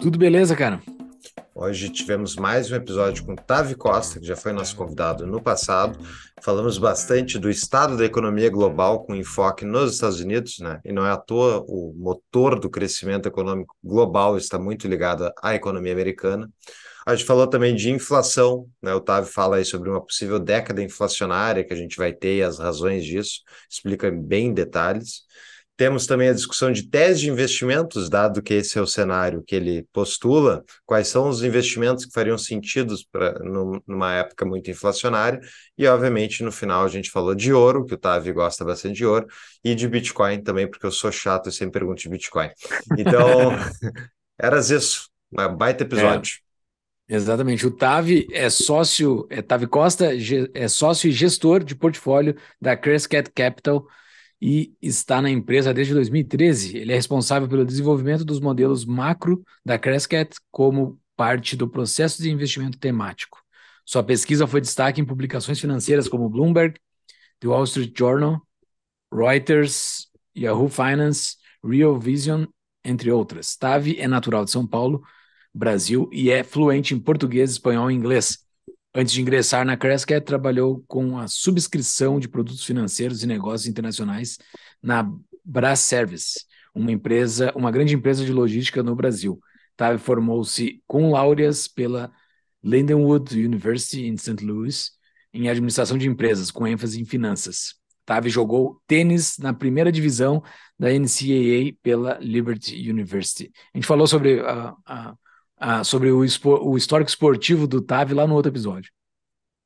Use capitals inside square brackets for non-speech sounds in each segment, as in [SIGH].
Tudo beleza, cara? Hoje tivemos mais um episódio com Tavi Costa, que já foi nosso convidado no passado. Falamos bastante do estado da economia global com enfoque nos Estados Unidos, né? E não é à toa o motor do crescimento econômico global está muito ligado à economia americana. A gente falou também de inflação, né? O Tavi fala aí sobre uma possível década inflacionária que a gente vai ter e as razões disso, explica bem em detalhes. Temos também a discussão de tese de investimentos, dado que esse é o cenário que ele postula, quais são os investimentos que fariam sentido para numa época muito inflacionária, e obviamente no final a gente falou de ouro, que o Tavi gosta bastante de ouro, e de Bitcoin também, porque eu sou chato e sempre pergunto de Bitcoin. Então, [LAUGHS] eras isso, um baita episódio. É, exatamente. O Tavi é sócio, é Tavi Costa, é sócio e gestor de portfólio da Crescat Capital e está na empresa desde 2013. Ele é responsável pelo desenvolvimento dos modelos macro da Crescat como parte do processo de investimento temático. Sua pesquisa foi destaque em publicações financeiras como Bloomberg, The Wall Street Journal, Reuters, Yahoo Finance, Real Vision, entre outras. Tavi é natural de São Paulo, Brasil, e é fluente em português, espanhol e inglês. Antes de ingressar na Crescat, trabalhou com a subscrição de produtos financeiros e negócios internacionais na Brás Service, uma empresa, uma grande empresa de logística no Brasil. Tavi tá, formou-se com laureas pela Lindenwood University em St. Louis em administração de empresas, com ênfase em finanças. Tavi tá, jogou tênis na primeira divisão da NCAA pela Liberty University. A gente falou sobre a, a ah, sobre o, o, histórico esportivo do TAV lá no outro episódio.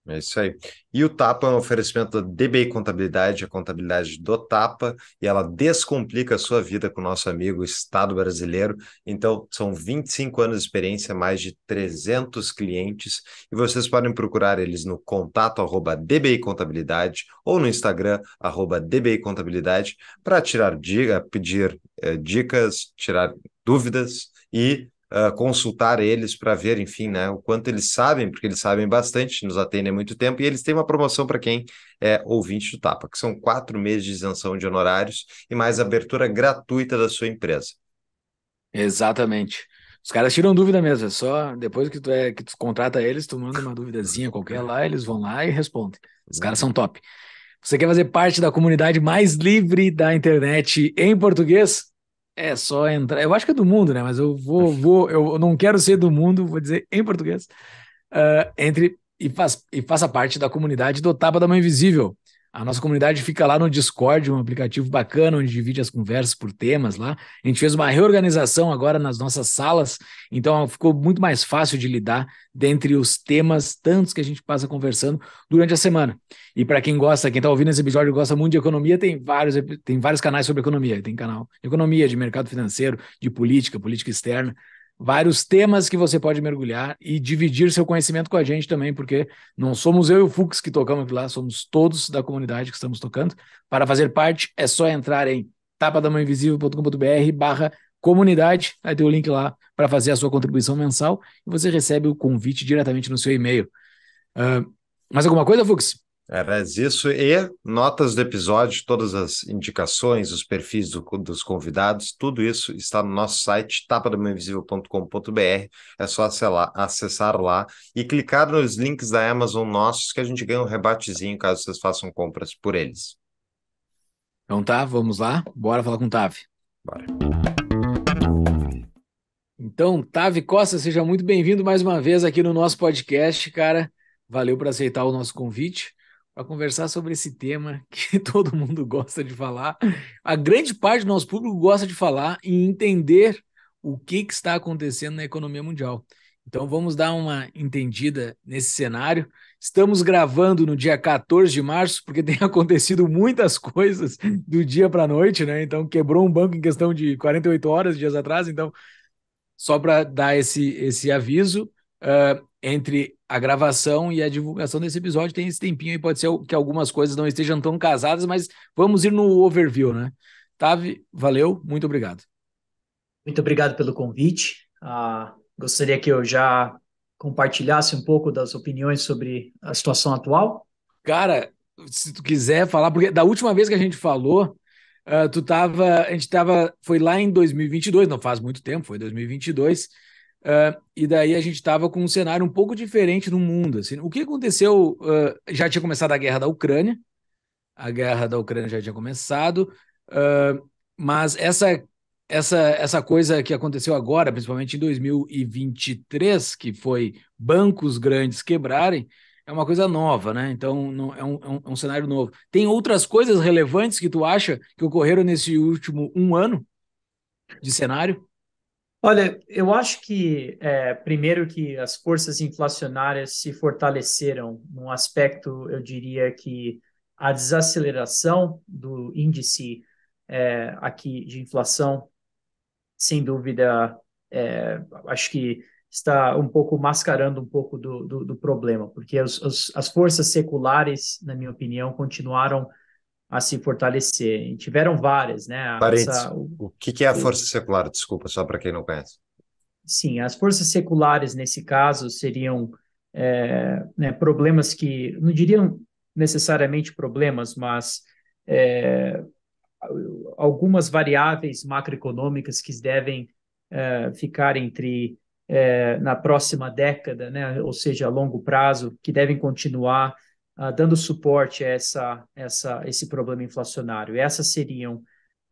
É isso aí. E o TAPA é um oferecimento da DBI Contabilidade, a contabilidade do TAPA, e ela descomplica a sua vida com o nosso amigo Estado brasileiro. Então, são 25 anos de experiência, mais de 300 clientes, e vocês podem procurar eles no contato arroba DBI Contabilidade ou no Instagram arroba DBI Contabilidade para tirar dica, pedir eh, dicas, tirar dúvidas e ah, consultar eles para ver, enfim, né, o quanto eles sabem, porque eles sabem bastante, nos atendem há muito tempo, e eles têm uma promoção para quem é ouvinte do Tapa, que são quatro meses de isenção de honorários e mais abertura gratuita da sua empresa. Exatamente. Os caras tiram dúvida mesmo, é só depois que tu, é, que tu contrata eles, tu manda uma duvidazinha qualquer lá, eles vão lá e respondem. Os caras são top. Você quer fazer parte da comunidade mais livre da internet em português? É só entrar. Eu acho que é do mundo, né? Mas eu vou, vou, eu não quero ser do mundo, vou dizer em português. Uh, entre e, faz, e faça parte da comunidade do Tapa da Mãe Invisível. A nossa comunidade fica lá no Discord, um aplicativo bacana onde divide as conversas por temas lá. A gente fez uma reorganização agora nas nossas salas, então ficou muito mais fácil de lidar dentre os temas tantos que a gente passa conversando durante a semana. E para quem gosta, quem está ouvindo esse episódio gosta muito de economia, tem vários, tem vários canais sobre economia. Tem canal de economia, de mercado financeiro, de política, política externa vários temas que você pode mergulhar e dividir seu conhecimento com a gente também, porque não somos eu e o Fux que tocamos lá, somos todos da comunidade que estamos tocando. Para fazer parte, é só entrar em tapadamãoinvisível.com.br barra comunidade, aí tem o link lá para fazer a sua contribuição mensal e você recebe o convite diretamente no seu e-mail. Uh, mais alguma coisa, Fux? Eras isso e notas do episódio, todas as indicações, os perfis do, dos convidados, tudo isso está no nosso site tapadomainvisível.com.br. É só acessar lá e clicar nos links da Amazon nossos que a gente ganha um rebatezinho caso vocês façam compras por eles. Então tá, vamos lá. Bora falar com o Tav. Bora. Então, Tavi Costa, seja muito bem-vindo mais uma vez aqui no nosso podcast, cara. Valeu por aceitar o nosso convite para conversar sobre esse tema [LAUGHS] que todo mundo gosta de falar. A grande parte do nosso público gosta de falar e entender o que, que está acontecendo na economia mundial. Então vamos dar uma entendida nesse cenário. Estamos gravando no dia 14 de março, porque [LAUGHS] tem acontecido muitas coisas do dia para a noite, né? Então quebrou um banco em questão de 48 horas, dias atrás. Então, só para dar esse, esse aviso, uh, entre a gravação e a divulgação desse episódio tem esse tempinho aí, pode ser que algumas coisas não estejam tão casadas, mas vamos ir no overview, né? Tavi, valeu, muito obrigado. Muito obrigado pelo convite. Ah, gostaria que eu já compartilhasse um pouco das opiniões sobre a situação atual. Cara, se tu quiser falar, porque da última vez que a gente falou, uh, tu tava, a gente tava, foi lá em 2022, não faz muito tempo, foi 2022, Uh, e daí a gente estava com um cenário um pouco diferente no mundo. Assim. O que aconteceu? Uh, já tinha começado a guerra da Ucrânia, a guerra da Ucrânia já tinha começado, uh, mas essa, essa, essa coisa que aconteceu agora, principalmente em 2023, que foi bancos grandes quebrarem, é uma coisa nova, né? Então não, é, um, é, um, é um cenário novo. Tem outras coisas relevantes que tu acha que ocorreram nesse último um ano de cenário? Olha, eu acho que, é, primeiro, que as forças inflacionárias se fortaleceram num aspecto, eu diria que a desaceleração do índice é, aqui de inflação, sem dúvida, é, acho que está um pouco mascarando um pouco do, do, do problema, porque os, os, as forças seculares, na minha opinião, continuaram a se fortalecer. E tiveram várias, né? o, o que, é a força o, secular? Desculpa, só para quem não conhece. Sim, as forças seculares, nesse caso, seriam é, né, problemas que, não diriam necessariamente problemas, mas é, algumas variáveis macroeconômicas que devem é, ficar entre é, na próxima década, né, ou seja, a longo prazo, que devem continuar uh, dando suporte a essa, essa, esse problema inflacionário. Essas seriam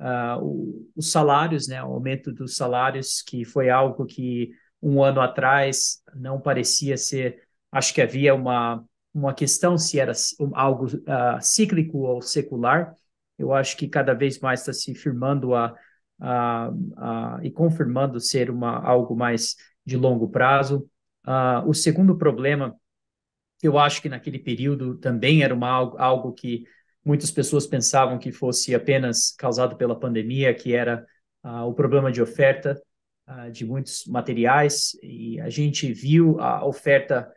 uh, os salários, né, o aumento dos salários, que foi algo que um ano atrás não parecia ser. Acho que havia uma, uma questão se era algo uh, cíclico ou secular. Eu acho que cada vez mais está se firmando a, a, a, e confirmando ser uma, algo mais de longo prazo. Uh, o segundo problema eu acho que naquele período também era uma, algo que muitas pessoas pensavam que fosse apenas causado pela pandemia, que era uh, o problema de oferta uh, de muitos materiais, e a gente viu a oferta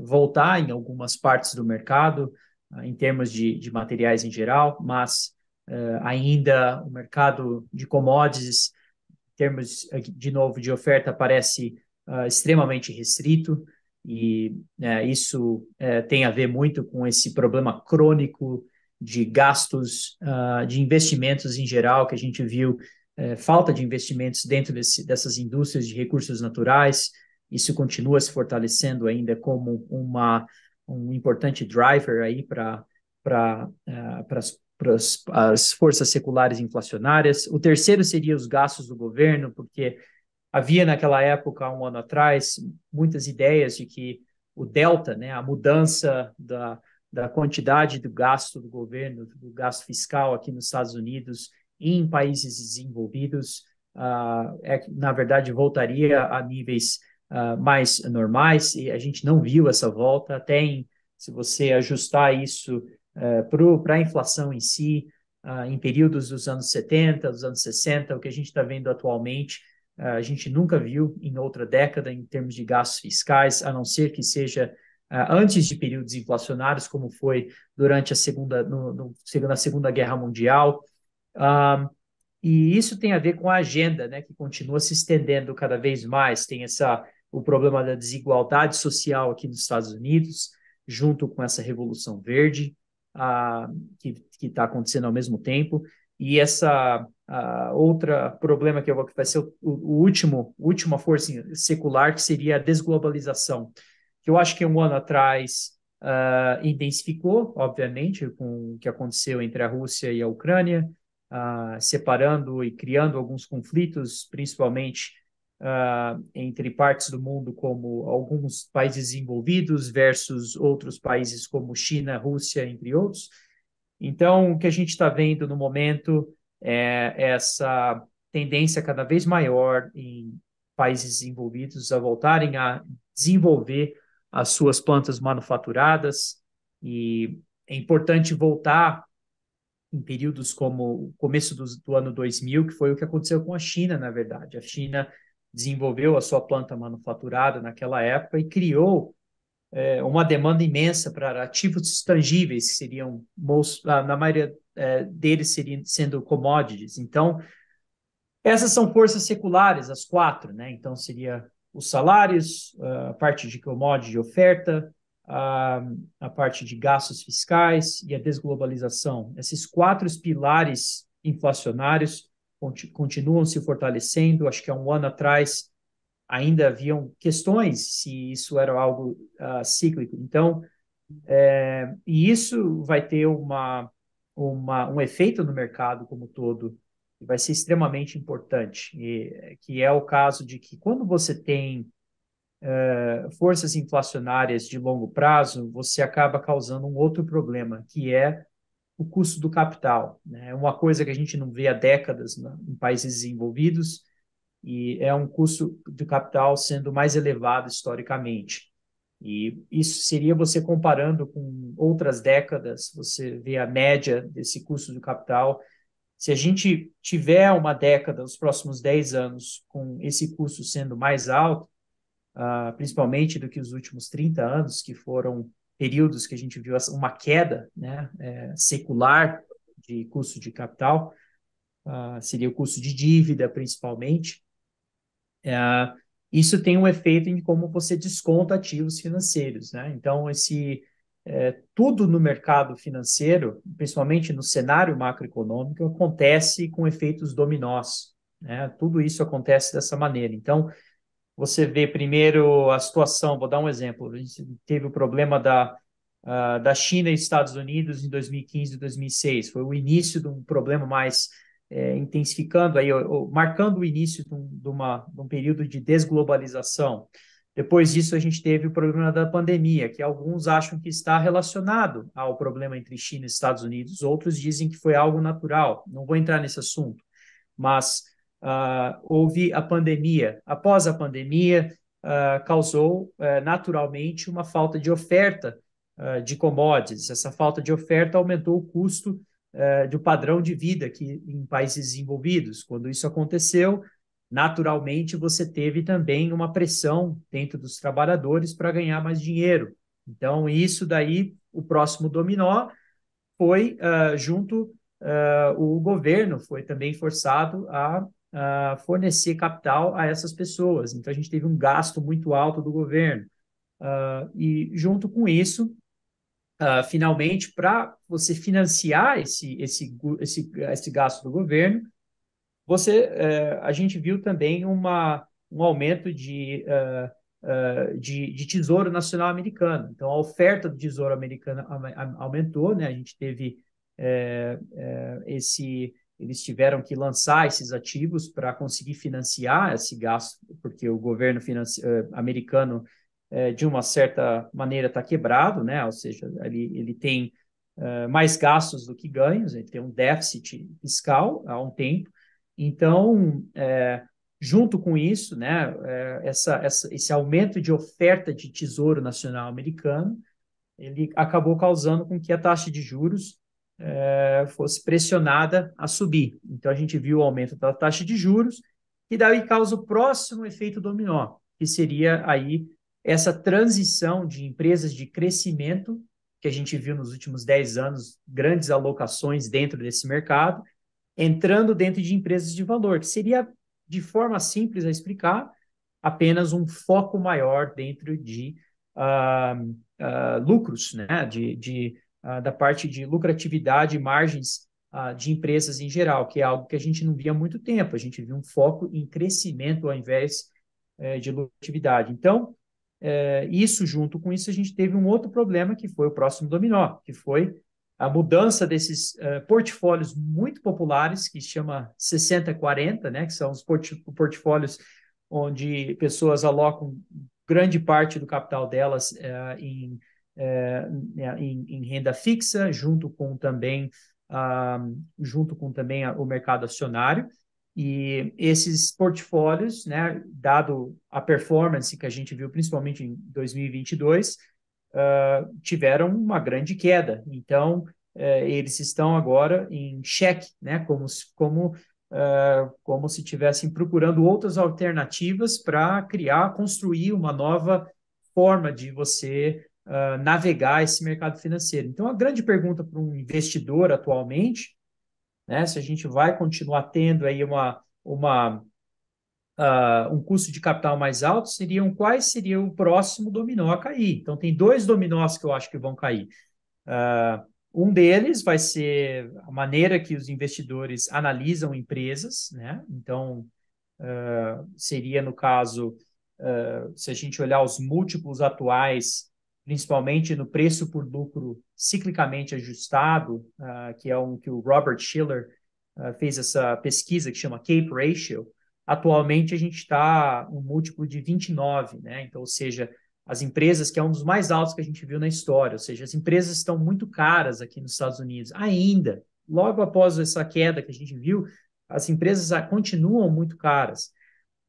uh, voltar em algumas partes do mercado, ah, em termos de, de, materiais em geral, mas eh, ainda o mercado de commodities, em termos de novo de oferta, parece extremamente restrito e é, isso é, tem a ver muito com esse problema crônico de gastos, uh, de investimentos em geral, que a gente viu é, falta de investimentos dentro desse, dessas indústrias de recursos naturais. Isso continua se fortalecendo ainda como uma, um importante driver aí para para uh, é, as forças seculares inflacionárias. O terceiro seria os gastos do governo, porque Havia naquela época, um ano atrás, muitas ideias de que o delta, né, a mudança da, da quantidade do gasto do governo, do gasto fiscal aqui nos Estados Unidos em países desenvolvidos, uh, é, na verdade, voltaria a níveis uh, mais normais, e a gente não viu essa volta, até em, se você ajustar isso uh, eh, para a inflação em si, ah, em períodos dos anos 70, dos anos 60, o que a gente está vendo atualmente ah, a gente nunca viu em outra década em termos de gastos fiscais, a não ser que seja ah, antes de períodos inflacionários, como foi durante a Segunda, no, no, na segunda Guerra Mundial. Ah, e isso tem a ver com a agenda, né, que continua se estendendo cada vez mais. Tem essa, o problema da desigualdade social aqui nos Estados Unidos, junto com essa Revolução Verde, uh, que está acontecendo ao mesmo tempo, e essa Uh, ah, outro problema que eu vou que vai ser o, o último, última força secular que seria a desglobalização, que eu acho que um ano atrás uh, intensificou, obviamente, com o que aconteceu entre a Rússia e a Ucrânia, uh, separando e criando alguns conflitos, principalmente entre partes do mundo como alguns países desenvolvidos versus outros países como China, Rússia, entre outros. Então, o que a gente está vendo no momento é, essa tendência cada vez maior em países desenvolvidos a voltarem a desenvolver as suas plantas manufaturadas e é importante voltar em períodos como o começo do, do ano 2000, que foi o que aconteceu com a China, na verdade. A China desenvolveu a sua planta manufaturada naquela época e criou é, uma demanda imensa para ativos tangíveis, que seriam, na maioria é, deles seriam, sendo commodities. Então, essas são forças seculares, as quatro, né? Então, seria os salários, a parte de commodity de oferta, a, a parte de gastos fiscais e a desglobalização. Esses quatro pilares inflacionários continuam se fortalecendo. Acho que há um ano atrás ainda haviam questões se isso era algo uh, cíclico. Então, é, e isso vai ter uma uma, um efeito no mercado como todo que vai ser extremamente importante, e, que é o caso de que quando você tem uh, forças inflacionárias de longo prazo, você acaba causando um outro problema, que é o custo do capital. Né? É uma coisa que a gente não vê há décadas né, em países desenvolvidos, e é um custo do capital sendo mais elevado historicamente. E isso seria você comparando com outras décadas, você vê a média desse custo do capital. Se a gente tiver uma década, os próximos 10 anos, com esse custo sendo mais alto, uh, principalmente do que os últimos 30 anos, que foram períodos que a gente viu uma queda né, é, secular de custo de capital, uh, seria o custo de dívida, principalmente. Uh, isso tem um efeito em como você desconta ativos financeiros, né? Então, esse é, tudo no mercado financeiro, principalmente no cenário macroeconômico, acontece com efeitos dominós. Né? Tudo isso acontece dessa maneira. Então, você vê primeiro a situação, vou dar um exemplo, a gente teve o problema da, uh, da China e Estados Unidos em 2015 e 2006, foi o início de um problema mais é, intensificando aí, ó, ó, marcando o início de, um, de, uma, de um período de desglobalização. Depois disso, a gente teve o problema da pandemia, que alguns acham que está relacionado ao problema entre China e Estados Unidos, outros dizem que foi algo natural. Não vou entrar nesse assunto, mas uh, houve a pandemia. Após a pandemia, uh, causou uh, naturalmente uma falta de oferta ah, de commodities. Essa falta de oferta aumentou o custo é, de um padrão de vida que em países desenvolvidos. Quando isso aconteceu, naturalmente você teve também uma pressão dentro dos trabalhadores para ganhar mais dinheiro. Então, isso daí, o próximo dominó foi uh, junto uh, o governo foi também forçado a uh, fornecer capital a essas pessoas. Então, a gente teve um gasto muito alto do governo. Ah, e junto com isso, uh, finalmente, para você financiar esse, esse, esse, esse gasto do governo, você, uh, a gente viu também uma, um aumento de, uh, de, de, tesouro nacional americano. Então, a oferta do tesouro americano aumentou, né? a gente teve eh, eh, esse eles tiveram que lançar esses ativos para conseguir financiar esse gasto, porque o governo americano é, de uma certa maneira, está quebrado, né? ou seja, ele, ele tem é, mais gastos do que ganhos, ele tem um déficit fiscal há um tempo. Então, é, junto com isso, né, é, essa, essa, esse aumento de oferta de tesouro nacional americano, ele acabou causando com que a taxa de juros é, fosse pressionada a subir. Então a gente viu o aumento da taxa de juros, e daí causa o próximo efeito dominó, que seria aí essa transição de empresas de crescimento, que a gente viu nos últimos 10 anos, grandes alocações dentro desse mercado, entrando dentro de empresas de valor, que seria, de forma simples a explicar, apenas um foco maior dentro de uh, uh, lucros, né? de, de uh, da parte de lucratividade e margens de empresas em geral, que é algo que a gente não via há muito tempo. A gente viu um foco em crescimento ao invés eh, de lucratividade. Então, é, isso junto com isso a gente teve um outro problema que foi o próximo dominó, que foi a mudança desses uh, portfólios muito populares, que chama 60-40, né, que são os port portfólios onde pessoas alocam grande parte do capital delas uh, em, uh, em, em, renda fixa, junto com também, junto com também o mercado acionário. E esses portfólios, né, dado a performance que a gente viu principalmente em 2022, uh, ah, tiveram uma grande queda. Então, uh, eles estão agora em cheque, né, como, como, uh, como se estivessem procurando outras alternativas para criar, construir uma nova forma de você ah, navegar esse mercado financeiro. Então, a grande pergunta para um investidor atualmente né? Se a gente vai continuar tendo aí uma, uma uh, um custo de capital mais alto, seriam quais seria o próximo dominó a cair? Então tem dois dominós que eu acho que vão cair. Uh, um deles vai ser a maneira que os investidores analisam empresas, né? Então, uh, seria no caso, uh, se a gente olhar os múltiplos atuais principalmente no preço por lucro ciclicamente ajustado, uh, que é um que o Robert Schiller uh, fez essa pesquisa que chama CAPE Ratio, atualmente a gente está um múltiplo de 29, né? Então, ou seja, as empresas, que é um dos mais altos que a gente viu na história, ou seja, as empresas estão muito caras aqui nos Estados Unidos ainda. Logo após essa queda que a gente viu, as empresas continuam muito caras.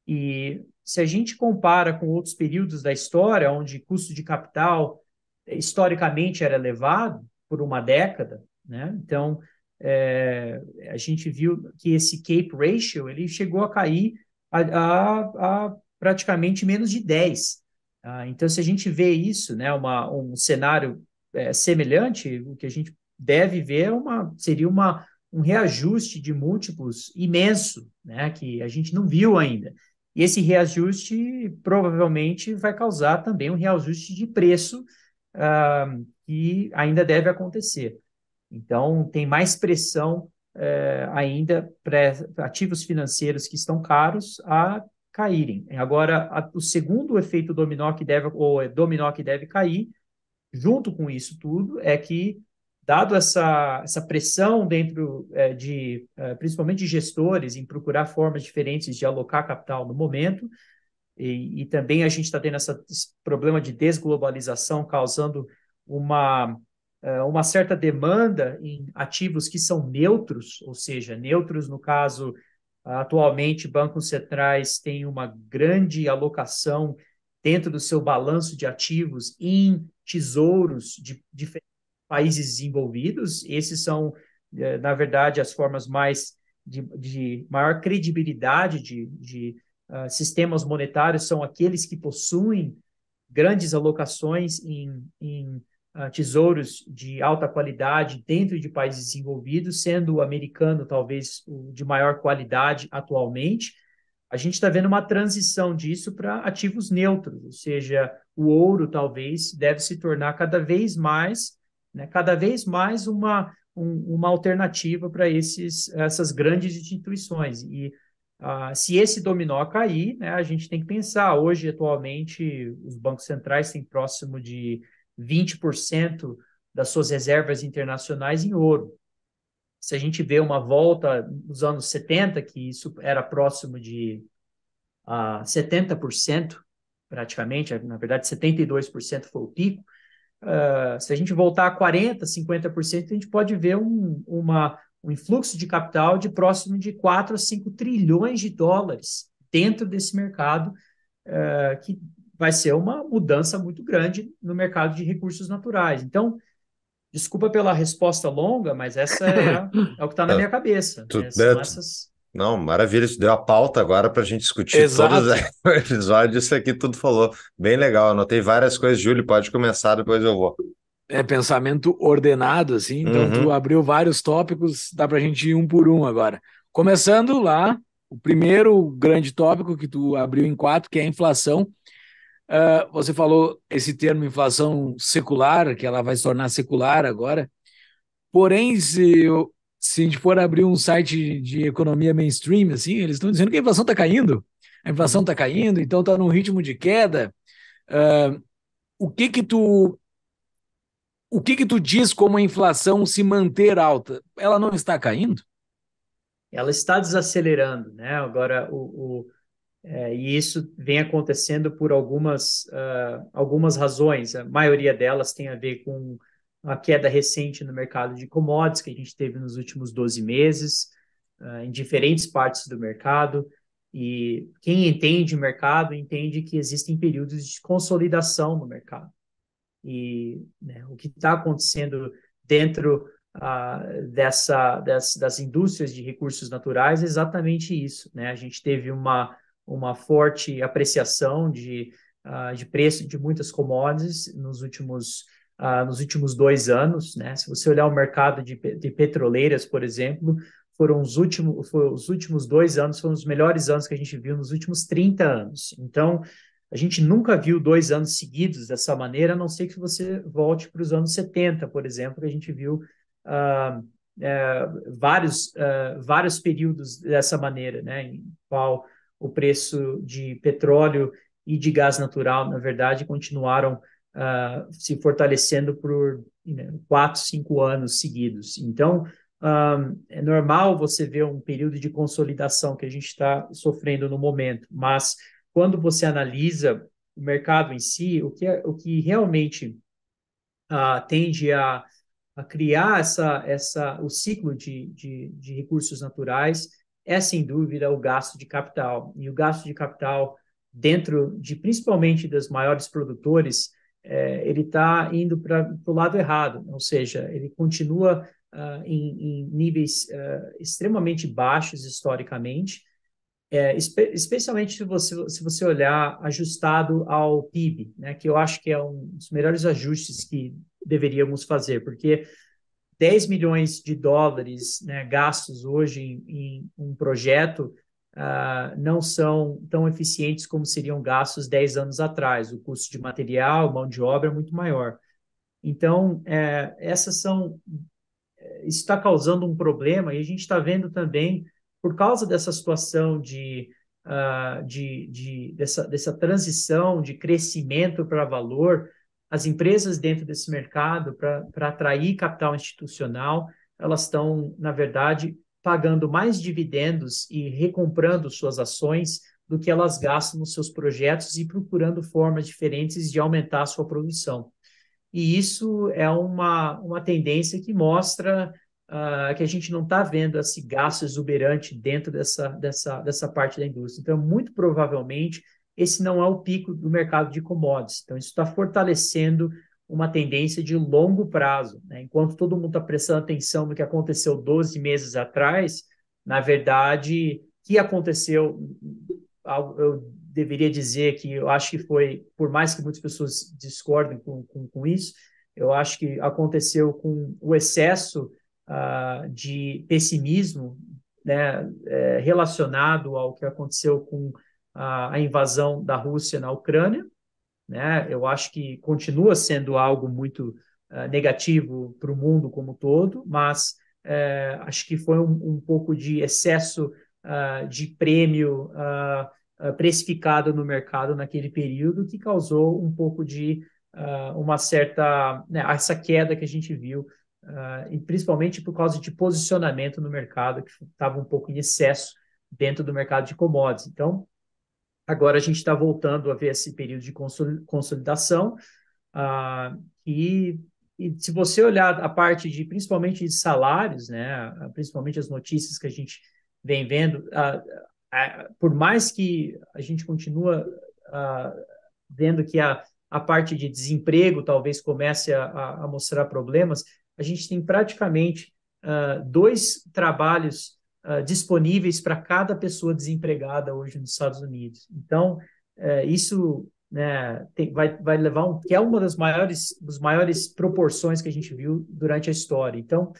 E se a gente compara com outros períodos da história, onde custo de capital eh, historicamente era elevado por uma década, né? Então, é, a gente viu que esse CAPE ratio ele chegou a cair a, a, a praticamente menos de 10. Ah, tá? então, se a gente vê isso, né, uma, um cenário é, semelhante, o que a gente deve ver é uma, seria uma, um reajuste de múltiplos imenso, né, que a gente não viu ainda. E esse reajuste provavelmente vai causar também um reajuste de preço uh, que ainda deve acontecer. Então, tem mais pressão uh, ainda para ativos financeiros que estão caros a caírem. Agora, a, o segundo efeito dominó que deve, ou eh, dominó que deve cair, junto com isso tudo, é que dado essa, essa pressão dentro é, de, é, principalmente de gestores, em procurar formas diferentes de alocar capital no momento, e, e também a gente está tendo essa, esse problema de desglobalização causando uma, é, uma certa demanda em ativos que são neutros, ou seja, neutros no caso, atualmente bancos centrais têm uma grande alocação dentro do seu balanço de ativos em tesouros de diferentes países desenvolvidos. Esses são, é, na verdade, as formas mais de, de maior credibilidade de, de uh, sistemas monetários são aqueles que possuem grandes alocações em, em uh, tesouros de alta qualidade dentro de países desenvolvidos, sendo o americano talvez o de maior qualidade atualmente. A gente está vendo uma transição disso para ativos neutros, ou seja, o ouro talvez deve se tornar cada vez mais né? cada vez mais uma, um, uma alternativa para essas grandes instituições. E ah, se esse dominó cair, né, a gente tem que pensar. Hoje, atualmente, os bancos centrais têm próximo de 20% das suas reservas internacionais em ouro. Se a gente vê uma volta nos anos 70, que isso era próximo de uh, ah, 70%, praticamente, na verdade, 72% foi o pico, uh, se a gente voltar a 40%, 50%, a gente pode ver um, uma, um influxo de capital de próximo de 4 a 5 trilhões de dólares dentro desse mercado, uh, que vai ser uma mudança muito grande no mercado de recursos naturais. Então, desculpa pela resposta longa, mas essa é, é o que está na é. minha cabeça. né? São essas não, maravilha, isso deu a pauta agora para a gente discutir Exato. todos os [LAUGHS] episódios, isso aqui tudo falou. Bem legal, anotei várias coisas, Júlio, pode começar, depois eu vou. É pensamento ordenado, assim, então uhum. tu abriu vários tópicos, dá para a gente ir um por um agora. Começando lá, o primeiro grande tópico que tu abriu em quatro, que é a inflação. Uh, você falou esse termo inflação secular, que ela vai se tornar secular agora, porém, se eu se a gente for abrir um site de economia mainstream, assim, eles estão dizendo que a inflação está caindo. A inflação está caindo, então está num ritmo de queda. Uh, o que que tu o que que tu diz como a inflação se manter alta? Ela não está caindo? Ela está desacelerando, né? Agora o, o é, e isso vem acontecendo por algumas uh, algumas razões. A maioria delas tem a ver com uma queda recente no mercado de commodities que a gente teve nos últimos 12 meses, uh, em diferentes partes do mercado. E quem entende o mercado entende que existem períodos de consolidação no mercado. E né, o que está acontecendo dentro uh, dessa, das, das indústrias de recursos naturais é exatamente isso. Né? A gente teve uma, uma forte apreciação de, uh, de preço de muitas commodities nos últimos ah, nos últimos dois anos. Né? Se você olhar o mercado de, de petroleiras, por exemplo, foram os últimos, os últimos dois anos, foram os melhores anos que a gente viu nos últimos 30 anos. Então, a gente nunca viu dois anos seguidos dessa maneira, a não ser que você volte para os anos 70, por exemplo, que a gente viu ah, é, vários, uh, vários períodos dessa maneira, né, em qual o preço de petróleo e de gás natural, na verdade, continuaram uh, se fortalecendo por né, quatro, cinco anos seguidos. Então, um, ah, é normal você ver um período de consolidação que a gente está sofrendo no momento, mas quando você analisa o mercado em si, o que, é, o que realmente uh, tende a, a, criar essa, essa, o ciclo de, de, de recursos naturais é, sem dúvida, o gasto de capital. E o gasto de capital dentro de, principalmente, das maiores produtores, é, ele está indo para o lado errado, ou seja, ele continua uh, em, em, níveis uh, extremamente baixos historicamente, é, espe especialmente se você, se você olhar ajustado ao PIB, né, que eu acho que é um dos melhores ajustes que deveríamos fazer, porque 10 milhões de dólares né, gastos hoje em, em um projeto uh, não são tão eficientes como seriam gastos 10 anos atrás. O custo de material, mão de obra é muito maior. Então, é, essas são. É, isso está causando um problema e a gente está vendo também, por causa dessa situação de, uh, de, de dessa, dessa transição de crescimento para valor, as empresas dentro desse mercado, para atrair capital institucional, elas estão, na verdade, pagando mais dividendos e recomprando suas ações do que elas gastam nos seus projetos e procurando formas diferentes de aumentar a sua produção. E isso é uma, uma tendência que mostra uh, que a gente não está vendo esse gasto exuberante dentro dessa, dessa, dessa parte da indústria. Então, muito provavelmente, esse não é o pico do mercado de commodities. Então, isso está fortalecendo uma tendência de longo prazo. Né? Enquanto todo mundo está prestando atenção no que aconteceu 12 meses atrás, na verdade, o que aconteceu, eu deveria dizer que eu acho que foi, por mais que muitas pessoas discordem com, com, com isso, eu acho que aconteceu com o excesso uh, de pessimismo né, é, relacionado ao que aconteceu com a, a invasão da Rússia na Ucrânia, né? Eu acho que continua sendo algo muito uh, negativo para o mundo como todo, mas uh, acho que foi um, um pouco de excesso uh, de prêmio ah, ah, precificado no mercado naquele período que causou um pouco de uma certa né, essa queda que a gente viu e principalmente por causa de posicionamento no mercado que estava um pouco em excesso dentro do mercado de commodities. Então Agora a gente está voltando a ver esse período de consolidação. Ah, e, e, se você olhar a parte de principalmente de salários, né, ah, principalmente as notícias que a gente vem vendo, ah, por mais que a gente continua vendo que a, a parte de desemprego talvez comece a, a mostrar problemas, a gente tem praticamente dois trabalhos uh, disponíveis para cada pessoa desempregada hoje nos Estados Unidos. Então, uh, isso né, tem, vai, vai levar um, que é uma das maiores, das maiores proporções que a gente viu durante a história. Então,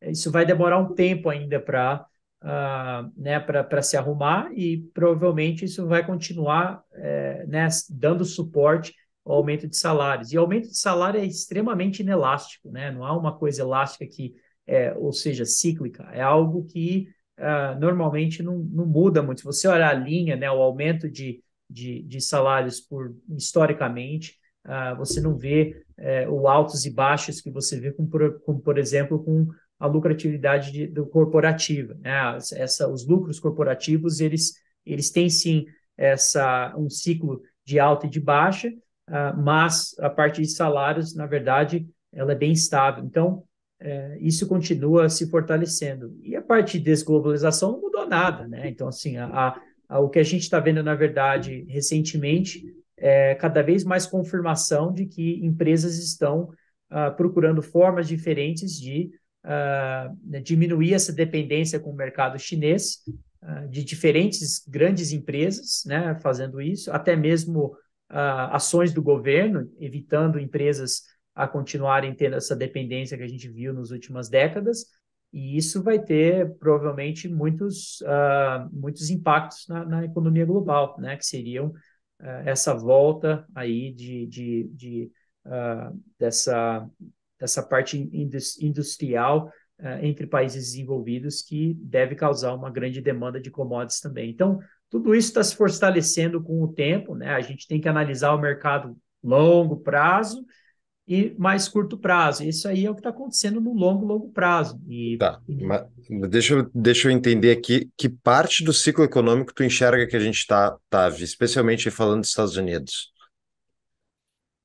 é, isso vai demorar um tempo ainda para uh, né, para se arrumar e provavelmente isso vai continuar é, né, dando suporte ao aumento de salários. E aumento de salário é extremamente inelástico, né? não há uma coisa elástica que, é, ou seja, cíclica, é algo que ah, normalmente não, não muda muito. Se você olhar a linha, né, o aumento de, de, de salários por historicamente, uh, você não vê uh, o altos e baixos que você vê, com, por, com, por exemplo, com a lucratividade de, do corporativa. Né? Essa, os lucros corporativos, eles, eles têm sim essa, um ciclo de alta e de baixa, ah, mas a parte de salários, na verdade, ela é bem estável. Então, é, isso continua se fortalecendo. E a parte de desglobalização não mudou nada, né? Então, assim, a, a o que a gente está vendo, na verdade, recentemente, é cada vez mais confirmação de que empresas estão ah, procurando formas diferentes de ah, né, diminuir essa dependência com o mercado chinês, ah, de diferentes grandes empresas né, fazendo isso, até mesmo ações do governo, evitando empresas a continuarem tendo essa dependência que a gente viu nas últimas décadas, e isso vai ter provavelmente muitos, uh, muitos impactos na, na, economia global, né? que seriam uh, essa volta aí de, de, de uh, dessa, dessa parte industrial entre países desenvolvidos que deve causar uma grande demanda de commodities também. Então, tudo isso está se fortalecendo com o tempo, né? A gente tem que analisar o mercado longo prazo e mais curto prazo. Isso aí é o que está acontecendo no longo, longo prazo. E, tá, e... deixa, eu, deixa eu entender aqui que parte do ciclo econômico tu enxerga que a gente está, Tavi, tá, especialmente falando dos Estados Unidos.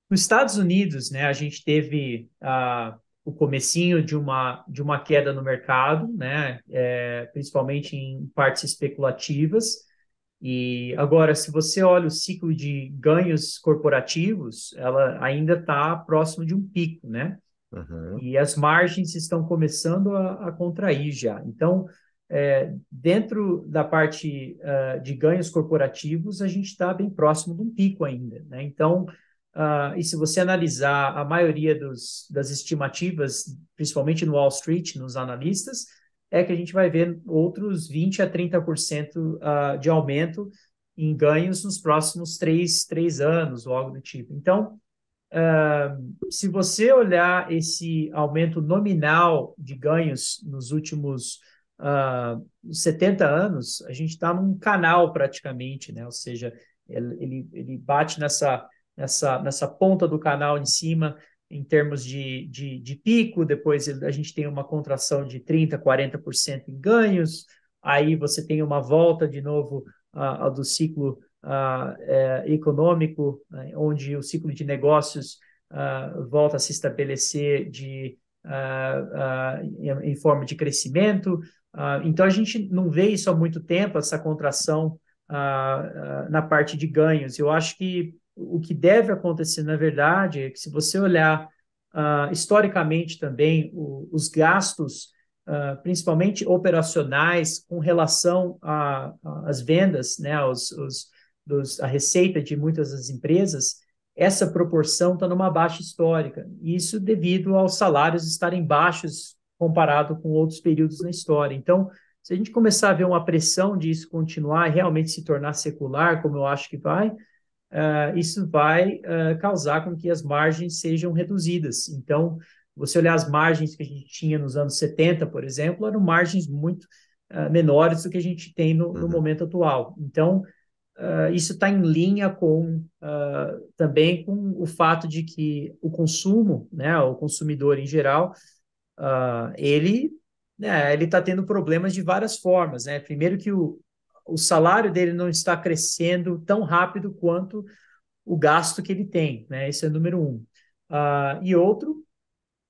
Nos Estados Unidos, né, a gente teve uh, o comecinho de uma, de uma queda no mercado, né, é, principalmente em partes especulativas, e agora, se você olha o ciclo de ganhos corporativos, ela ainda está próximo de um pico, né? Uhum. E as margens estão começando a, a contrair já. Então, é, dentro da parte uh, de ganhos corporativos, a gente está bem próximo de um pico ainda. Né? Então, uh, e se você analisar a maioria dos, das estimativas, principalmente no Wall Street, nos analistas, é que a gente vai ver outros 20 a 30% ah, de aumento em ganhos nos próximos três, três anos, ou algo do tipo. Então, uh, se você olhar esse aumento nominal de ganhos nos últimos uh, ah, 70 anos, a gente está num canal praticamente, né? ou seja, ele, ele bate nessa, nessa, nessa ponta do canal em cima, em termos de, de, de pico, depois a gente tem uma contração de 30%, 40% em ganhos, aí você tem uma volta de novo uh, do ciclo uh, econômico, né, onde o ciclo de negócios uh, volta a se estabelecer de, em, forma de crescimento. então, a gente não vê isso há muito tempo, essa contração na parte de ganhos. Eu acho que o que deve acontecer, na verdade, é que se você olhar uh, historicamente também o, os gastos, uh, principalmente operacionais, com relação às vendas, né, aos, aos, dos, a receita de muitas das empresas, essa proporção está numa baixa histórica. Isso devido aos salários estarem baixos comparado com outros períodos na história. Então, se a gente começar a ver uma pressão disso continuar e realmente se tornar secular, como eu acho que vai, uh, isso vai uh, causar com que as margens sejam reduzidas. Então, você olhar as margens que a gente tinha nos anos 70, por exemplo, eram margens muito uh, menores do que a gente tem no, no uhum. momento atual. Então, isso está em linha com também com o fato de que o consumo, né, o consumidor em geral, ele né, ele está tendo problemas de várias formas, né? Primeiro que o, o salário dele não está crescendo tão rápido quanto o gasto que ele tem, né? Esse é o número um. Uh, e outro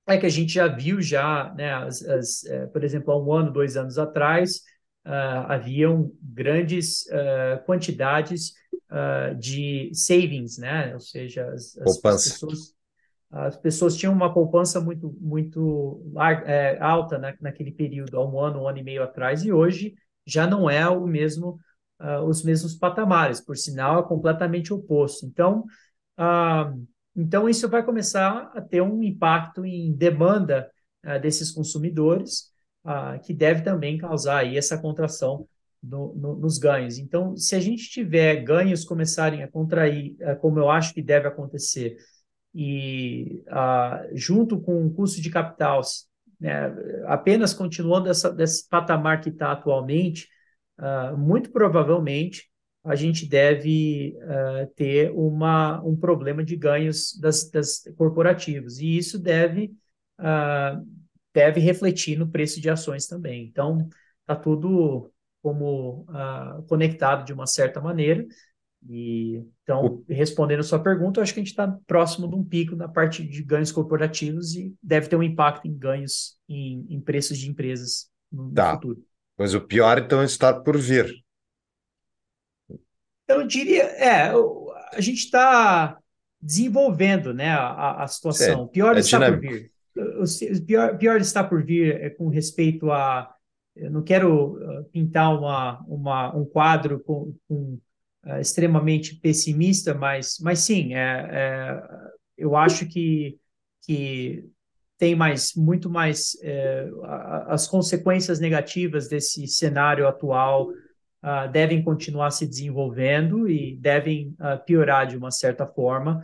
é que a gente já viu já, né, as, as, é, por exemplo, há um ano, dois anos atrás, uh, haviam grandes uh, quantidades de savings, né? Ou seja, as, as pessoas as pessoas tinham uma poupança muito muito é, alta na, naquele período, há um ano, um ano e meio atrás, e hoje já não é o mesmo, uh, os mesmos patamares, por sinal, é completamente oposto. Então, uh, então isso vai começar a ter um impacto em demanda uh, desses consumidores, que deve também causar aí essa contração no, no, nos ganhos. Então, se a gente tiver ganhos começarem a contrair, como eu acho que deve acontecer, e junto com o custo de capital né? Apenas continuando essa, desse patamar que está atualmente, uh, muito provavelmente a gente deve uh, ter uma, um problema de ganhos das, das corporativos e isso deve uh, deve refletir no preço de ações também. Então está tudo como conectado de uma certa maneira e, então, respondendo a sua pergunta, eu acho que a gente está próximo de um pico na parte de ganhos corporativos e deve ter um impacto em ganhos em, em preços de empresas no, tá. futuro. Mas o pior, então, está por vir. Eu diria, é, a gente está desenvolvendo né, a, a situação. o pior é está dinâmico. por vir. O pior, pior está por vir é com respeito a. Eu não quero ah, pintar uma, uma, um quadro com, com uh, extremamente pessimista, mas, mas sim, é, é, eu acho que, que tem mais, muito mais é, as consequências negativas desse cenário atual uh, devem continuar se desenvolvendo e devem uh, piorar de uma certa forma.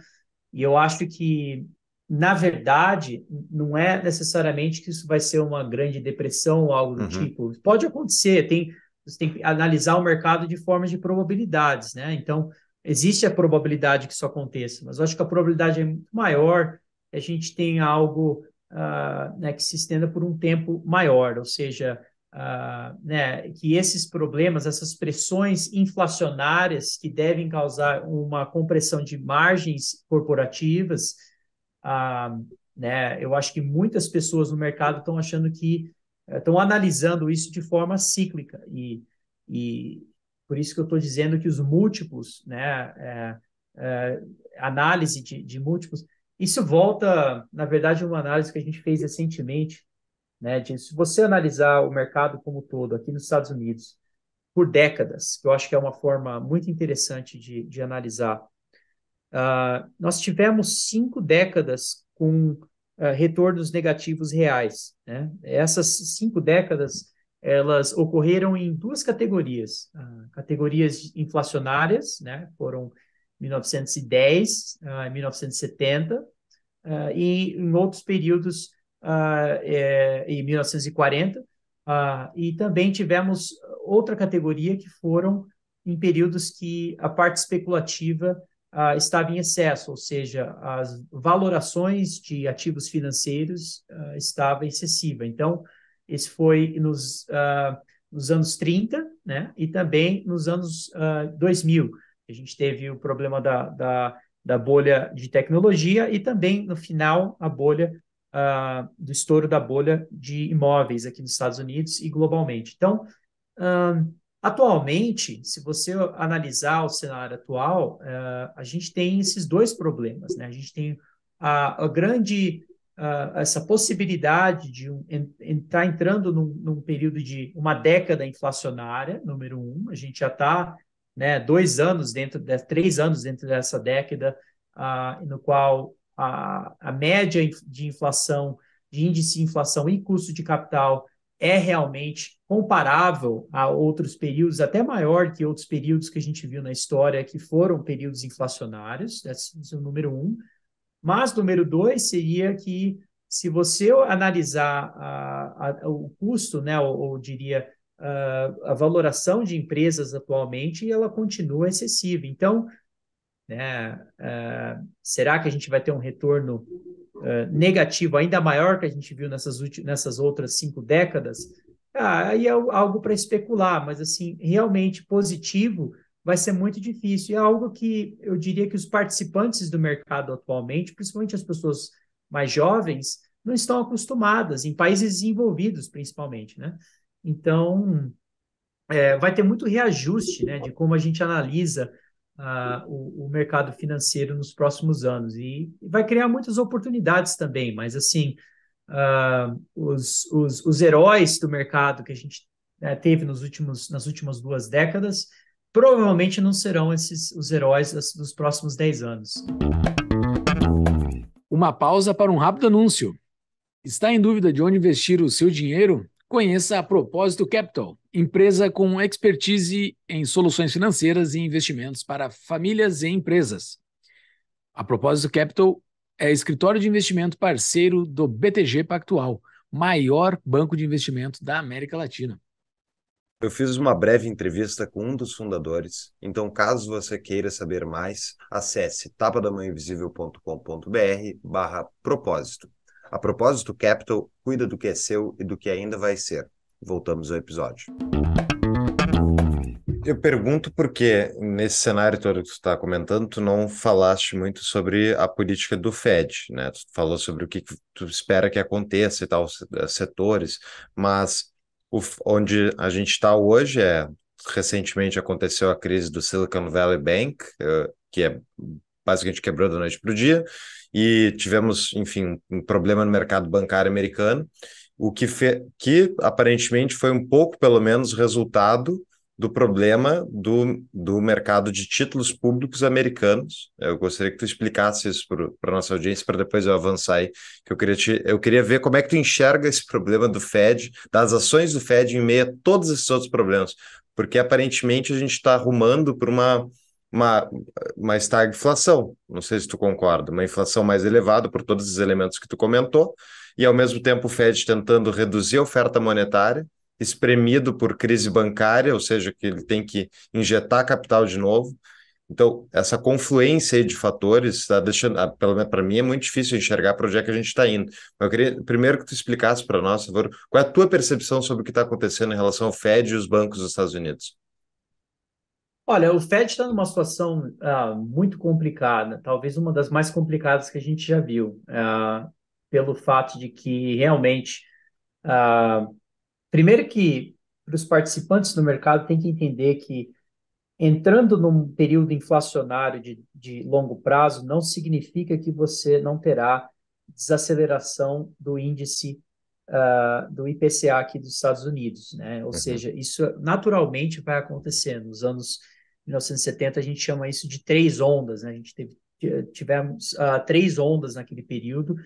E eu acho que, na verdade, não é necessariamente que isso vai ser uma grande depressão ou algo do uhum. tipo. Pode acontecer, tem você tem que analisar o mercado de formas de probabilidades, né? Então, existe a probabilidade que isso aconteça, mas eu acho que a probabilidade é muito maior que a gente tenha algo uh, né, que se estenda por um tempo maior, ou seja, uh, né, que esses problemas, essas pressões inflacionárias que devem causar uma compressão de margens corporativas, uh, né, eu acho que muitas pessoas no mercado estão achando que estão analisando isso de forma cíclica e, e por isso que eu estou dizendo que os múltiplos, né, é, é, análise de, de, múltiplos, isso volta, na verdade, uma análise que a gente fez recentemente, né, de, se você analisar o mercado como um todo aqui nos Estados Unidos por décadas, que eu acho que é uma forma muito interessante de, de analisar, uh, nós tivemos cinco décadas com uh, retornos negativos reais. Né? Essas cinco décadas elas ocorreram em duas categorias, uh, categorias inflacionárias, né? foram 1910 a uh, 1970, e em outros períodos, é, em 1940, ah, e também tivemos outra categoria que foram em períodos que a parte especulativa estava em excesso, ou seja, as valorações de ativos financeiros uh, estava excessiva. Então, esse foi nos, ah, nos anos 30 né? e também nos anos uh, ah, 2000. A gente teve o problema da, da, da, bolha de tecnologia e também, no final, a bolha do estouro da bolha de imóveis aqui nos Estados Unidos e globalmente. Então, uh, Atualmente, se você analisar o cenário atual, uh, a gente tem esses dois problemas, né? A gente tem a, a grande Uh, essa possibilidade de um, entrar entrando num, num, período de uma década inflacionária, número um, a gente já está né, dois anos dentro, de, três anos dentro dessa década, uh, no qual a, a média de inflação, de índice de inflação e custo de capital é realmente comparável a outros períodos, até maior que outros períodos que a gente viu na história, que foram períodos inflacionários, esse é o número um. Mas número dois seria que, se você analisar a, a, o custo, né, ou, ou diria a, a valoração de empresas atualmente, ela continua excessiva. Então, né, é, será que a gente vai ter um retorno eh, negativo ainda maior que a gente viu nessas, nessas outras cinco décadas, ah, aí é algo para especular, mas assim, realmente positivo vai ser muito difícil. E é algo que eu diria que os participantes do mercado atualmente, principalmente as pessoas mais jovens, não estão acostumadas, em países desenvolvidos principalmente, né? Então, é, vai ter muito reajuste, né, de como a gente analisa o, o, mercado financeiro nos próximos anos e vai criar muitas oportunidades também, mas assim, ah, os, os, os, heróis do mercado que a gente né, teve nos últimos, nas últimas duas décadas provavelmente não serão esses os heróis dos próximos 10 anos. Uma pausa para um rápido anúncio. Está em dúvida de onde investir o seu dinheiro? Conheça a Propósito Capital, empresa com expertise em soluções financeiras e investimentos para famílias e empresas. A propósito, Capital é escritório de investimento parceiro do BTG Pactual, maior banco de investimento da América Latina. Eu fiz uma breve entrevista com um dos fundadores, então caso você queira saber mais, acesse tapadamãoinvisível.com.br barra propósito. A propósito, Capital cuida do que é seu e do que ainda vai ser. Voltamos ao episódio. Eu pergunto porque, nesse cenário todo que tu está comentando, tu não falaste muito sobre a política do Fed, né? Tu falou sobre o que tu espera que aconteça e tal, setores, mas o, onde a gente está hoje é recentemente aconteceu a crise do Silicon Valley Bank, eh, que é basicamente quebrou da noite para o dia, e tivemos, enfim, um problema no mercado bancário americano, o que, que aparentemente foi um pouco, pelo menos, resultado do problema do, do mercado de títulos públicos americanos. Eu gostaria que tu explicasse isso para a nossa audiência, para depois eu avançar aí, que eu queria, te, eu queria ver como é que tu enxerga esse problema do Fed, das ações do Fed em meio a todos esses outros problemas, porque aparentemente a gente está arrumando para uma, uma, uma estagflação, não sei se tu concorda, uma inflação mais elevada por todos os elementos que tu comentou, e, ao mesmo tempo, o Fed tentando reduzir a oferta monetária, espremido por crise bancária, ou seja, que ele tem que injetar capital de novo. Então, essa confluência de fatores está deixando, ah, pelo menos para mim, é muito difícil enxergar para onde é que a gente está indo. Eu queria primeiro que tu explicasse para nós, favor, qual é a tua percepção sobre o que está acontecendo em relação ao Fed e os bancos dos Estados Unidos? Olha, o Fed está numa situação uh, muito complicada, talvez uma das mais complicadas que a gente já viu. Uh, pelo fato de que realmente, uh, primeiro que para os participantes do mercado tem que entender que entrando num período inflacionário de, de longo prazo não significa que você não terá desaceleração do índice uh, do IPCA aqui dos Estados Unidos, né? Ou uhum. seja, isso naturalmente vai acontecer. Nos anos 1970 a gente chama isso de três ondas, né? A gente teve tivemos uh, três ondas naquele período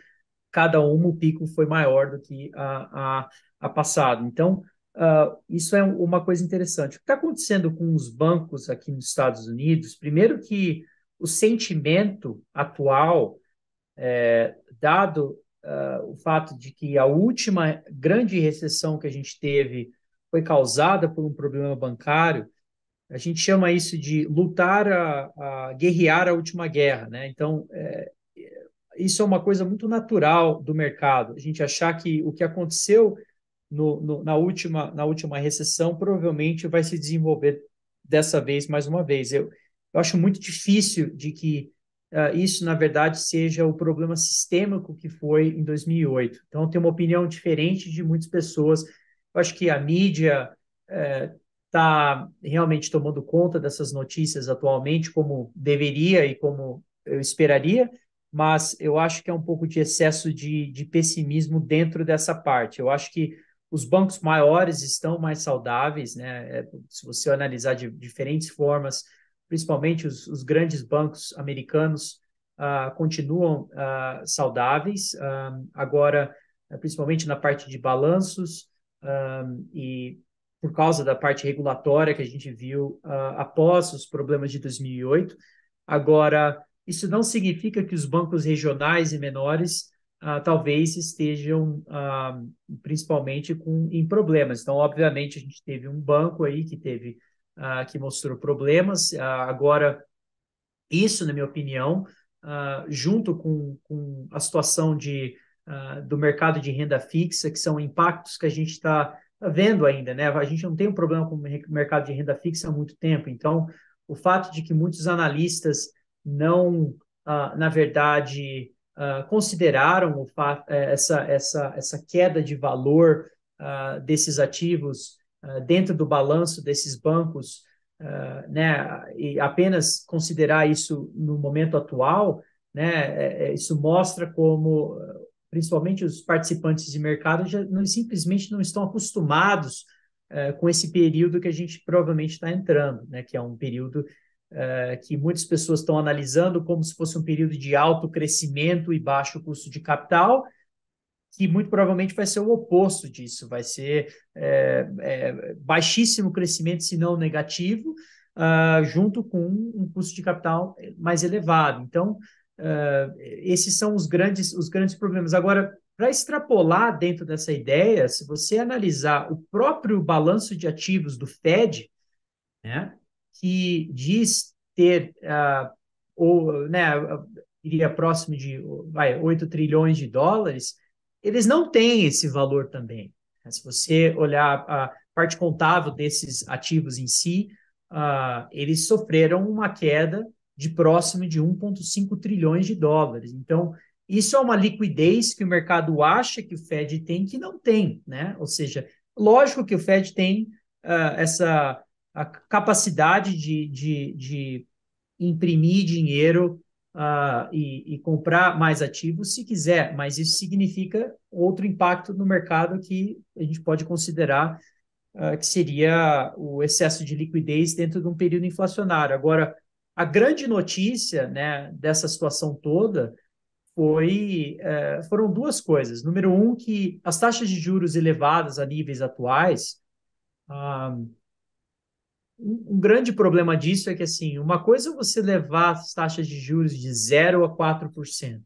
cada uma o pico foi maior do que a, a, a passada. Então, uh, isso é uma coisa interessante. O que está acontecendo com os bancos aqui nos Estados Unidos? Primeiro que o sentimento atual, é, dado uh, o fato de que a última grande recessão que a gente teve foi causada por um problema bancário, a gente chama isso de lutar, a, a guerrear a última guerra, né? Então, é, isso é uma coisa muito natural do mercado. A gente achar que o que aconteceu no, no, na, última, na última recessão provavelmente vai se desenvolver dessa vez mais uma vez. Eu, eu acho muito difícil de que uh, isso, na verdade, seja o problema sistêmico que foi em 2008. Então, eu tenho uma opinião diferente de muitas pessoas. Eu acho que a mídia está eh, uh, realmente tomando conta dessas notícias atualmente, como deveria e como eu esperaria, mas eu acho que é um pouco de excesso de, de pessimismo dentro dessa parte. Eu acho que os bancos maiores estão mais saudáveis, né? É, se você analisar de diferentes formas, principalmente os, os grandes bancos americanos uh, continuam uh, saudáveis. Uh, agora, eh, principalmente na parte de balanços e por causa da parte regulatória que a gente viu após os problemas de 2008. Agora, isso não significa que os bancos regionais e menores ah, talvez estejam ah, principalmente com, em problemas. Então, obviamente, a gente teve um banco aí que teve ah, que mostrou problemas. Ah, agora, isso, na minha opinião, ah, junto com, com, a situação de, ah, do mercado de renda fixa, que são impactos que a gente está vendo ainda, né? A gente não tem um problema com o mercado de renda fixa há muito tempo. Então, o fato de que muitos analistas não, ah, na verdade, ah, consideraram eh, essa, essa, essa queda de valor ah, desses ativos ah, dentro do balanço desses bancos, né, e apenas considerar isso no momento atual, né, é, é, isso mostra como principalmente os participantes de mercado já não, simplesmente não estão acostumados eh, com esse período que a gente provavelmente está entrando, né, que é um período eh, que muitas pessoas estão analisando como se fosse um período de alto crescimento e baixo custo de capital, que muito provavelmente vai ser o oposto disso, vai ser é, é, baixíssimo crescimento, se não negativo, uh, junto com um custo de capital mais elevado. Então, uh, esses são os grandes, os grandes problemas. Agora, para extrapolar dentro dessa ideia, se você analisar o próprio balanço de ativos do Fed, né, que diz ter, uh, ou, né, iria próximo de vai, 8 trilhões de dólares, eles não têm esse valor também. Né, se você olhar a parte contábil desses ativos em si, uh, eles sofreram uma queda de próximo de 1,5 trilhões de dólares. Então, isso é uma liquidez que o mercado acha que o Fed tem que não tem, né? Ou seja, lógico que o Fed tem uh, essa a capacidade de, de, de imprimir dinheiro uh, e, e, comprar mais ativos se quiser, mas isso significa outro impacto no mercado que a gente pode considerar uh, que seria o excesso de liquidez dentro de um período inflacionário. Agora, a grande notícia né, dessa situação toda foi, eh, foram duas coisas. Número um, que as taxas de juros elevadas a níveis atuais. Ah, um, um grande problema disso é que, assim, uma coisa é você levar as taxas de juros de 0 a 4%.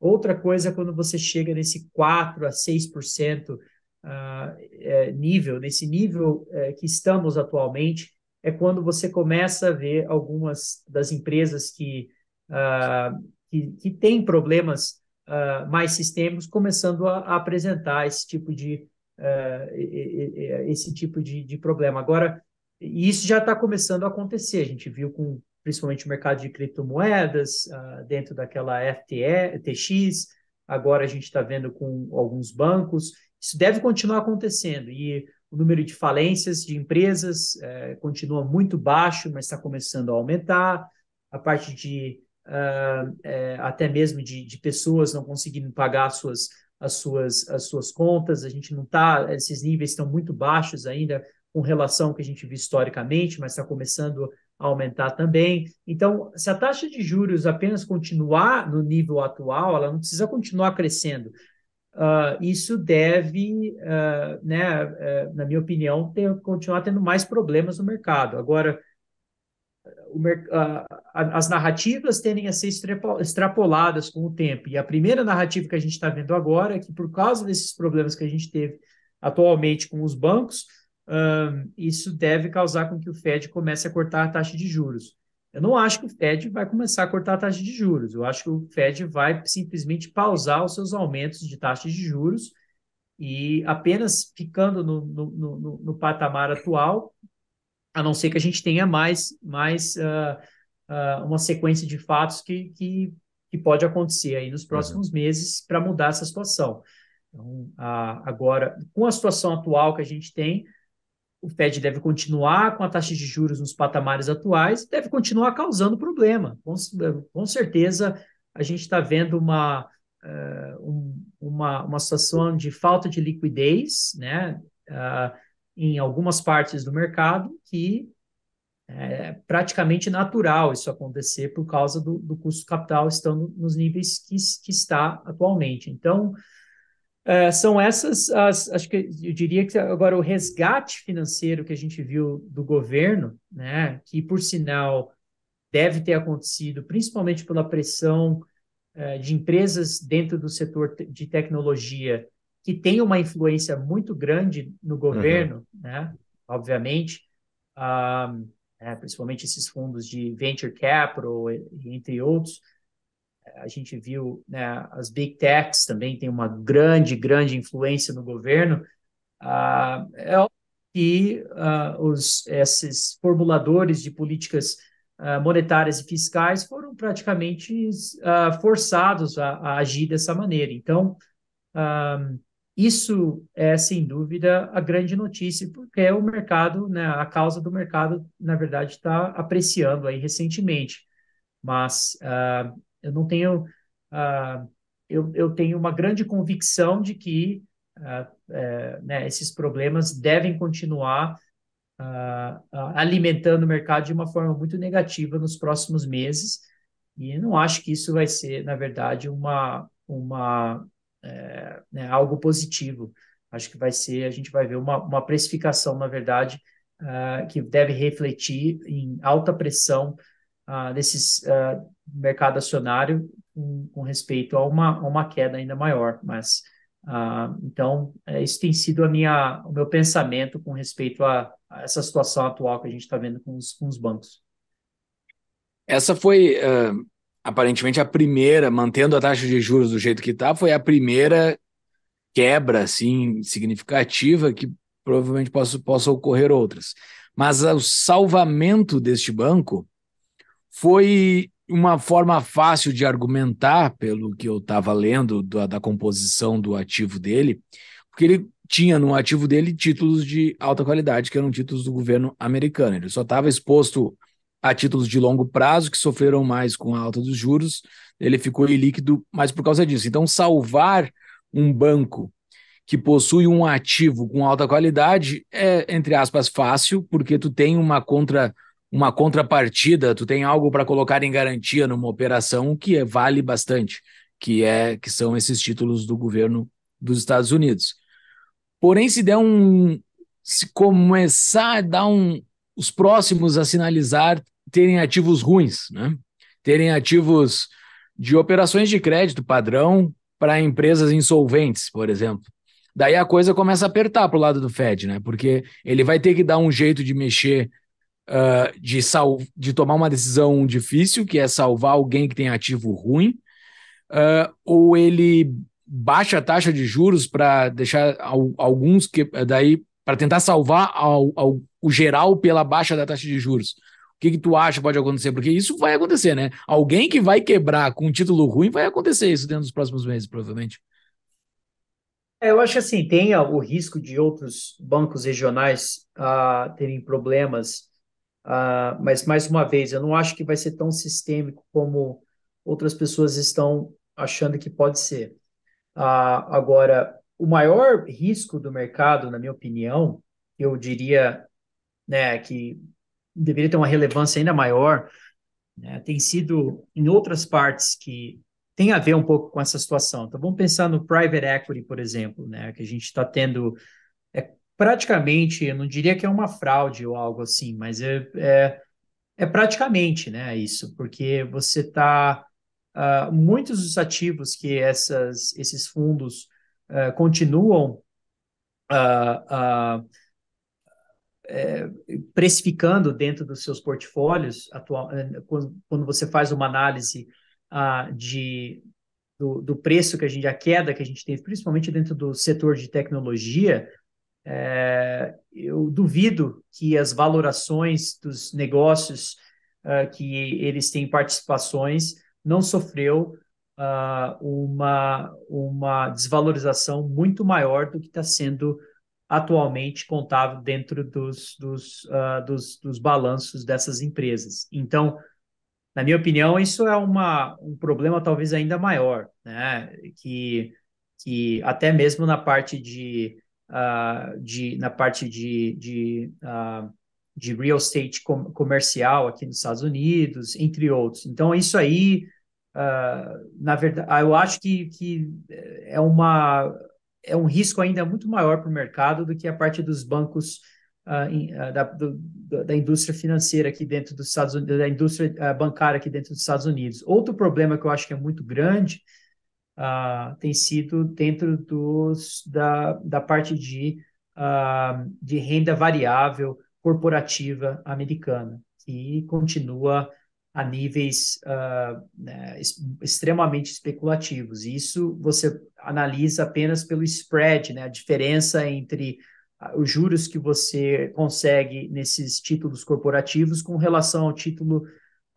Outra coisa é quando você chega nesse 4 a 6% uh, ah, é, nível, nesse nível é, que estamos atualmente, é quando você começa a ver algumas das empresas que, uh, que, que têm problemas uh, mais sistêmicos começando a, a apresentar esse tipo de, uh, esse tipo de, de problema. Agora, e isso já está começando a acontecer. A gente viu com principalmente o mercado de criptomoedas, uh, dentro daquela FTE, TX, agora a gente está vendo com alguns bancos. Isso deve continuar acontecendo. E o número de falências de empresas eh, continua muito baixo, mas está começando a aumentar. A parte de uh, até mesmo de, de, pessoas não conseguindo pagar suas, as suas, as suas contas, a gente não está, esses níveis estão muito baixos ainda com relação ao que a gente viu historicamente, mas está começando a aumentar também. Então, se a taxa de juros apenas continuar no nível atual, ela não precisa continuar crescendo. Uh, isso deve, uh, né, uh, na minha opinião, ter, continuar tendo mais problemas no mercado. Agora, mer ah, as narrativas tendem a ser extrapoladas com o tempo. E a primeira narrativa que a gente está vendo agora é que, por causa desses problemas que a gente teve atualmente com os bancos, isso deve causar com que o Fed comece a cortar a taxa de juros. Eu não acho que o Fed vai começar a cortar a taxa de juros. Eu acho que o Fed vai simplesmente pausar os seus aumentos de taxas de juros e apenas ficando no, no, no, no patamar atual, a não ser que a gente tenha mais, mais uh, uh, uma sequência de fatos que, que, que, pode acontecer aí nos próximos uhum. meses para mudar essa situação. Então, uh, agora, com a situação atual que a gente tem, o Fed deve continuar com a taxa de juros nos patamares atuais e deve continuar causando problema. Com, com certeza, a gente está vendo uma, uh, um, uma, uma situação de falta de liquidez né, uh, em algumas partes do mercado que é praticamente natural isso acontecer por causa do, do custo capital estando nos níveis que, que está atualmente. Então, eh, são essas as, acho que eu diria que agora o resgate financeiro que a gente viu do governo, né, que por sinal deve ter acontecido principalmente pela pressão uh, de empresas dentro do setor de tecnologia que tem uma influência muito grande no uhum. governo, uhum. né, obviamente, ah, eh, principalmente esses fundos de venture capital, entre outros, a gente viu né, as big techs também têm uma grande, grande influência no governo. Ah, é óbvio que ah, os, esses formuladores de políticas ah, monetárias e fiscais foram praticamente ah, forçados a, a, agir dessa maneira. Então, isso é, sem dúvida, a grande notícia, porque o mercado, né, a causa do mercado, na verdade, está apreciando aí recentemente. Mas uh, eu não tenho. Uh, eu, eu tenho uma grande convicção de que uh, é, né, esses problemas devem continuar uh, alimentando o mercado de uma forma muito negativa nos próximos meses. E eu não acho que isso vai ser, na verdade, uma, uma, é, né, algo positivo. Acho que vai ser, a gente vai ver uma, uma precificação, na verdade, que deve refletir em alta pressão ah, desse ah, mercado acionário com, com, respeito a uma, a uma queda ainda maior. Mas ah, então é, isso tem sido a minha, o meu pensamento com respeito a, a essa situação atual que a gente está vendo com os, com os bancos. Essa foi uh, aparentemente a primeira, mantendo a taxa de juros do jeito que está, foi a primeira quebra assim significativa que provavelmente possa, possa ocorrer outras. Mas o salvamento deste banco foi uma forma fácil de argumentar, pelo que eu estava lendo da, da, composição do ativo dele, porque ele tinha no ativo dele títulos de alta qualidade, que eram títulos do governo americano. Ele só estava exposto a títulos de longo prazo, que sofreram mais com a alta dos juros, ele ficou ilíquido mais por causa disso. Então, salvar um banco que possui um ativo com alta qualidade é, entre aspas, fácil, porque tu tem uma contra uma contrapartida, tu tem algo para colocar em garantia numa operação que é, vale bastante, que é que são esses títulos do governo dos Estados Unidos. Porém, se der um se começar a dar um os próximos a sinalizar terem ativos ruins, né? Terem ativos de operações de crédito padrão para empresas insolventes, por exemplo. Daí a coisa começa a apertar para o lado do Fed, né? Porque ele vai ter que dar um jeito de mexer uh, de, sal de tomar uma decisão difícil, que é salvar alguém que tem ativo ruim, uh, ou ele baixa a taxa de juros para deixar al alguns que daí para tentar salvar ao, ao, o geral pela baixa da taxa de juros. O que, que tu acha pode acontecer? Porque isso vai acontecer, né? Alguém que vai quebrar com um título ruim vai acontecer isso dentro dos próximos meses, provavelmente. É, eu acho que assim, tem o risco de outros bancos regionais uh, terem problemas Uh, mas, mais uma vez, eu não acho que vai ser tão sistêmico como outras pessoas estão achando que pode ser. Uh, agora, o maior risco do mercado, na minha opinião, eu diria né, que deveria ter uma relevância ainda maior, né, tem sido em outras partes que tem a ver um pouco com essa situação. Então, vamos pensar no private equity, por exemplo, né, que a gente está tendo praticamente, eu não diria que é uma fraude ou algo assim, mas é, é, é praticamente né, isso, porque você está. Uh, ah, muitos dos ativos que essas, esses fundos uh, continuam uh, é, precificando dentro dos seus portfólios, atual, eh, quando, quando você faz uma análise de, do, do, preço que a gente, a queda que a gente teve, principalmente dentro do setor de tecnologia, é, eu duvido que as valorações dos negócios uh, que eles têm participações não sofreu uh, uma, uma desvalorização muito maior do que está sendo atualmente contado dentro dos, dos, uh, dos, dos, balanços dessas empresas. Então, na minha opinião, isso é uma, um problema talvez ainda maior, né? que, que até mesmo na parte de uh, de, na parte de, de, uh, de real estate com, comercial aqui nos Estados Unidos, entre outros. Então, isso aí, uh, na verdade, eu acho que, que eh, é, uma, é um risco ainda muito maior para o mercado do que a parte dos bancos da, do, da indústria financeira aqui dentro dos Estados Unidos, da indústria bancária aqui dentro dos Estados Unidos. Outro problema que eu acho que é muito grande uh, tem sido dentro dos, da, da parte de, uh, de renda variável corporativa americana, que continua a níveis uh, né, extremamente especulativos. Isso você analisa apenas pelo spread, né, a diferença entre os juros que você consegue nesses títulos corporativos com relação ao título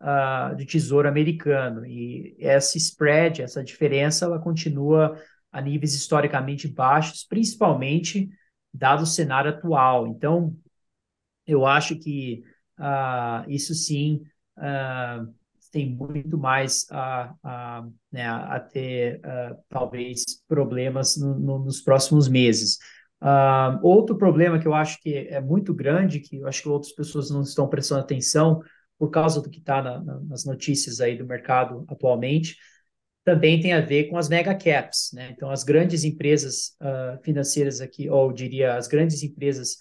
uh, ah, do Tesouro Americano. E esse spread, essa diferença, ela continua a níveis historicamente baixos, principalmente dado o cenário atual. Então, eu acho que uh, isso sim uh, tem muito mais a, a, né, a ter, uh, talvez, problemas no, no, nos próximos meses. outro problema que eu acho que é muito grande, que eu acho que outras pessoas não estão prestando atenção, por causa do que está na, na, nas notícias aí do mercado atualmente, também tem a ver com as mega caps, né? Então, as grandes empresas uh, financeiras aqui, ou eu diria, as grandes empresas,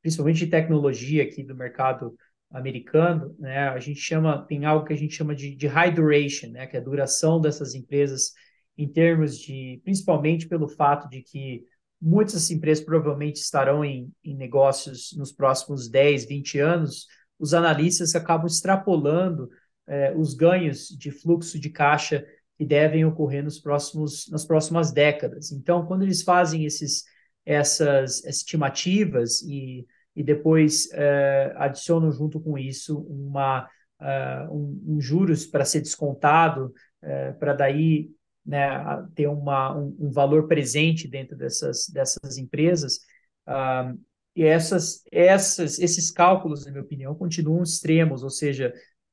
principalmente de tecnologia aqui do mercado americano, né? A gente chama, tem algo que a gente chama de, de high duration, né? Que é a duração dessas empresas em termos de, principalmente pelo fato de que muitas empresas provavelmente estarão em, em negócios nos próximos 10, 20 anos, os analistas acabam extrapolando é, os ganhos de fluxo de caixa que devem ocorrer nos próximos, nas próximas décadas. Então, quando eles fazem esses, essas estimativas e, e depois é, adicionam junto com isso uma, uh, um, um, juros para ser descontado, para daí né, ter uma, um, um, valor presente dentro dessas, dessas empresas, uh, e essas, essas, esses cálculos, na minha opinião, continuam extremos, ou seja,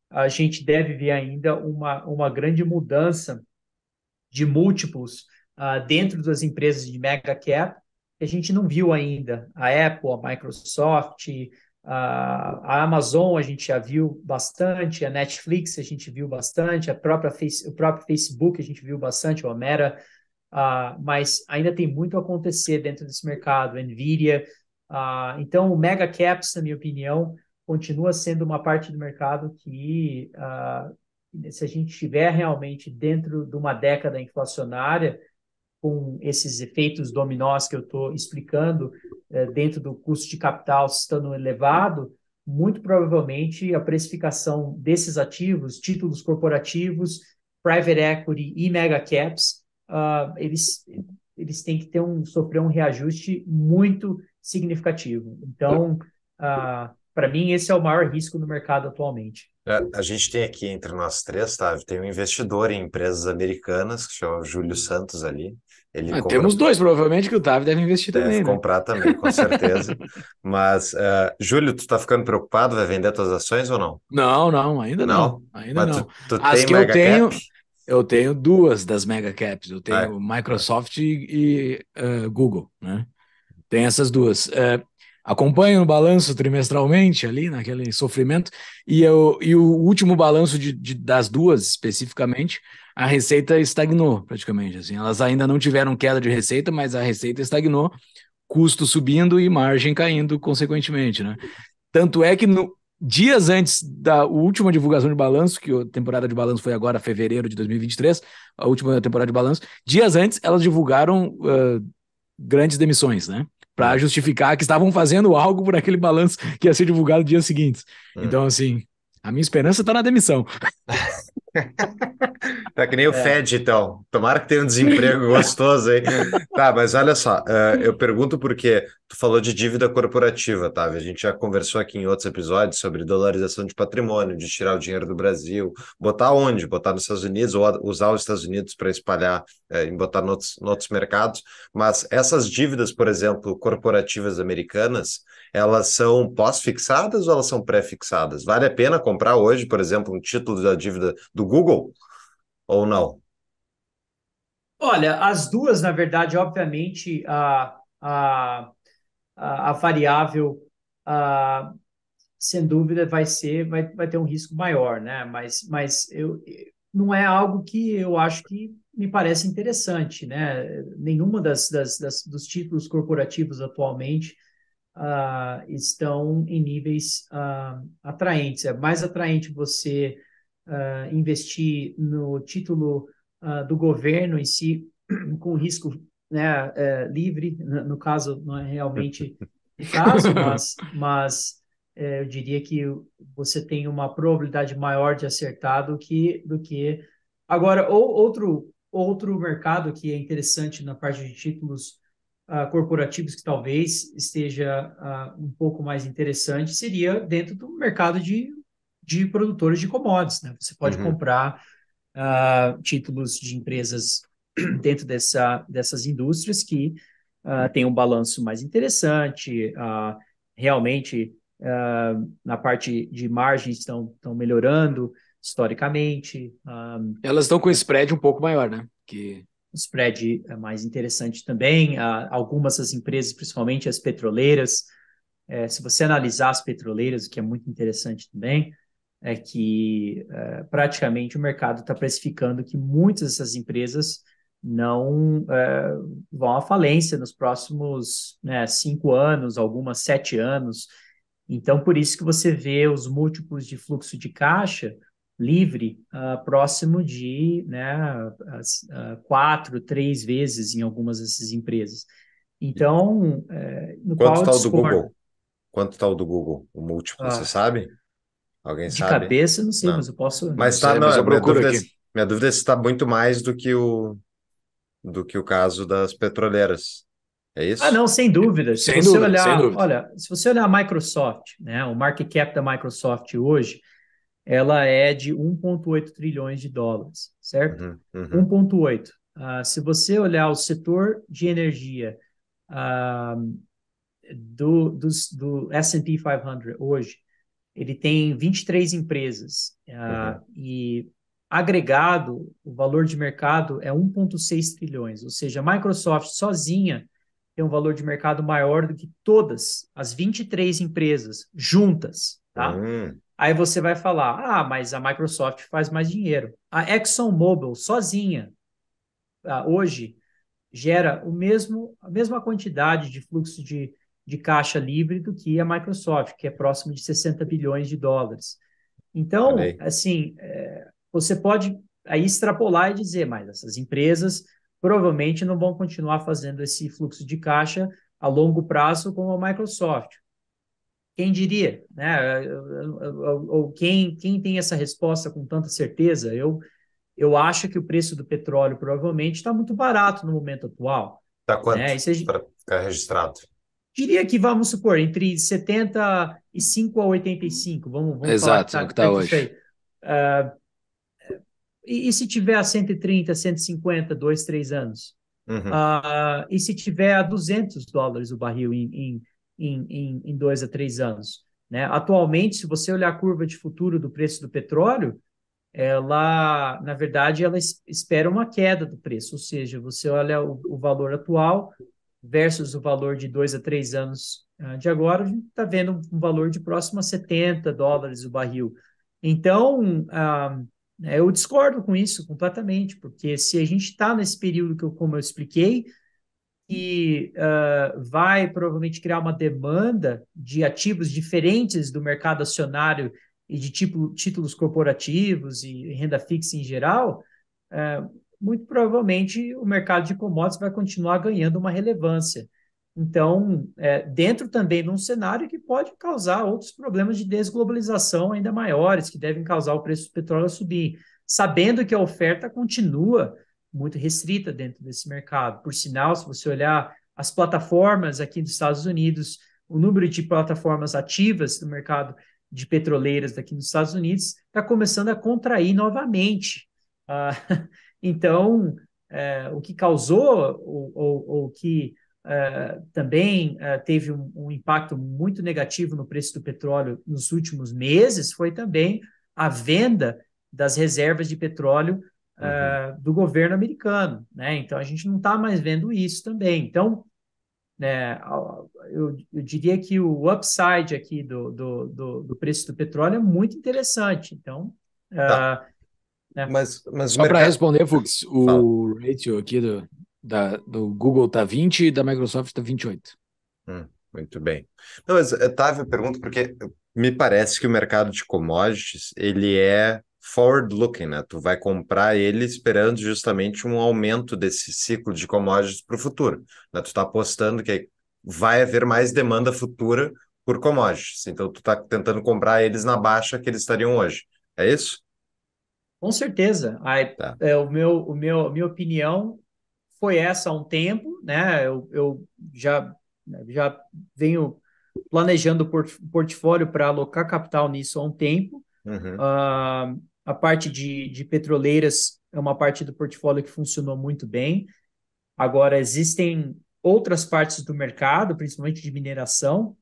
a gente deve ver ainda uma, uma grande mudança de múltiplos uh, dentro das empresas de mega cap, que a gente não viu ainda. A Apple, a Microsoft, a Amazon a gente já viu bastante, a Netflix a gente viu bastante, a própria face, o próprio Facebook a gente viu bastante, o Meta, uh, ah, mas ainda tem muito a acontecer dentro desse mercado. Nvidia, ah, então, o mega caps, na minha opinião, continua sendo uma parte do mercado que, ah, se a gente estiver realmente dentro de uma década inflacionária, com esses efeitos dominós que eu estou explicando, eh, dentro do custo de capital estando elevado, muito provavelmente a precificação desses ativos, títulos corporativos, private equity e mega caps, uh, eles, eles têm que ter um, sofrer um reajuste muito significativo. Então, ah, para mim, esse é o maior risco no mercado atualmente. É, a gente tem aqui entre nós três, tá? Tem um investidor em empresas americanas, que chama Júlio Santos ali. Ele ah, compra... Temos dois, provavelmente, que o Davi deve investir deve também. Deve né? comprar né? também, com certeza. [LAUGHS] Mas, uh, Júlio, tu tá ficando preocupado? Vai vender tuas ações ou não? Não, não, ainda não. não. Ainda Mas não. Tu, tu As que eu tenho, cap? eu tenho duas das mega caps. Eu tenho ah, Microsoft é. e, e uh, Google, né? Tem essas duas. É, acompanho o balanço trimestralmente ali, naquele sofrimento, e, eu, e o último balanço de, de, das duas, especificamente, a receita estagnou praticamente. Assim. Elas ainda não tiveram queda de receita, mas a receita estagnou, custo subindo e margem caindo, consequentemente. Né? Tanto é que no, dias antes da última divulgação de balanço, que a temporada de balanço foi agora, fevereiro de 2023, a última temporada de balanço, dias antes elas divulgaram uh, grandes demissões, né? para justificar que estavam fazendo algo por aquele balanço que ia ser divulgado dias seguintes. Hum. Então, assim, a minha esperança está na demissão. [LAUGHS] tá que nem o é. Fed, então. Tomara que tenha um desemprego gostoso aí. [LAUGHS] tá, mas olha só, uh, eu pergunto porque Tu falou de dívida corporativa, Távio. A gente já conversou aqui em outros episódios sobre dolarização de patrimônio, de tirar o dinheiro do Brasil, botar onde? Botar nos Estados Unidos ou usar os Estados Unidos para espalhar é, e botar em outros, outros mercados. Mas essas dívidas, por exemplo, corporativas americanas, elas são pós-fixadas ou elas são pré-fixadas? Vale a pena comprar hoje, por exemplo, um título da dívida do Google ou não? Olha, as duas, na verdade, obviamente, a, a a, variável, a, sem dúvida, vai ser, vai, vai ter um risco maior, né? Mas, mas eu, não é algo que eu acho que me parece interessante, né? Nenhuma das, das, das dos títulos corporativos atualmente uh, estão em níveis uh, atraentes. É mais atraente você uh, investir no título do governo em si, [CLEARS THROAT] com risco né, é, livre, no caso, não é realmente o [LAUGHS] caso, mas, mas é, eu diria que você tem uma probabilidade maior de acertar do que. Do que... Agora, ou, outro, outro mercado que é interessante na parte de títulos uh, corporativos, que talvez esteja uh, um pouco mais interessante, seria dentro do mercado de, de produtores de commodities. Né? Você pode uhum. comprar uh, títulos de empresas [CLEARS THROAT] dentro dessa, dessas indústrias que uh, ah, têm um balanço mais interessante, uh, realmente uh, na parte de margens estão, estão melhorando historicamente. Um, Elas estão com spread um pouco maior, né? Que... O spread é mais interessante também. algumas das empresas, principalmente as petroleiras, é, se você analisar as petroleiras, o que é muito interessante também, é que eh, praticamente o mercado está precificando que muitas dessas empresas não é, vão à falência nos próximos né, cinco anos, algumas sete anos. Então, por isso que você vê os múltiplos de fluxo de caixa livre uh, próximo de né, uh, quatro, três vezes em algumas dessas empresas. Então, é, no quanto está o do Google? Quanto está o do Google? O múltiplo, ah, você sabe? Alguém de sabe? De cabeça, não sei, não. mas eu posso. Mas está, não, minha, dúvida, é minha, dúvida, é se está muito mais do que o do que o caso das petroleiras. É isso? Ah, não, sem dúvida. Se sem, dúvida olhar, sem dúvida. Olha, se você olhar a Microsoft, né, o market cap da Microsoft hoje, ela é de 1,8 trilhões de dólares, certo? Uhum, uhum. 1,8. Uh, ah, se você olhar o setor de energia uh, do, do, do S&P 500 hoje, ele tem 23 empresas. Uh, uhum. E agregado, o valor de mercado é 1,6 trilhões, ou seja, a Microsoft sozinha tem um valor de mercado maior do que todas as 23 empresas juntas, tá? Uhum. Aí você vai falar, ah, mas a Microsoft faz mais dinheiro. A ExxonMobil sozinha, ah, hoje, gera o mesmo, a mesma quantidade de fluxo de, de caixa livre do que a Microsoft, que é próximo de 60 bilhões de dólares. Então, Amei. assim, é, você pode aí extrapolar e dizer, mas essas empresas provavelmente não vão continuar fazendo esse fluxo de caixa a longo prazo como a Microsoft. Quem diria, né? Ou quem, quem tem essa resposta com tanta certeza? Eu, eu acho que o preço do petróleo provavelmente está muito barato no momento atual. Está né? quanto né? para ficar registrado? Diria que, vamos supor, entre 75 a 85, vamos, vamos Exato, falar que tá, é que tá hoje. Uh, e, e, se tiver a 130, 150, dois, três anos? Uhum. Uh, e se tiver a 200 dólares o barril em, em, em, em dois a três anos? Né? Atualmente, se você olhar a curva de futuro do preço do petróleo, ela, na verdade, ela espera uma queda do preço, ou seja, você olha o, o valor atual versus o valor de dois a três anos ah, de agora, a gente está vendo um, um valor de próximo a 70 dólares o barril. Então, uh, né? Eu discordo com isso completamente, porque se a gente está nesse período que eu, como eu expliquei, que uh, vai provavelmente criar uma demanda de ativos diferentes do mercado acionário e de tipo, títulos corporativos e renda fixa em geral, uh, muito provavelmente o mercado de commodities vai continuar ganhando uma relevância. Então, é, dentro também de um cenário que pode causar outros problemas de desglobalização ainda maiores, que devem causar o preço do petróleo a subir, sabendo que a oferta continua muito restrita dentro desse mercado. Por sinal, se você olhar as plataformas aqui nos Estados Unidos, o número de plataformas ativas do mercado de petroleiras daqui nos Estados Unidos está começando a contrair novamente. Ah, [LAUGHS] então, é, o que causou ou o que Uh, também uh, teve um, um, impacto muito negativo no preço do petróleo nos últimos meses foi também a venda das reservas de petróleo uh, uhum. do governo americano. Né? Então, a gente não está mais vendo isso também. Então, né, eu, eu, diria que o upside aqui do, do, do, do, preço do petróleo é muito interessante. Então, tá. Né? mas, mas só para mercado... responder, Fux, o Fala. ratio aqui do, da, do Google está 20 e da Microsoft está 28. Hum, muito bem. Não, mas, Otávio, eu pergunto porque me parece que o mercado de commodities ele é forward-looking, né? Tu vai comprar ele esperando justamente um aumento desse ciclo de commodities para o futuro. Né? Tu está apostando que vai haver mais demanda futura por commodities. Então, tu está tentando comprar eles na baixa que eles estariam hoje. É isso? Com certeza. I, tá. é, o meu, o meu, a minha opinião foi essa há um tempo, né? Eu, eu já, já venho planejando o portfólio para alocar capital nisso há um tempo. Uhum. Uh, a parte de, de petroleiras é uma parte do portfólio que funcionou muito bem. Agora, existem outras partes do mercado, principalmente de mineração,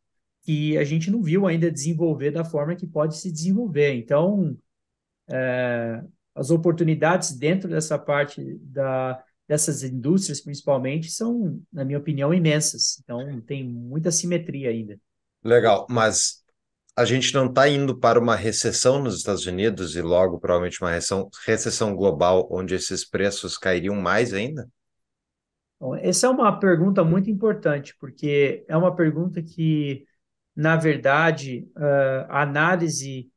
que a gente não viu ainda desenvolver da forma que pode se desenvolver. Então, é, as oportunidades dentro dessa parte da, dessas indústrias, principalmente, são, na minha opinião, imensas. Então, tem muita simetria ainda. Legal, mas a gente não está indo para uma recessão nos Estados Unidos e logo, provavelmente, uma recessão, recessão global, onde esses preços cairiam mais ainda? Bom, essa é uma pergunta muito importante, porque é uma pergunta que, na verdade, ah, a análise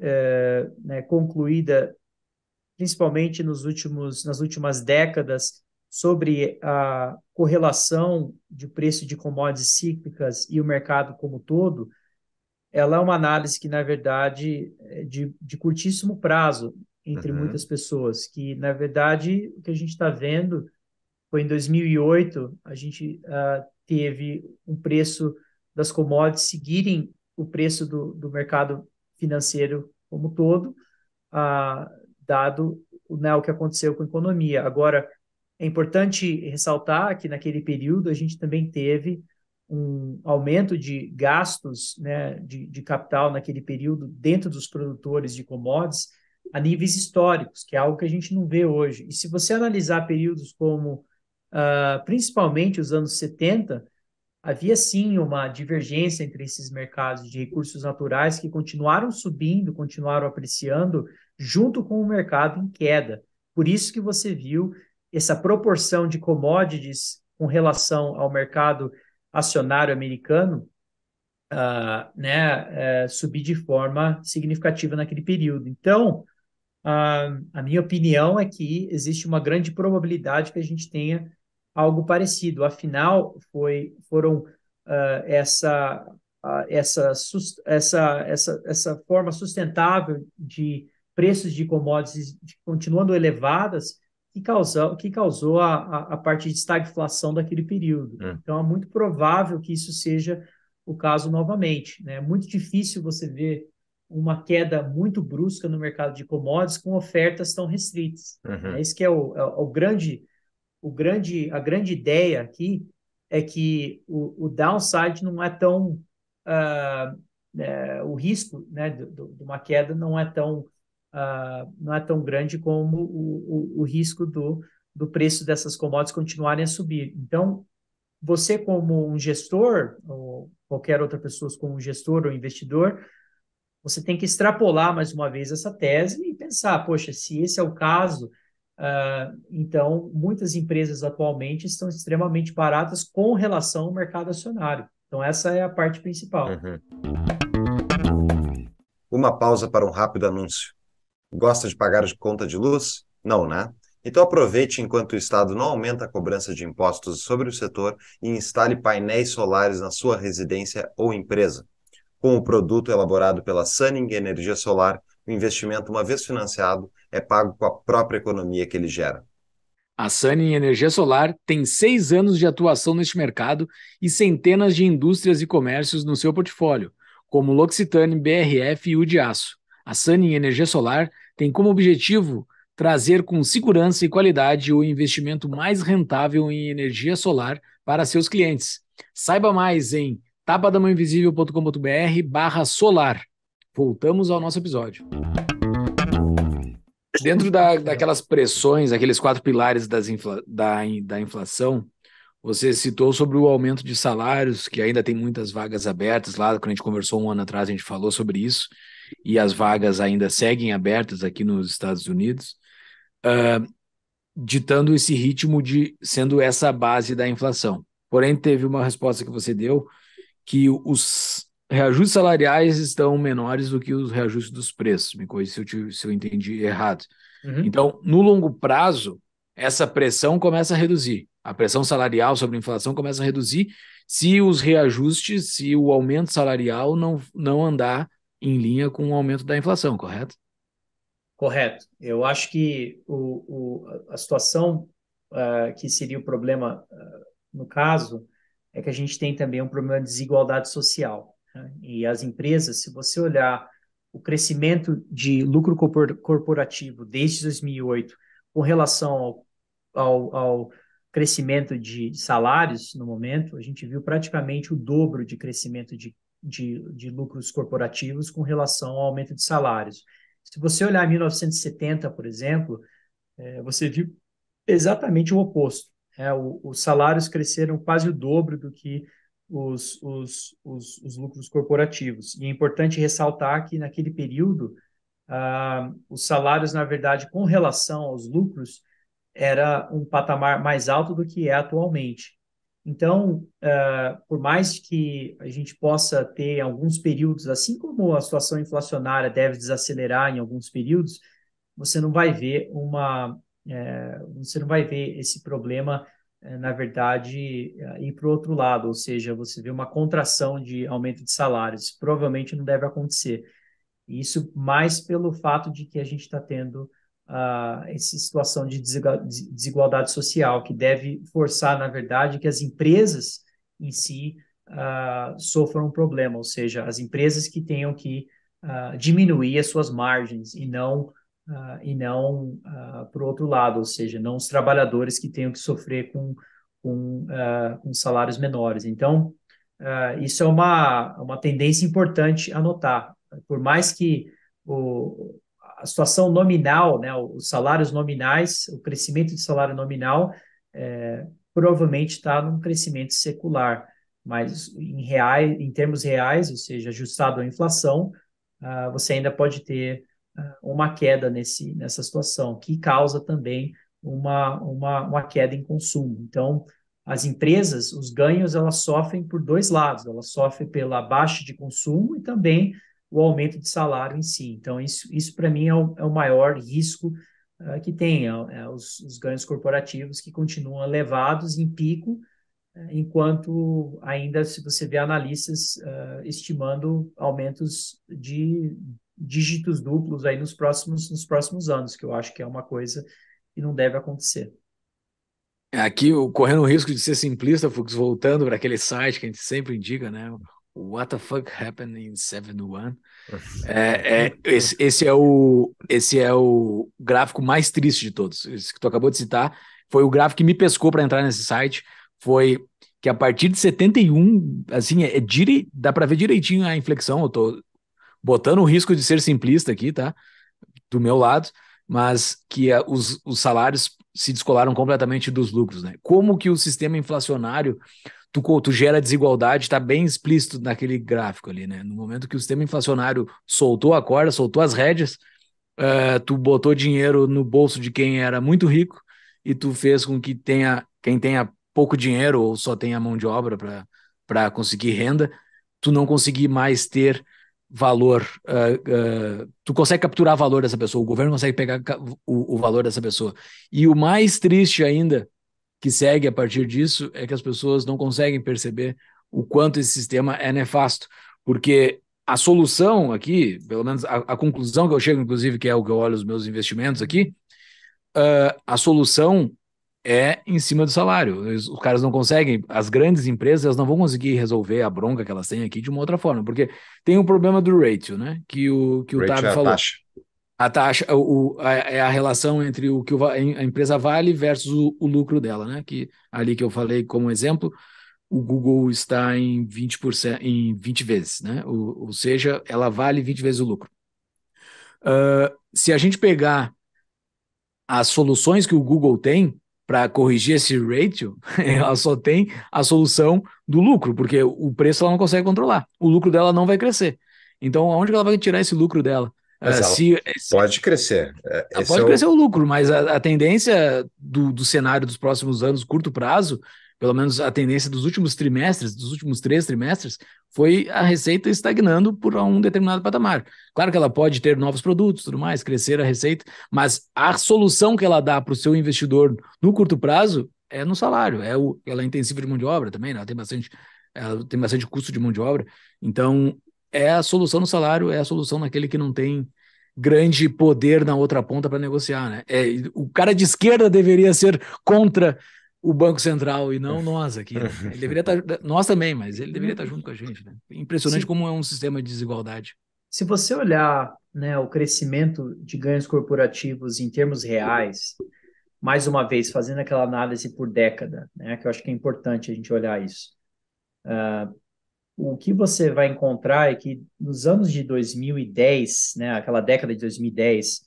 eh, né, concluída principalmente nos últimos, nas últimas décadas, sobre a correlação de preço de commodities cíclicas e o mercado como todo, ela é uma análise que, na verdade, é de, de curtíssimo prazo entre uhum. muitas pessoas, que, na verdade, o que a gente está vendo foi em 2008, a gente uh, teve um preço das commodities seguirem o preço do, do mercado financeiro como todo, uh, dado né, o que aconteceu com a economia. Agora, é importante ressaltar que naquele período a gente também teve um aumento de gastos né, de, de capital naquele período dentro dos produtores de commodities a níveis históricos, que é algo que a gente não vê hoje. E se você analisar períodos como uh, principalmente os anos 70, havia sim uma divergência entre esses mercados de recursos naturais que continuaram subindo, continuaram apreciando, junto com o mercado em queda. Por isso que você viu essa proporção de commodities com relação ao mercado acionário americano uh, né, uh, subir de forma significativa naquele período. Então, uh, a minha opinião é que existe uma grande probabilidade que a gente tenha algo parecido. Afinal, foi, foram essa, essa, essa, essa, essa forma sustentável de preços de commodities continuando elevadas, que causou, que causou a, a, a parte de estagflação daquele período. Hum. Então, é muito provável que isso seja o caso novamente. Né? É muito difícil você ver uma queda muito brusca no mercado de commodities com ofertas tão restritas. Uhum. É isso que é o, é o, é grande, o grande, a grande ideia aqui é que o, o downside não é tão uh, é, o risco né, de uma queda não é tão uh, não é tão grande como o, o, o risco do, do preço dessas commodities continuarem a subir. Então, você como um gestor, ou qualquer outra pessoa como um gestor ou investidor, você tem que extrapolar mais uma vez essa tese e pensar, poxa, se esse é o caso, uh, então muitas empresas atualmente estão extremamente baratas com relação ao mercado acionário. Então essa é a parte principal. Uhum. Uma pausa para um rápido anúncio. Gosta de pagar de conta de luz? Não, né? Então aproveite enquanto o Estado não aumenta a cobrança de impostos sobre o setor e instale painéis solares na sua residência ou empresa. Com o produto elaborado pela Sunning Energia Solar, o investimento, uma vez financiado, é pago com a própria economia que ele gera. A Sunning Energia Solar tem seis anos de atuação neste mercado e centenas de indústrias e comércios no seu portfólio, como L'Occitane, BRF e o de Aço. A Sunning Energia Solar tem como objetivo trazer com segurança e qualidade o investimento mais rentável em energia solar para seus clientes. Saiba mais em tapadamãoinvisível.com.br barra solar. Voltamos ao nosso episódio. Dentro da, daquelas pressões, aqueles quatro pilares infla, da, da inflação, você citou sobre o aumento de salários, que ainda tem muitas vagas abertas lá, quando a gente conversou um ano atrás, a gente falou sobre isso e as vagas ainda seguem abertas aqui nos Estados Unidos, uh, ditando esse ritmo de sendo essa a base da inflação. Porém, teve uma resposta que você deu que os reajustes salariais estão menores do que os reajustes dos preços. Me corrija se, eu, se eu entendi errado. Uhum. Então, no longo prazo, essa pressão começa a reduzir. A pressão salarial sobre a inflação começa a reduzir se os reajustes, se o aumento salarial não, não andar em linha com o aumento da inflação, correto? Correto. Eu acho que o, o a situação uh, que seria o problema, uh, no caso, é que a gente tem também um problema de desigualdade social. Né? E as empresas, se você olhar o crescimento de lucro corporativo desde 2008 com relação ao, ao, ao crescimento de salários no momento, a gente viu praticamente o dobro de crescimento de de, de lucros corporativos com relação ao aumento de salários. Se você olhar 1970, por exemplo, é, você viu exatamente o oposto. É, o, os salários cresceram quase o dobro do que os, os, os, os, lucros corporativos. E é importante ressaltar que, naquele período, ah, os salários, na verdade, com relação aos lucros, era um patamar mais alto do que é atualmente. Então, uh, por mais que a gente possa ter alguns períodos, assim como a situação inflacionária deve desacelerar em alguns períodos, você não vai ver uma, é, você não vai ver esse problema, é, na verdade, é, ir para o outro lado, ou seja, você vê uma contração de aumento de salários. Provavelmente não deve acontecer. Isso mais pelo fato de que a gente está tendo uh, essa situação de desigualdade social, que deve forçar, na verdade, que as empresas em si uh, sofram um problema, ou seja, as empresas que tenham que uh, diminuir as suas margens e não, ah, e não para o outro lado, ou seja, não os trabalhadores que tenham que sofrer com, com, com salários menores. Então, isso é uma, uma tendência importante a notar. Por mais que o, a situação nominal, né, os salários nominais, o crescimento de salário nominal é, provavelmente está num crescimento secular, mas em reais, em termos reais, ou seja, ajustado à inflação, uh, você ainda pode ter uh, uma queda nesse, nessa situação, que causa também uma, uma, uma queda em consumo. Então, as empresas, os ganhos, elas sofrem por dois lados, elas sofrem pela baixa de consumo e também o aumento de salário em si. Então, isso, isso para mim é o, é o, maior risco uh, que tem, é, é, os, os, ganhos corporativos que continuam elevados em pico, eh, enquanto ainda se você vê analistas uh, estimando aumentos de dígitos duplos aí nos próximos, nos próximos anos, que eu acho que é uma coisa que não deve acontecer. É, aqui, correndo o risco de ser simplista, Fux, voltando para aquele site que a gente sempre indica, né? What the fuck happened in 71? É, é, esse, esse, é o, esse é o gráfico mais triste de todos. Esse que tu acabou de citar foi o gráfico que me pescou para entrar nesse site. Foi que a partir de 71, assim, é, é dire... dá para ver direitinho a inflexão. Eu tô botando o risco de ser simplista aqui, tá? Do meu lado, mas que é, os, os salários se descolaram completamente dos lucros, né? Como que o sistema inflacionário tu, tu gera desigualdade, está bem explícito naquele gráfico ali, né? No momento que o sistema inflacionário soltou a corda, soltou as rédeas, uh, tu botou dinheiro no bolso de quem era muito rico e tu fez com que tenha quem tenha pouco dinheiro ou só tenha mão de obra para conseguir renda, tu não conseguir mais ter valor, uh, uh, tu consegue capturar valor dessa pessoa, o governo consegue pegar o, o valor dessa pessoa. E o mais triste ainda que segue a partir disso é que as pessoas não conseguem perceber o quanto esse sistema é nefasto, porque a solução aqui, pelo menos a, a conclusão que eu chego, inclusive, que é o que eu olho os meus investimentos aqui, uh, a solução é em cima do salário. Os, os caras não conseguem, as grandes empresas elas não vão conseguir resolver a bronca que elas têm aqui de uma outra forma, porque tem o um problema do ratio, né? Que o que o Távio é falou. Taxa a taxa, o, a, é a relação entre o que a empresa vale versus o, o lucro dela, né? Que ali que eu falei como exemplo, o Google está em 20%, em 20 vezes, né? Ou, ou seja, ela vale 20 vezes o lucro. Uh, se a gente pegar as soluções que o Google tem para corrigir esse ratio, [LAUGHS] ela só tem a solução do lucro, porque o preço ela não consegue controlar. O lucro dela não vai crescer. Então, aonde ela vai tirar esse lucro dela? Uh, se, pode se, crescer. É, esse pode é crescer o... o... lucro, mas a, a tendência do, do, cenário dos próximos anos, curto prazo, pelo menos a tendência dos últimos trimestres, dos últimos três trimestres, foi a receita estagnando por um determinado patamar. Claro que ela pode ter novos produtos, tudo mais, crescer a receita, mas a solução que ela dá para o seu investidor no curto prazo é no salário, é o, ela é intensiva de mão de obra também, né? ela tem bastante, ela tem bastante custo de mão de obra. Então, é a solução no salário, é a solução naquele que não tem grande poder na outra ponta para negociar, né? É, o cara de esquerda deveria ser contra o Banco Central e não é. nós aqui. Né? [LAUGHS] Ele deveria estar, tá, nós também, mas ele deveria estar tá junto com a gente. Né? Impressionante Sim. como é um sistema de desigualdade. Se você olhar né, o crescimento de ganhos corporativos em termos reais, mais uma vez, fazendo aquela análise por década, né, que eu acho que é importante a gente olhar isso. Uh, o que você vai encontrar é que nos anos de 2010, né, aquela década de 2010,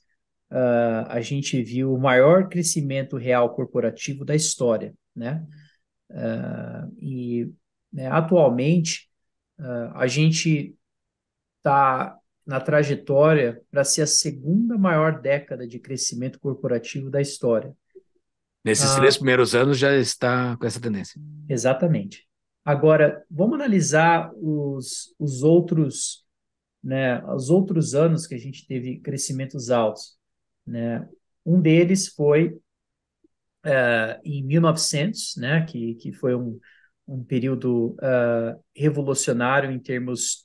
uh, ah, a gente viu o maior crescimento real corporativo da história, né? Uh, e né, atualmente uh, a gente está na trajetória para ser a segunda maior década de crescimento corporativo da história. Nesses três primeiros anos já está com essa tendência. Exatamente. Agora, vamos analisar os, os outros, né, os outros anos que a gente teve crescimentos altos. Né? Um deles foi uh, em 1900, né, que, que foi um, um período uh, revolucionário em termos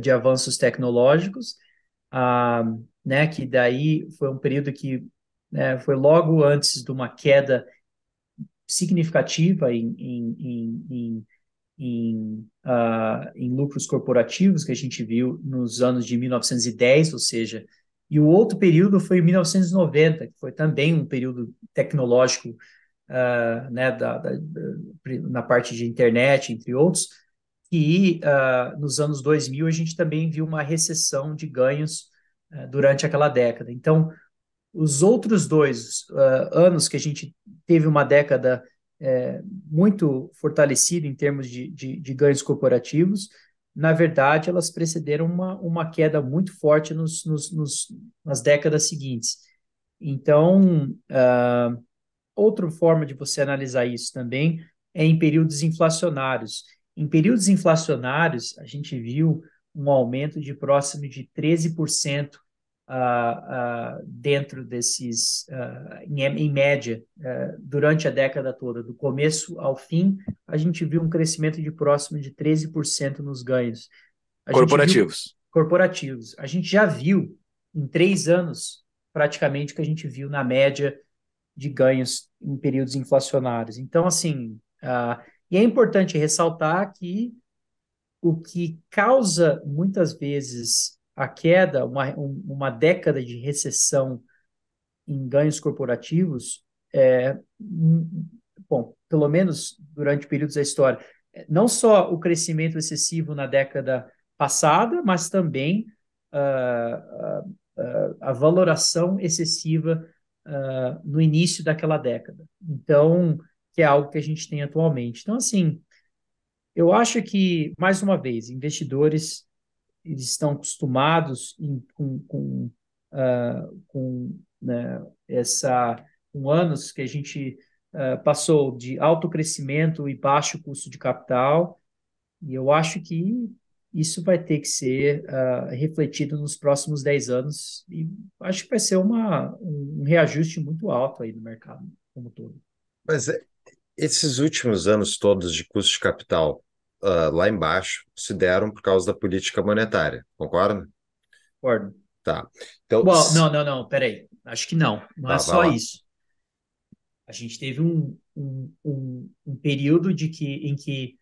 de avanços tecnológicos, uh, né, que daí foi um período que né, foi logo antes de uma queda significativa em, em, em, em em, uh, em lucros corporativos que a gente viu nos anos de 1910, ou seja, e o outro período foi 1990, que foi também um período tecnológico uh, né, da, da, na parte de internet, entre outros, e uh, ah, nos anos 2000 a gente também viu uma recessão de ganhos uh, durante aquela década. Então, os outros dois anos que a gente teve uma década é, muito fortalecido em termos de, de, de, ganhos corporativos, na verdade, elas precederam uma, uma queda muito forte nos, nos, nos nas décadas seguintes. Então, uh, outra forma de você analisar isso também é em períodos inflacionários. Em períodos inflacionários, a gente viu um aumento de próximo de 13% uh, uh, dentro desses, ah, em, é, em, média, durante a década toda, do começo ao fim, a gente viu um crescimento de próximo de 13% nos ganhos. A corporativos. Viu, corporativos. A gente já viu, em três anos, praticamente, o que a gente viu na média de ganhos em períodos inflacionários. Então, assim, uh, e é importante ressaltar que o que causa muitas vezes a queda, uma, uma década de recessão em ganhos corporativos, é, hum, bom, pelo menos durante períodos da história, é, não só o crescimento excessivo na década passada, mas também uh, uh, uh, a valoração excessiva no início daquela década. Então, que é algo que a gente tem atualmente. Então, assim, eu acho que, mais uma vez, investidores eles estão acostumados em, com, com, uh, com né, essa com anos que a gente uh, passou de alto crescimento e baixo custo de capital, e eu acho que isso vai ter que ser uh, refletido nos próximos 10 anos, e acho que vai ser uma, um reajuste muito alto aí no mercado como todo. Mas eh, esses últimos anos todos de custo de capital, uh, lá embaixo se deram por causa da política monetária, concorda? Concordo. Tá. Então, Bom, não, não, não, peraí. Acho que não. Não é tá, é só lá. isso. A gente teve um, um, um, um período de que, em que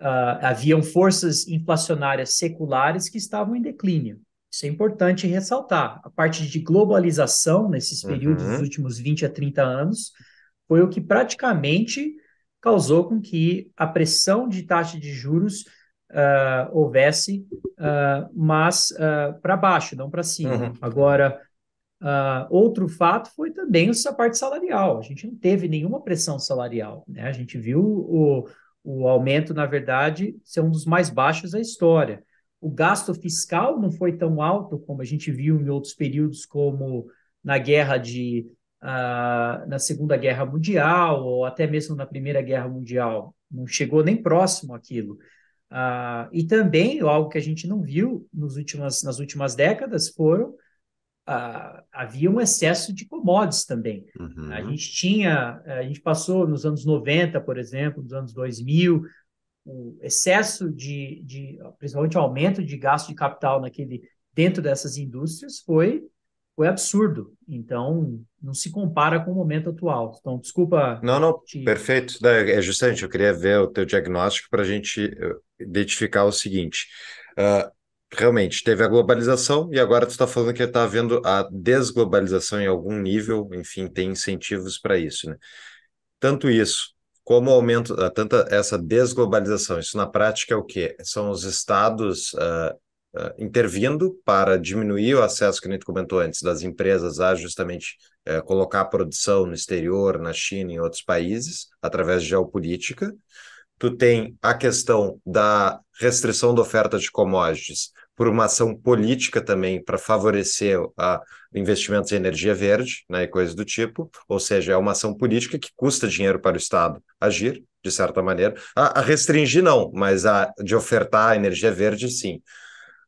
uh, haviam forças inflacionárias seculares que estavam em declínio. Isso é importante ressaltar. A parte de globalização nesses períodos uhum. dos últimos 20 a 30 anos foi o que praticamente causou com que a pressão de taxa de juros uh, houvesse, uh, mas uh, ah, para baixo, não para cima. Uhum. Agora, outro fato foi também essa parte salarial. A gente não teve nenhuma pressão salarial. Né? A gente viu o, o aumento, na verdade, ser um dos mais baixos da história. O gasto fiscal não foi tão alto como a gente viu em outros períodos, como na guerra de na Segunda Guerra Mundial ou até mesmo na Primeira Guerra Mundial. Não chegou nem próximo aquilo Ah, e também, algo que a gente não viu nos últimas, nas últimas décadas foram ah, havia um excesso de commodities também. Uhum. A gente tinha, a gente passou nos anos 90, por exemplo, nos anos 2000, o excesso de, de principalmente o aumento de gasto de capital naquele dentro dessas indústrias foi foi absurdo. Então, não se compara com o momento atual. Então, desculpa. Não, não, te... perfeito. É, é justamente, eu queria ver o teu diagnóstico para a gente eh, identificar o seguinte. Uh, realmente, teve a globalização e agora tu está falando que está havendo a desglobalização em algum nível, enfim, tem incentivos para isso, né? Tanto isso, como aumento, ah, tanta essa desglobalização, isso na prática é o quê? São os estados uh, uh, intervindo para diminuir o acesso que a gente comentou antes das empresas a justamente uh, colocar a produção no exterior, na China, em outros países, através de geopolítica. Tu tem a questão da restrição da oferta de commodities por uma ação política também para favorecer a investimentos em energia verde né, e coisas do tipo, ou seja, é uma ação política que custa dinheiro para o Estado agir, de certa maneira. A, a restringir, não, mas a de ofertar energia verde, sim.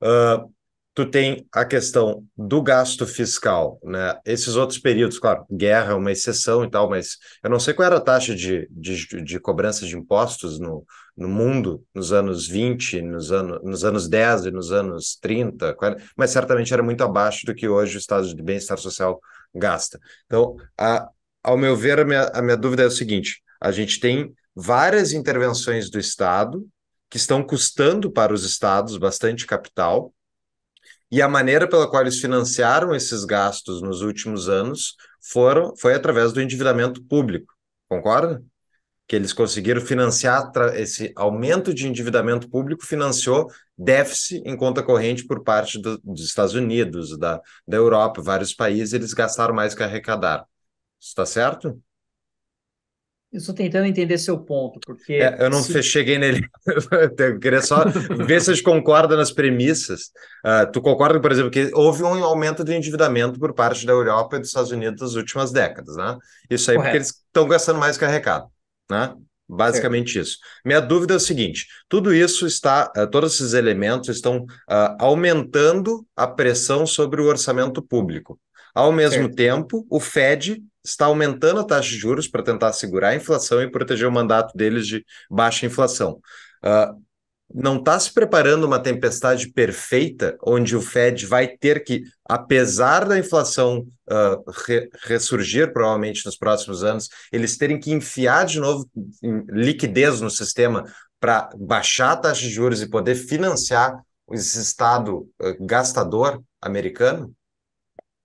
Uh, tu tem a questão do gasto fiscal, né? Esses outros períodos, claro, guerra é uma exceção e tal, mas eu não sei qual era a taxa de, de, de cobrança de impostos no, no mundo nos anos 20, nos, ano, nos anos 10 e nos anos 30, mas certamente era muito abaixo do que hoje o estado de bem-estar social gasta. Então, a, ao meu ver, a minha, a minha dúvida é o seguinte: a gente tem várias intervenções do Estado que estão custando para os estados bastante capital, e a maneira pela qual eles financiaram esses gastos nos últimos anos foram, foi através do endividamento público, concorda? Que eles conseguiram financiar esse aumento de endividamento público, financiou déficit em conta corrente por parte do, dos Estados Unidos, da, da Europa, vários países, eles gastaram mais que arrecadaram. Está certo? Eu estou tentando entender seu ponto, porque. É, eu não se... cheguei nele. [LAUGHS] eu queria só ver se gente concorda nas premissas. Uh, tu concorda, por exemplo, que houve um aumento do endividamento por parte da Europa e dos Estados Unidos nas últimas décadas, né? Isso aí Correto. porque eles estão gastando mais carregado, né? Basicamente é. isso. Minha dúvida é o seguinte: tudo isso está, uh, todos esses elementos estão uh, aumentando a pressão sobre o orçamento público. Ao mesmo tempo, o Fed está aumentando a taxa de juros para tentar segurar a inflação e proteger o mandato deles de baixa inflação. Uh, não está se preparando uma tempestade perfeita, onde o Fed vai ter que, apesar da inflação uh, re ressurgir provavelmente nos próximos anos, eles terem que enfiar de novo hum, liquidez no sistema para baixar a taxa de juros e poder financiar esse Estado uh, gastador americano?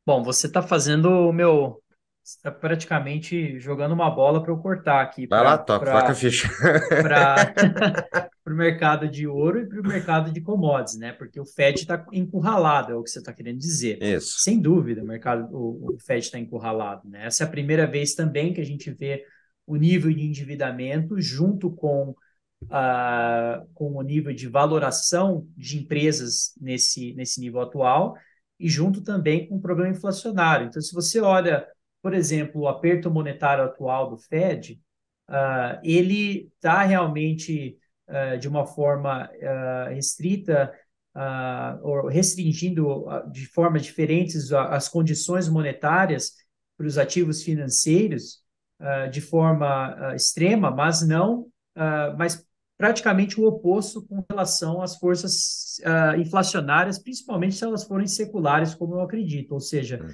Bom, você está fazendo o meu está praticamente jogando uma bola para eu cortar aqui. Vai pra, lá, toca, pra, toca ficha. [LAUGHS] Para [LAUGHS] o mercado de ouro e para o mercado de commodities, né? Porque o FED está encurralado, é o que você está querendo dizer. Isso. Sem dúvida, o mercado, o, o FED está encurralado, né? Essa é a primeira vez também que a gente vê o nível de endividamento junto com Uh, com o nível de valoração de empresas nesse, nesse nível atual e junto também com o problema inflacionário. Então, se você olha por exemplo, o aperto monetário atual do Fed, uh, ele está realmente uh, de uma forma uh, restrita ou restringindo de formas diferentes as condições monetárias para os ativos financeiros de forma extrema, mas não, mas praticamente o oposto com relação às forças inflacionárias, principalmente se elas forem seculares, como eu acredito, ou seja, hum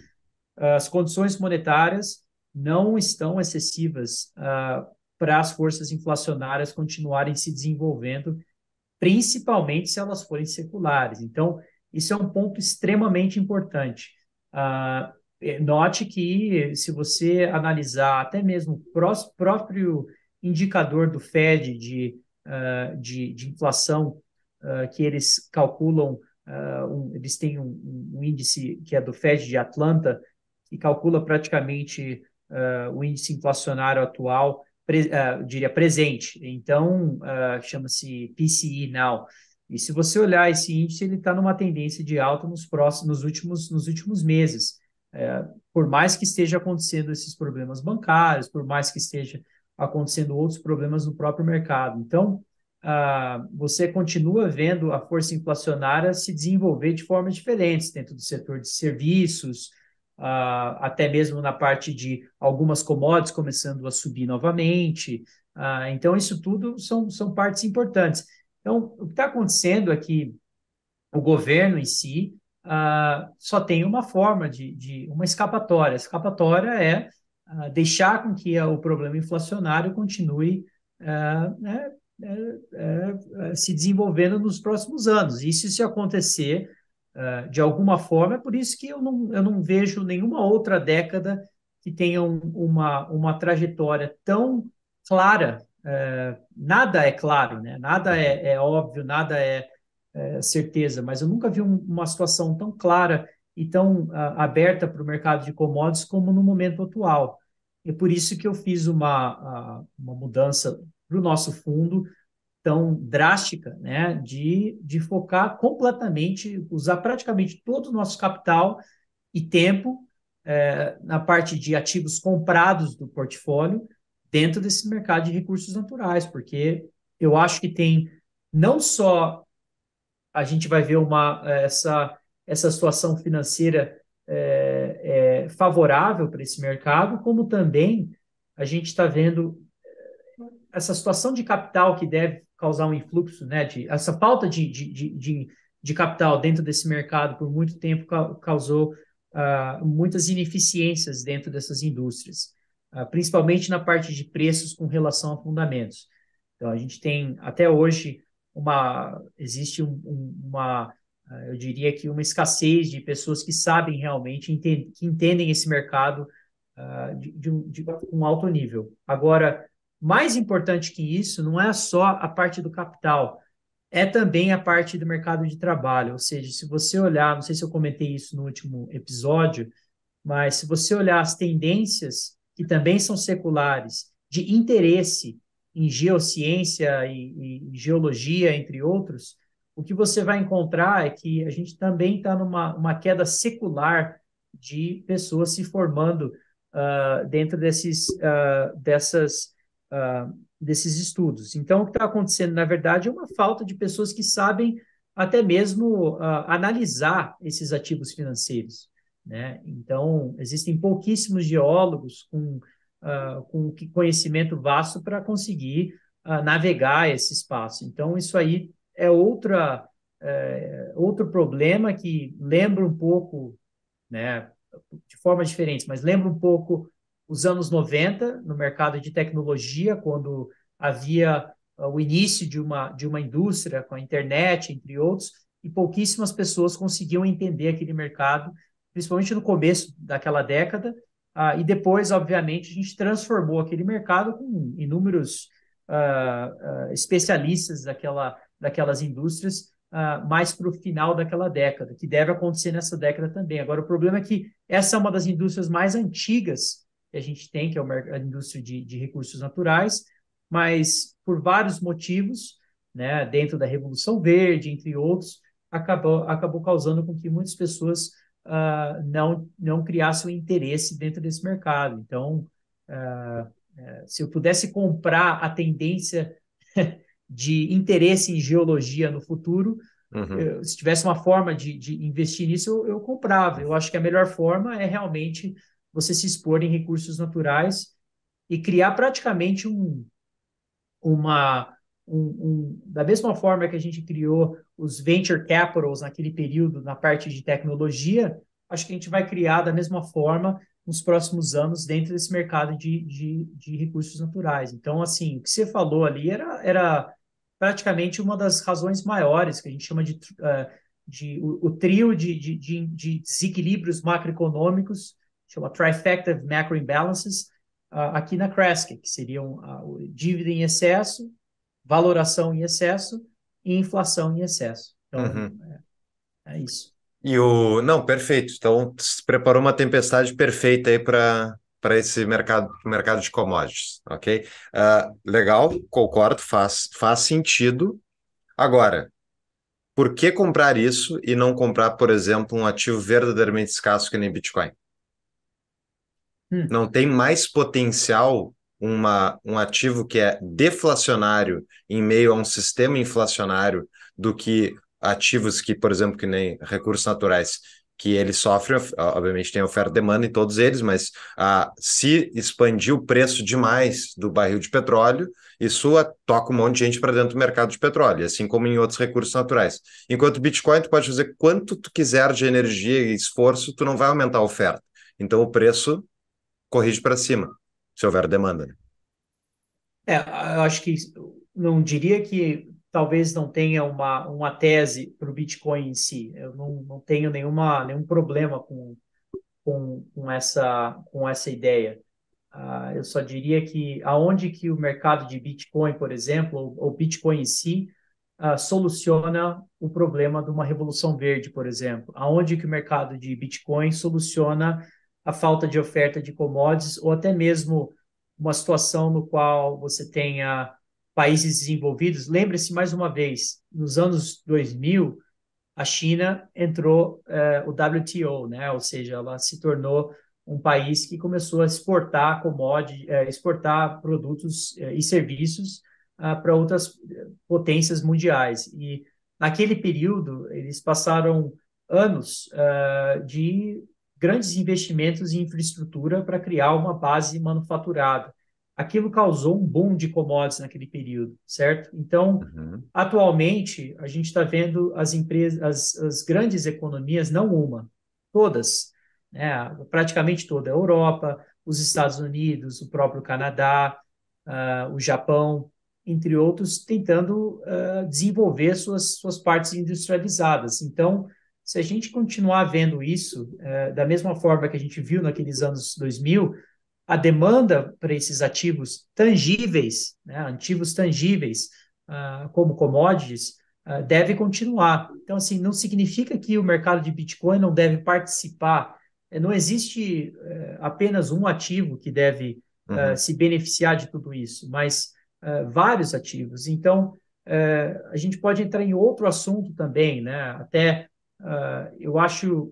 as condições monetárias não estão excessivas uh, para as forças inflacionárias continuarem se desenvolvendo, principalmente se elas forem seculares. Então, isso é um ponto extremamente importante. Uh, note que, se você analisar até mesmo o próprio indicador do FED de, uh, de, de, inflação, que eles calculam, um, eles têm um, um, índice que é do FED de Atlanta, e calcula praticamente uh, o índice inflacionário atual, pre, uh, diria presente. Então, uh, chama-se PCI Now. E se você olhar esse índice, ele está numa tendência de alta nos próximos, nos últimos, nos últimos meses. por mais que esteja acontecendo esses problemas bancários, por mais que esteja acontecendo outros problemas no próprio mercado. Então, Uh, você continua vendo a força inflacionária se desenvolver de formas diferentes dentro do setor de serviços, Uh, até mesmo na parte de algumas commodities começando a subir novamente. Uh, então, isso tudo são, são partes importantes. Então, o que está acontecendo é que o governo em si uh, só tem uma forma de, de uma escapatória. A escapatória é deixar com que o problema inflacionário continue né, é, é, é, se desenvolvendo nos próximos anos. E se isso acontecer, ah, de alguma forma. É por isso que eu não, eu não vejo nenhuma outra década que tenha um, uma, uma trajetória tão clara. Ah, nada é claro, né? nada é, é óbvio, nada é, é, certeza, mas eu nunca vi um, uma situação tão clara e tão ah, aberta para o mercado de commodities como no momento atual. É por isso que eu fiz uma, uma mudança para o nosso fundo, tão drástica, né, de, de focar completamente, usar praticamente todo o nosso capital e tempo é, na parte de ativos comprados do portfólio dentro desse mercado de recursos naturais, porque eu acho que tem não só a gente vai ver uma essa essa situação financeira é, é, favorável para esse mercado, como também a gente está vendo é, essa situação de capital que deve causar um influxo, né? De, essa falta de, de, de, de capital dentro desse mercado por muito tempo causou uh, muitas ineficiências dentro dessas indústrias, uh, principalmente na parte de preços com relação a fundamentos. Então, a gente tem até hoje uma existe um, uma ah, eu diria que uma escassez de pessoas que sabem realmente entende, que entendem esse mercado uh, de, de, um, de, um, alto nível. Agora mais importante que isso, não é só a parte do capital, é também a parte do mercado de trabalho. Ou seja, se você olhar, não sei se eu comentei isso no último episódio, mas se você olhar as tendências que também são seculares de interesse em geociência e, e geologia, entre outros, o que você vai encontrar é que a gente também está numa uma queda secular de pessoas se formando uh, dentro desses, uh, dessas uh, desses estudos. Então, o que está acontecendo, na verdade, é uma falta de pessoas que sabem até mesmo uh, analisar esses ativos financeiros. Né? Então, existem pouquíssimos geólogos com, uh, com conhecimento vasto para conseguir navegar esse espaço. Então, isso aí é outra, é, outro problema que lembra um pouco, né, de forma diferente, mas lembra um pouco os anos 90 no mercado de tecnologia, quando havia ah, o início de uma, de uma indústria com a internet, entre outros, e pouquíssimas pessoas conseguiam entender aquele mercado, principalmente no começo daquela década. Ah, e depois, obviamente, a gente transformou aquele mercado com inúmeros ah, ah, especialistas daquela, daquelas indústrias ah, mais para o final daquela década, que deve acontecer nessa década também. Agora, o problema é que essa é uma das indústrias mais antigas que a gente tem, que é a indústria de, de recursos naturais, mas por vários motivos, né, dentro da Revolução Verde, entre outros, acabou, acabou causando com que muitas pessoas uh, não, não criassem interesse dentro desse mercado. Então, uh, se eu pudesse comprar a tendência [LAUGHS] de interesse em geologia no futuro, uhum. se tivesse uma forma de, de investir nisso, eu, eu, comprava. Eu acho que a melhor forma é realmente você se expor em recursos naturais e criar praticamente um, uma. Um, um, da mesma forma que a gente criou os venture capitals naquele período, na parte de tecnologia, acho que a gente vai criar da mesma forma nos próximos anos dentro desse mercado de, de, de recursos naturais. Então, assim, o que você falou ali era, era praticamente uma das razões maiores que a gente chama de, eh, de o, o trio de, de, de, de desequilíbrios macroeconômicos chama Trifecta of Macro Imbalances, uh, aqui na Cresc, que seriam uh, dívida em excesso, valoração em excesso e inflação em excesso. Então, uhum. é, é, isso. E o. Não, perfeito. Então, se preparou uma tempestade perfeita aí para para esse mercado, mercado de commodities, ok? Uh, legal, concordo, faz, faz sentido. Agora, por que comprar isso e não comprar, por exemplo, um ativo verdadeiramente escasso que nem Bitcoin? Hum. Não tem mais potencial uma, um ativo que é deflacionário em meio a um sistema inflacionário do que ativos que, por exemplo, que nem recursos naturais, que eles sofrem, obviamente tem oferta e demanda em todos eles, mas ah, se expandir o preço demais do barril de petróleo, isso toca um monte de gente para dentro do mercado de petróleo, assim como em outros recursos naturais. Enquanto Bitcoin, tu pode fazer quanto tu quiser de energia e esforço, tu não vai aumentar a oferta. Então o preço corrige para cima, se houver demanda. Né? É, eu acho que não diria que talvez não tenha uma, uma tese para o Bitcoin em si. Eu não, não tenho nenhuma, nenhum problema com, com, com, essa, com essa ideia. Uh, eu só diria que aonde que o mercado de Bitcoin, por exemplo, ou, ou Bitcoin em si, uh, soluciona o problema de uma revolução verde, por exemplo. Aonde que o mercado de Bitcoin soluciona a falta de oferta de commodities ou até mesmo uma situação no qual você tenha países desenvolvidos. Lembre-se mais uma vez, nos anos 2000, a China entrou eh, o WTO, né? ou seja, ela se tornou um país que começou a exportar commodities, eh, exportar produtos eh, e serviços ah, para outras eh, potências mundiais. E naquele período, eles passaram anos ah, de grandes investimentos em infraestrutura para criar uma base manufaturada. Aquilo causou um boom de commodities naquele período, certo? Então, uhum. atualmente, a gente está vendo as empresas, as, grandes economias, não uma, todas, né? praticamente toda a Europa, os Estados Unidos, o próprio Canadá, uh, o Japão, entre outros, tentando uh, desenvolver suas, suas partes industrializadas. Então, se a gente continuar vendo isso é, da mesma forma que a gente viu naqueles anos 2000, a demanda para esses ativos tangíveis, né, ativos tangíveis, uh, como commodities, uh, deve continuar. Então, assim, não significa que o mercado de Bitcoin não deve participar. É, não existe uh, apenas um ativo que deve ah, uhum. se beneficiar de tudo isso, mas vários ativos. Então, eh, a gente pode entrar em outro assunto também, né? Até uh, eu acho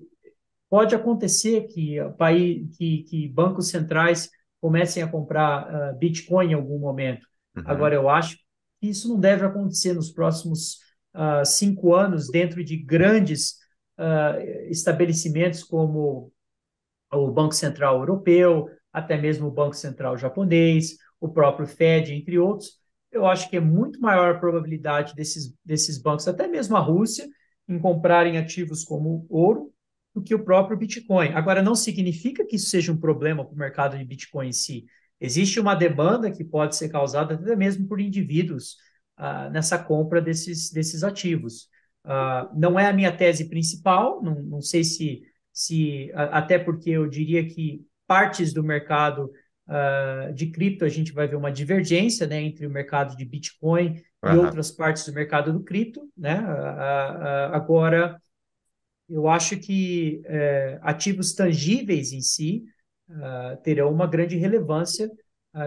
pode acontecer que, país, que, que bancos centrais comecem a comprar uh, Bitcoin em algum momento. Uhum. Agora, eu acho que isso não deve acontecer nos próximos uh, cinco anos dentro de grandes uh, estabelecimentos como o Banco Central Europeu, até mesmo o Banco Central Japonês, o próprio Fed, entre outros. Eu acho que é muito maior a probabilidade desses, desses bancos, até mesmo a Rússia, em comprarem ativos como ouro do que o próprio Bitcoin. Agora, não significa que isso seja um problema para o mercado de Bitcoin em si. Existe uma demanda que pode ser causada até mesmo por indivíduos ah, nessa compra desses, desses ativos. Ah, não é a minha tese principal, não, não sei se, se até porque eu diria que partes do mercado uh, de cripto, a gente vai ver uma divergência né, entre o mercado de Bitcoin uhum. e outras partes do mercado do cripto. Né? Uh, agora, eu acho que é, ativos tangíveis em si terão uma grande relevância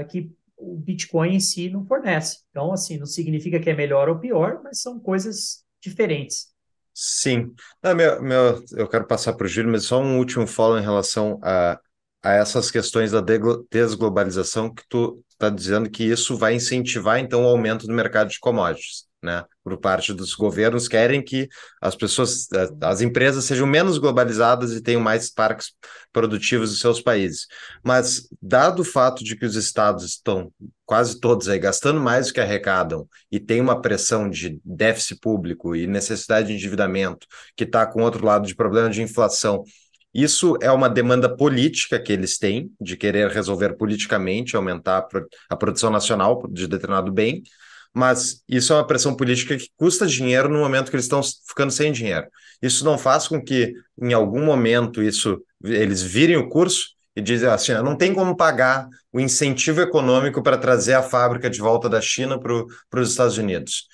que o Bitcoin em si não fornece. Então, assim, não significa que é melhor ou pior, mas são coisas diferentes. Sim. Não, meu, meu, eu quero passar para o Júlio mas só um último follow em relação a a essas questões da desglobalização que tu está dizendo que isso vai incentivar então o aumento do mercado de commodities, né? Por parte dos governos querem que as pessoas, as empresas sejam menos globalizadas e tenham mais parques produtivos em seus países. Mas dado o fato de que os estados estão quase todos aí gastando mais do que arrecadam e tem uma pressão de déficit público e necessidade de endividamento que está com outro lado de problema de inflação isso é uma demanda política que eles têm, de querer resolver politicamente, aumentar a produção nacional de determinado bem, mas isso é uma pressão política que custa dinheiro no momento que eles estão ficando sem dinheiro. Isso não faz com que, em algum momento, isso eles virem o curso e dizem assim: não tem como pagar o incentivo econômico para trazer a fábrica de volta da China para os Estados Unidos.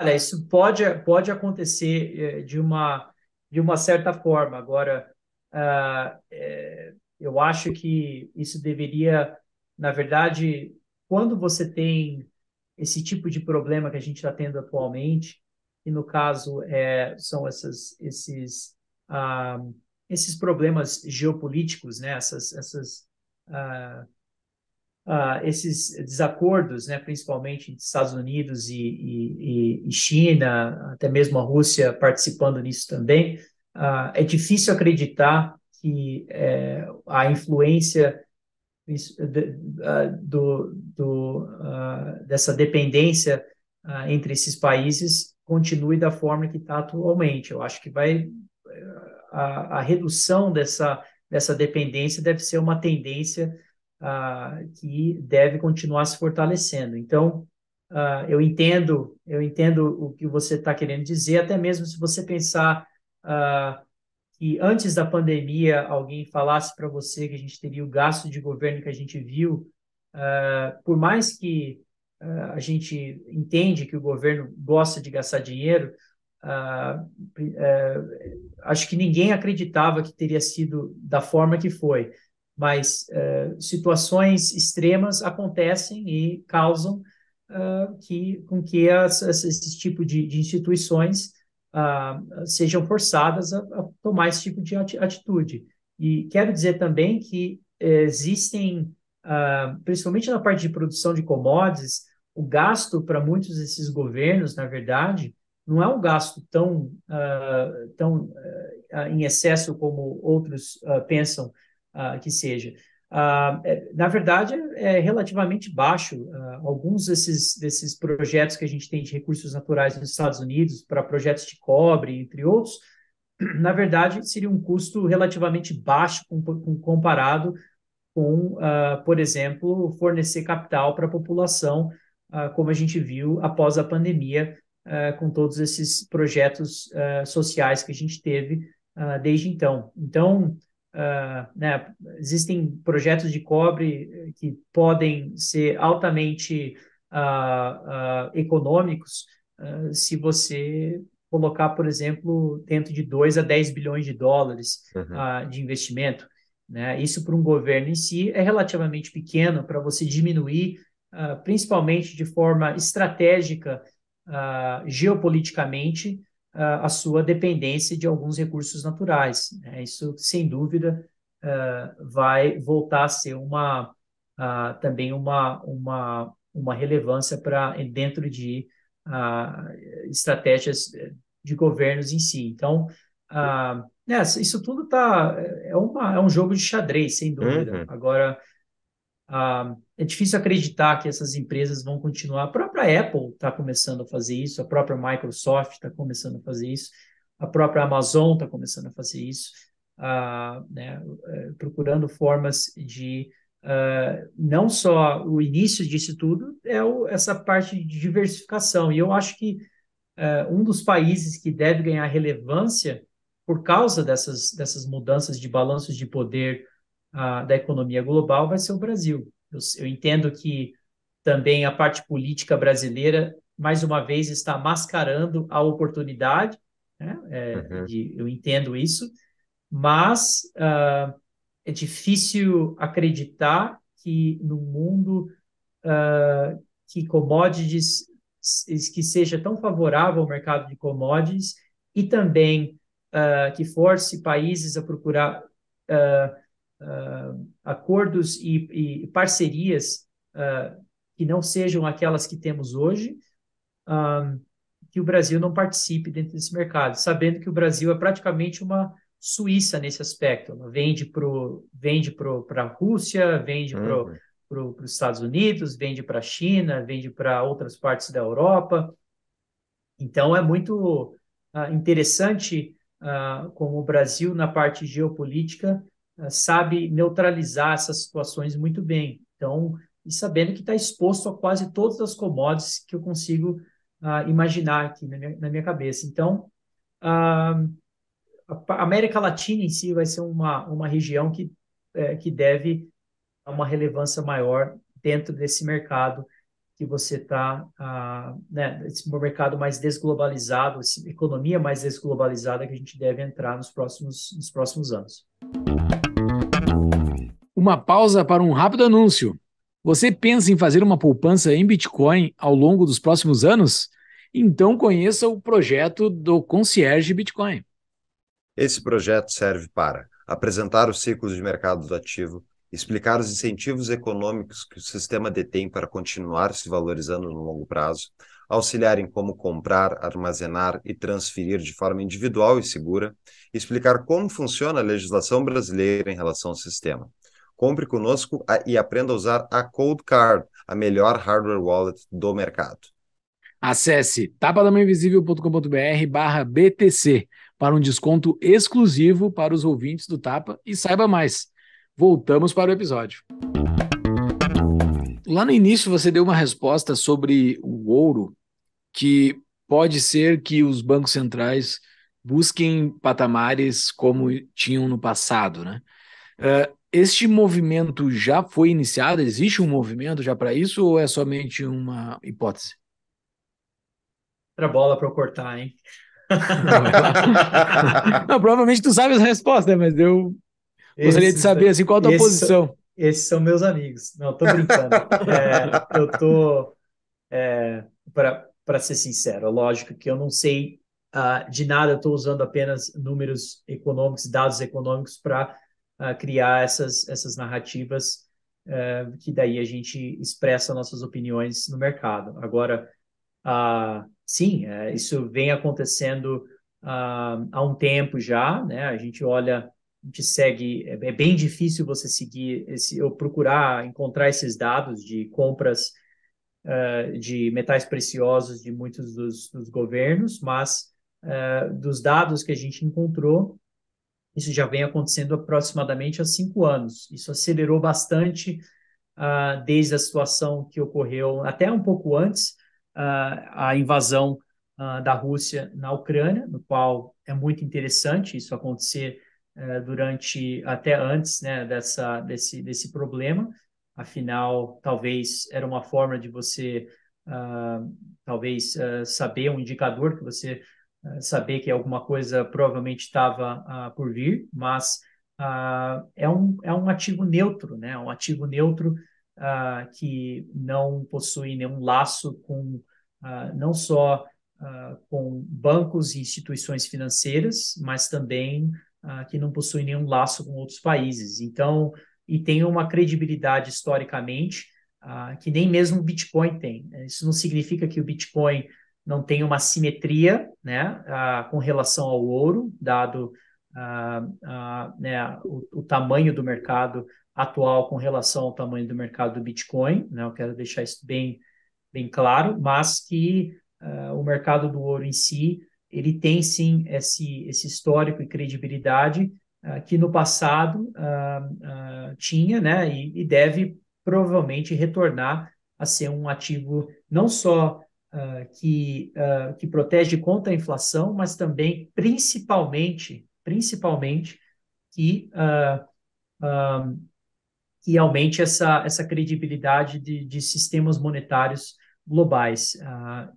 Olha, isso pode, pode acontecer eh, de uma de uma certa forma. Agora, uh, é, eu acho que isso deveria, na verdade, quando você tem esse tipo de problema que a gente está tendo atualmente, e no caso é, são essas, esses, uh, esses problemas geopolíticos, né? essas, essas uh, uh, esses desacordos, né, principalmente entre Estados Unidos e, e, e, China, até mesmo a Rússia participando nisso também, uh, é difícil acreditar que é, a influência ah, do, do, uh, dessa dependência uh, entre esses países continue da forma que está atualmente. Eu acho que vai a, a, redução dessa, dessa dependência deve ser uma tendência ah, que deve continuar se fortalecendo. Então, ah, eu entendo, eu entendo o que você está querendo dizer, até mesmo se você pensar ah, que antes da pandemia alguém falasse para você que a gente teria o gasto de governo que a gente viu, por mais que a gente entende que o governo gosta de gastar dinheiro, eh, acho que ninguém acreditava que teria sido da forma que foi mas eh, situações extremas acontecem e causam eh, que, com que as, esse tipo de, de instituições ah, sejam forçadas a, a, tomar esse tipo de atitude. E quero dizer também que existem, ah, principalmente na parte de produção de commodities, o gasto para muitos desses governos, na verdade, não é um gasto tão, ah, tão eh, em excesso como outros pensam, uh, que seja. Uh, é, na verdade, é relativamente baixo. Uh, alguns desses, desses projetos que a gente tem de recursos naturais nos Estados Unidos, para projetos de cobre, entre outros, [CLEARS THROAT] na verdade, seria um custo relativamente baixo com, com, comparado com, por exemplo, fornecer capital para a população, como a gente viu após a pandemia, com todos esses projetos sociais que a gente teve desde então. Então, Uh, né, existem projetos de cobre eh, que podem ser altamente uh, uh, econômicos se você colocar, por exemplo, dentro de 2 a 10 bilhões de dólares uhum. de investimento. Né? Isso para um governo em si é relativamente pequeno para você diminuir, principalmente de forma estratégica, geopoliticamente, a sua dependência de alguns recursos naturais. Né? Isso, sem dúvida, uh, vai voltar a ser uma, uh, também uma, uma, uma relevância para dentro de uh, estratégias de governos em si. Então, né, isso tudo tá, é, uma, é um jogo de xadrez, sem dúvida. Uhum. Agora, ah, é difícil acreditar que essas empresas vão continuar. A própria Apple está começando a fazer isso, a própria Microsoft está começando a fazer isso, a própria Amazon está começando a fazer isso, ah, né, é, procurando formas de Uh, não só o início disso tudo é o, essa parte de diversificação. E eu acho que uh, um dos países que deve ganhar relevância por causa dessas, dessas mudanças de balanços de poder a, da economia global vai ser o Brasil. Eu, eu entendo que também a parte política brasileira, mais uma vez, está mascarando a oportunidade, né? é, uhum. de, eu entendo isso, mas uh, é difícil acreditar que no mundo uh, que commodities que seja tão favorável ao mercado de commodities e também uh, que force países a procurar uh, uh, acordos e, e parcerias uh, que não sejam aquelas que temos hoje, ah, que o Brasil não participe dentro desse mercado, sabendo que o Brasil é praticamente uma Suíça nesse aspecto. vende para vende a Rússia, vende uhum. para os Estados Unidos, vende para a China, vende para outras partes da Europa. Então é muito uh, interessante uh, como o Brasil, na parte geopolítica, eh, sabe neutralizar essas situações muito bem. Então, e sabendo que está exposto a quase todas as commodities que eu consigo uh, imaginar aqui na minha, na minha cabeça. Então, uh, a América Latina em si vai ser uma, uma região que, é, que deve uma relevância maior dentro desse mercado que você está, uh, ah, né, esse mercado mais desglobalizado, essa economia mais desglobalizada que a gente deve entrar nos próximos, nos próximos anos. Uma pausa para um rápido anúncio. Você pensa em fazer uma poupança em Bitcoin ao longo dos próximos anos? Então conheça o projeto do Concierge Bitcoin. Esse projeto serve para apresentar os ciclos de mercado do ativo, explicar os incentivos econômicos que o sistema detém para continuar se valorizando no longo prazo, auxiliar em como comprar, armazenar e transferir de forma individual e segura, explicar como funciona a legislação brasileira em relação ao sistema. Compre conosco e aprenda a usar a Cold Card, a melhor hardware wallet do mercado. Acesse tapadamainvisível.com.br barra BTC para um desconto exclusivo para os ouvintes do Tapa e saiba mais. Voltamos para o episódio. Lá no início você deu uma resposta sobre o ouro, que pode ser que os bancos centrais busquem patamares como tinham no passado, né? Uh, este movimento já foi iniciado? Existe um movimento já para isso ou é somente uma hipótese? Outra bola para eu cortar, hein? [LAUGHS] Não, provavelmente tu sabe a resposta, né? mas eu esses, gostaria de saber assim, qual a tua esses posição. São, esses são meus amigos. Não, tô brincando. [LAUGHS] É, eu tô. É, para ser sincero, lógico que eu não sei uh, de nada, estou usando apenas números econômicos, dados econômicos para criar essas, essas narrativas uh, que daí a gente expressa nossas opiniões no mercado. Agora, uh, sim, é, isso vem acontecendo há um tempo já, né? A gente olha, a gente segue, é, é bem difícil você seguir, esse, eu procurar encontrar esses dados de compras eh, de metais preciosos de muitos dos, dos governos, mas eh, dos dados que a gente encontrou, isso já vem acontecendo aproximadamente há cinco anos. Isso acelerou bastante uh, desde a situação que ocorreu, até um pouco antes, uh, a invasão uh, da Rússia na Ucrânia, no qual é muito interessante isso acontecer eh, durante até antes né, dessa, desse, desse problema. Afinal, talvez era uma forma de você, uh, talvez, uh, saber um indicador que você eh, saber que alguma coisa provavelmente estava ah, por vir, mas ah, é, um, é um ativo neutro, né? É um ativo neutro ah, que não possui nenhum laço com não só com bancos e instituições financeiras, mas também que não possui nenhum laço com outros países. Então, e tem uma credibilidade historicamente que nem mesmo o Bitcoin tem. Isso não significa que o Bitcoin não tem uma simetria né, ah, com relação ao ouro, dado ah, ah, né, o, o, tamanho do mercado atual com relação ao tamanho do mercado do Bitcoin. Né, eu quero deixar isso bem, bem claro, mas que o mercado do ouro em si ele tem sim esse, esse histórico e credibilidade que no passado tinha né, e, e deve provavelmente retornar a ser um ativo não só ah, que, uh, que protege contra a inflação, mas também, principalmente, principalmente, que, uh, que aumente essa, essa credibilidade de, de sistemas monetários globais.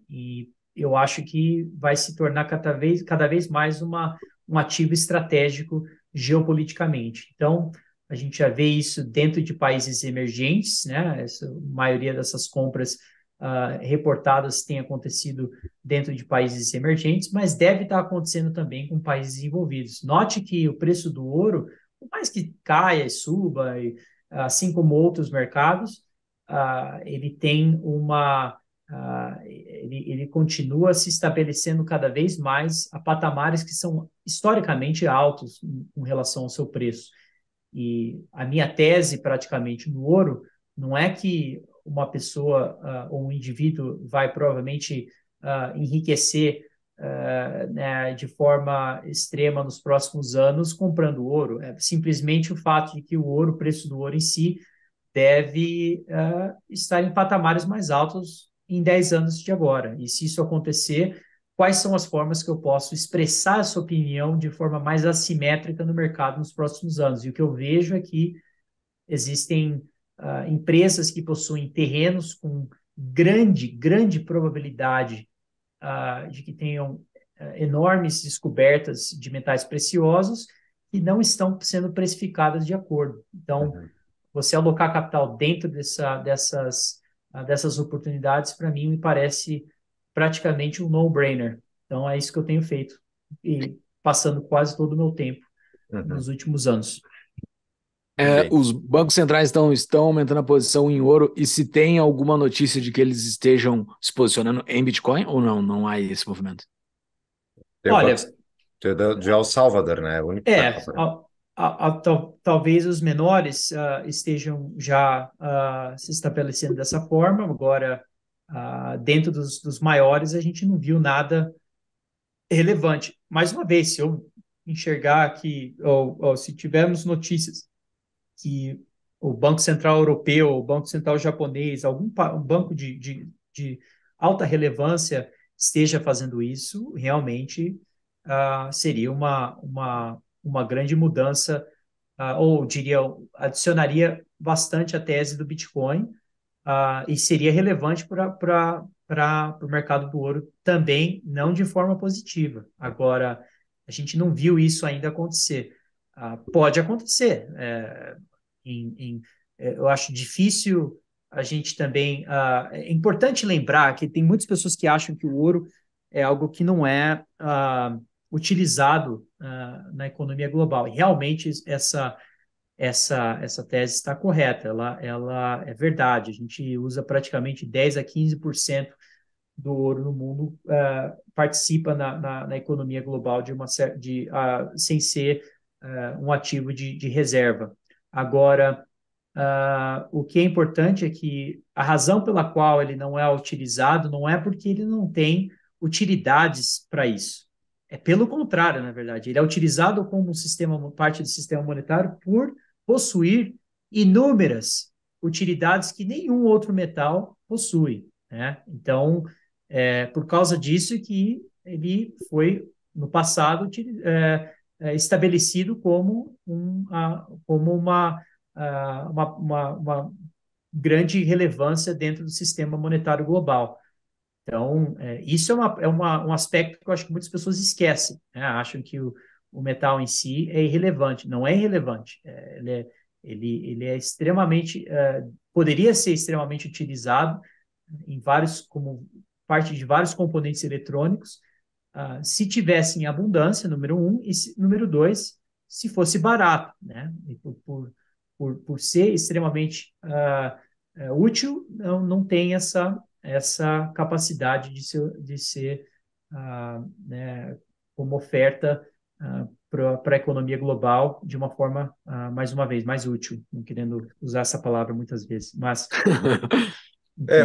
e eu acho que vai se tornar cada vez, cada vez mais uma, um ativo estratégico geopoliticamente. Então, a gente já vê isso dentro de países emergentes, né? Essa, a maioria dessas compras uh, reportadas têm acontecido dentro de países emergentes, mas deve estar acontecendo também com países desenvolvidos. Note que o preço do ouro, por mais que caia e suba, assim como outros mercados, uh, ele tem uma. Uh, ele, ele continua se estabelecendo cada vez mais a patamares que são historicamente altos em, em relação ao seu preço. E a minha tese, praticamente, no ouro, não é que uma pessoa uh, ou um indivíduo vai provavelmente uh, enriquecer uh, né, de forma extrema nos próximos anos comprando ouro. É simplesmente o fato de que o ouro, o preço do ouro em si, deve estar em patamares mais altos em 10 anos de agora. E se isso acontecer, quais são as formas que eu posso expressar essa opinião de forma mais assimétrica no mercado nos próximos anos? E o que eu vejo é que existem uh, empresas que possuem terrenos com grande, grande probabilidade uh, de que tenham ah, enormes descobertas de metais preciosos que não estão sendo precificadas de acordo. Então, uhum. você alocar capital dentro dessa, dessas, dessas oportunidades, para mim, me parece praticamente um no-brainer. Então, é isso que eu tenho feito e passando quase todo o meu tempo uhum. nos últimos anos. É, os bancos centrais estão, estão aumentando a posição em ouro e se tem alguma notícia de que eles estejam se posicionando em Bitcoin ou não? Não há esse movimento. Tem Olha, de, de El Salvador, né? É, tá é a, a, a, talvez os menores uh, estejam já uh, se estabelecendo dessa forma. Agora, uh, dentro dos, dos maiores, a gente não viu nada relevante. Mais uma vez, se eu enxergar que, ou, ou se tivermos notícias que o Banco Central Europeu, o Banco Central Japonês, algum um banco de, de, de, alta relevância esteja fazendo isso, realmente uh, seria uma, uma, uma grande mudança, uh, ou diria, adicionaria bastante a tese do Bitcoin uh, e seria relevante para o mercado do ouro também, não de forma positiva. Agora, a gente não viu isso ainda acontecer. pode acontecer. É, em, em é, eu acho difícil a gente também. Uh, é importante lembrar que tem muitas pessoas que acham que o ouro é algo que não é uh, utilizado uh, na economia global. E realmente essa, essa, essa tese está correta, ela, ela é verdade. A gente usa praticamente 10 a 15% do ouro no mundo participa na, na, na, economia global de uma de sem ser um ativo de, de reserva. Agora, uh, o que é importante é que a razão pela qual ele não é utilizado não é porque ele não tem utilidades para isso. É pelo contrário, na verdade. Ele é utilizado como um sistema, parte do sistema monetário por possuir inúmeras utilidades que nenhum outro metal possui. Né? Então, é por causa disso que ele foi, no passado, é, é, estabelecido como, um, a, como uma, a, uma, uma, uma, grande relevância dentro do sistema monetário global. Então, é, isso é, uma, é uma, um aspecto que eu acho que muitas pessoas esquecem, né? acham que o, o metal em si é irrelevante. Não é irrelevante, é, ele, é, ele, ele é extremamente, é, poderia ser extremamente utilizado em vários, como parte de vários componentes eletrônicos, uh, se tivesse em abundância, número um, e se, número dois, se fosse barato, né? Por, por, por, por, ser extremamente uh, uh, útil, não, não tem essa, essa capacidade de ser, de ser né, como oferta para a economia global de uma forma, mais uma vez, mais útil, não querendo usar essa palavra muitas vezes, mas [LAUGHS] É,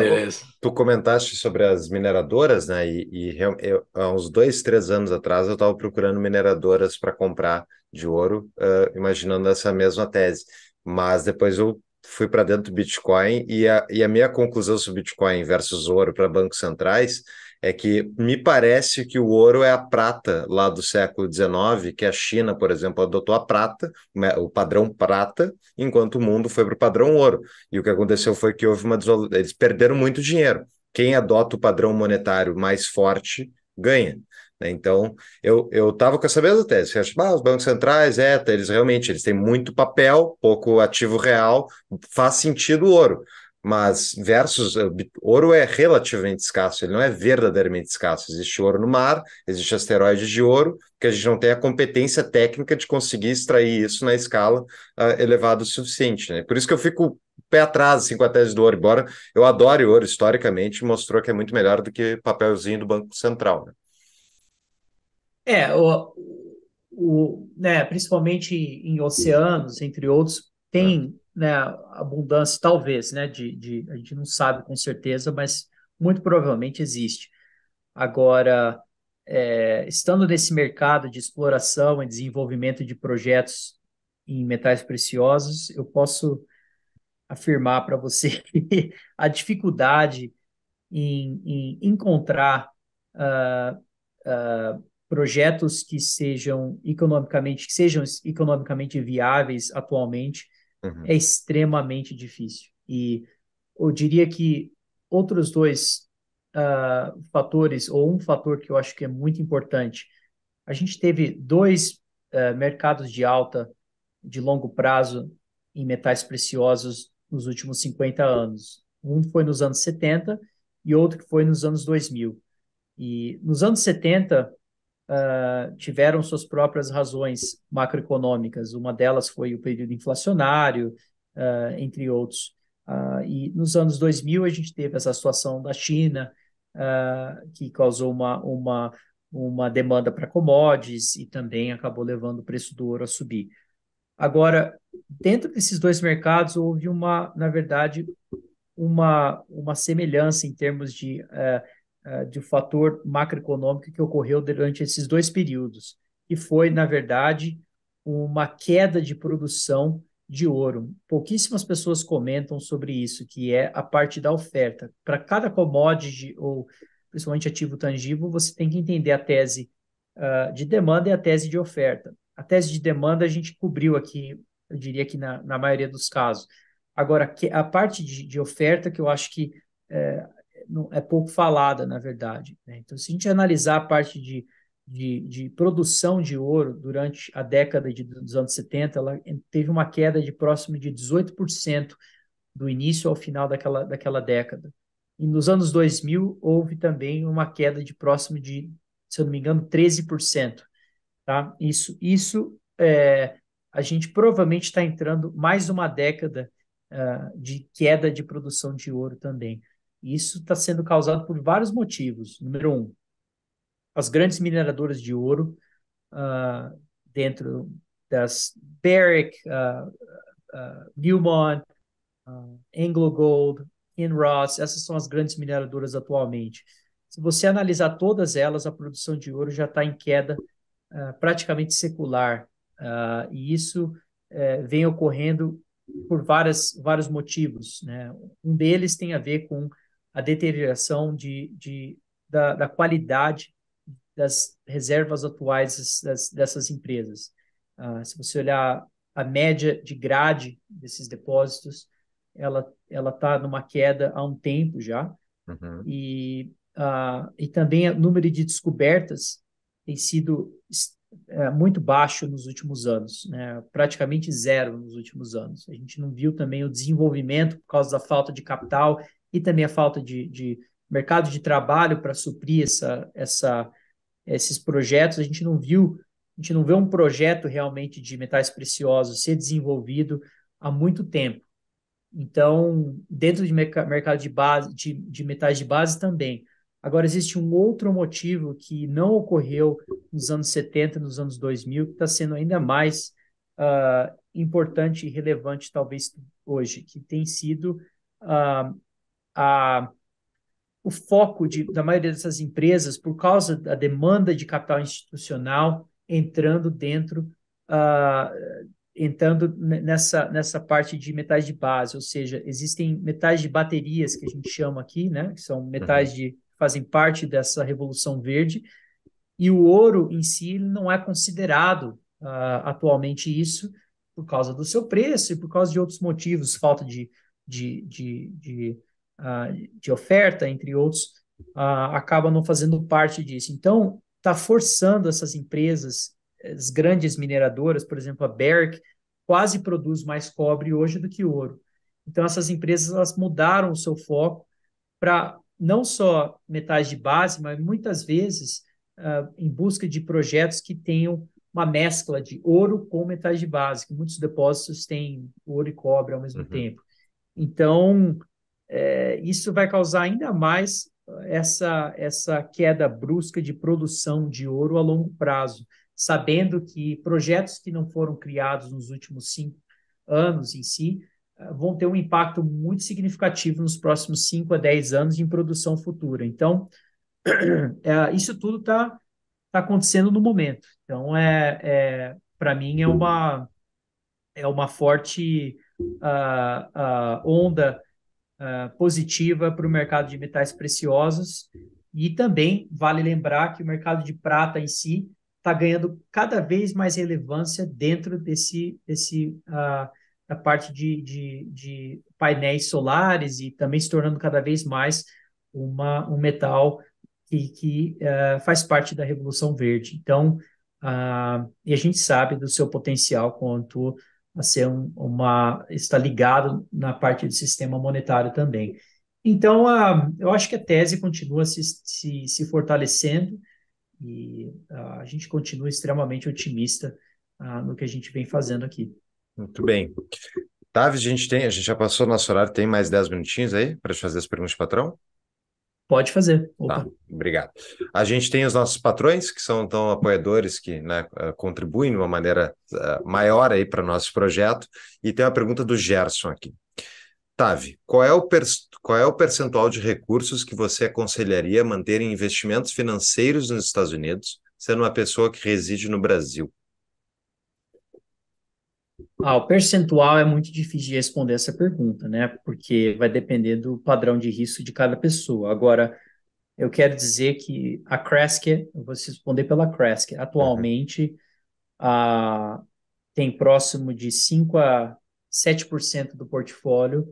tu comentaste sobre as mineradoras, né? E, e eu, há uns dois, três anos atrás eu estava procurando mineradoras para comprar de ouro, uh, imaginando essa mesma tese. Mas depois eu fui para dentro do Bitcoin e a, e a minha conclusão sobre Bitcoin versus ouro para bancos centrais é que me parece que o ouro é a prata lá do século XIX, que a China, por exemplo, adotou a prata, né, o padrão prata, enquanto o mundo foi para o padrão ouro. E o que aconteceu foi que houve uma desvalorização, eles perderam muito dinheiro. Quem adota o padrão monetário mais forte ganha. Né? Então, eu estava com essa mesma tese. Acho, ah, os bancos centrais, é, eles realmente eles têm muito papel, pouco ativo real, faz sentido o ouro mas versus eh, ouro é relativamente escasso, ele não é verdadeiramente escasso. Existe ouro no mar, existe asteroides de ouro, que a gente não tem a competência técnica de conseguir extrair isso na escala uh, ah, elevada o suficiente. Né? Por isso que eu fico pé atrás assim, com a tese do ouro, embora eu adore ouro historicamente, mostrou que é muito melhor do que papelzinho do Banco Central. Né? É, o, o, né, principalmente em oceanos, entre outros, tem é né, abundância, talvez, né, de, de, a gente não sabe com certeza, mas muito provavelmente existe. Agora, é, estando nesse mercado de exploração e desenvolvimento de projetos em metais preciosos, eu posso afirmar para você [LAUGHS] que a dificuldade em, em encontrar uh, uh, projetos que sejam economicamente que sejam economicamente viáveis atualmente uhum. é extremamente difícil. E eu diria que outros dois uh, fatores, ou um fator que eu acho que é muito importante, a gente teve dois uh, mercados de alta de longo prazo em metais preciosos nos últimos 50 anos. Um foi nos anos 70 e outro que foi nos anos 2000. E nos anos 70, uh, tiveram suas próprias razões macroeconômicas. Uma delas foi o período inflacionário, uh, entre outros. Uh, e nos anos 2000 a gente teve essa situação da China, que causou uma, uma, uma demanda para commodities e também acabou levando o preço do ouro a subir. Agora, dentro desses dois mercados, houve uma, na verdade, uma, uma semelhança em termos de uh, é, de um fator macroeconômico que ocorreu durante esses dois períodos, que foi, na verdade, uma queda de produção de ouro. Pouquíssimas pessoas comentam sobre isso, que é a parte da oferta. Para cada commodity ou principalmente ativo tangível, você tem que entender a tese uh, de demanda e a tese de oferta. A tese de demanda a gente cobriu aqui, eu diria que na, na maioria dos casos. Agora, a parte de, de oferta, que eu acho que eh, é pouco falada, na verdade. Né? Então, se a gente analisar a parte de, de, de, produção de ouro durante a década de, dos anos 70, ela teve uma queda de próximo de 18% do início ao final daquela, daquela década. E nos anos 2000, houve também uma queda de próximo de, se eu não me engano, 13%. Tá? Isso, isso é, a gente provavelmente está entrando mais uma década uh, de queda de produção de ouro também isso está sendo causado por vários motivos. Número um, as grandes mineradoras de ouro uh, dentro das Barrick, uh, uh, Newmont, AngloGold, Kinross, essas são as grandes mineradoras atualmente. Se você analisar todas elas, a produção de ouro já está em queda praticamente secular. e isso eh, vem ocorrendo por várias, vários motivos. Né? Um deles tem a ver com a deterioração de, de, da, da qualidade das reservas atuais das, dessas empresas. Uh, se você olhar a média de grade desses depósitos, ela ela está numa queda há um tempo já uhum. e uh, e também o número de descobertas tem sido é, muito baixo nos últimos anos, né? praticamente zero nos últimos anos. A gente não viu também o desenvolvimento por causa da falta de capital e também a falta de, de mercado de trabalho para suprir essa, essa, esses projetos. A gente não viu, a gente não vê um projeto realmente de metais preciosos ser desenvolvido há muito tempo. Então, dentro de mercado de base, de, de metais de base também. Agora, existe um outro motivo que não ocorreu nos anos 70, nos anos 2000, que está sendo ainda mais uh, importante e relevante, talvez, hoje, que tem sido uh, a, o foco de, da maioria dessas empresas, por causa da demanda de capital institucional entrando dentro, uh, entrando nessa, nessa parte de metais de base, ou seja, existem metais de baterias que a gente chama aqui, né? Que são metais uhum. que de fazem parte dessa revolução verde, e o ouro em si não é considerado uh, atualmente isso por causa do seu preço e por causa de outros motivos, falta de, de, de, de ah, de oferta, entre outros, ah, acaba não fazendo parte disso. Então, está forçando essas empresas, as grandes mineradoras, por exemplo, a Berk, quase produz mais cobre hoje do que ouro. Então, essas empresas elas mudaram o seu foco para não só metais de base, mas muitas vezes uh, em busca de projetos que tenham uma mescla de ouro com metais de base, que muitos depósitos têm ouro e cobre ao mesmo uhum. tempo. Então, é, isso vai causar ainda mais eh, essa, essa queda brusca de produção de ouro a longo prazo, sabendo que projetos que não foram criados nos últimos cinco anos em si eh, vão ter um impacto muito significativo nos próximos 5 a 10 anos em produção futura. Então, é, [CLEARS THROAT] isso tudo está tá acontecendo no momento. Então, é, é para mim, é uma, é uma forte uh, uh, onda ah, positiva para o mercado de metais preciosos. E também vale lembrar que o mercado de prata em si está ganhando cada vez mais relevância dentro desse, desse uh, da parte de, de, de, painéis solares e também se tornando cada vez mais uma, um metal que, que uh, faz parte da Revolução Verde. Então, uh, e a gente sabe do seu potencial quanto a ser um, uma está ligado na parte do sistema monetário também. Então, a, eu acho que a tese continua se, se, se fortalecendo e a, a, gente continua extremamente otimista a, no que a gente vem fazendo aqui. Muito bem. Tavis, a gente tem, a gente já passou o nosso horário, tem mais 10 minutinhos aí para fazer as perguntas, patrão? Pode fazer. Opa. Tá, obrigado. A gente tem os nossos patrões, que são então apoiadores que né, eh, contribuem de uma maneira eh, maior aí para o nosso projeto. E tem uma pergunta do Gerson aqui. Tavi, qual é, o qual é o percentual de recursos que você aconselharia manter em investimentos financeiros nos Estados Unidos, sendo uma pessoa que reside no Brasil? Ah, o percentual é muito difícil de responder essa pergunta, né? Porque vai depender do padrão de risco de cada pessoa. Agora, eu quero dizer que a Cresc, eu vou responder pela Cresc. atualmente uhum. tem próximo de 5 a 7% do portfólio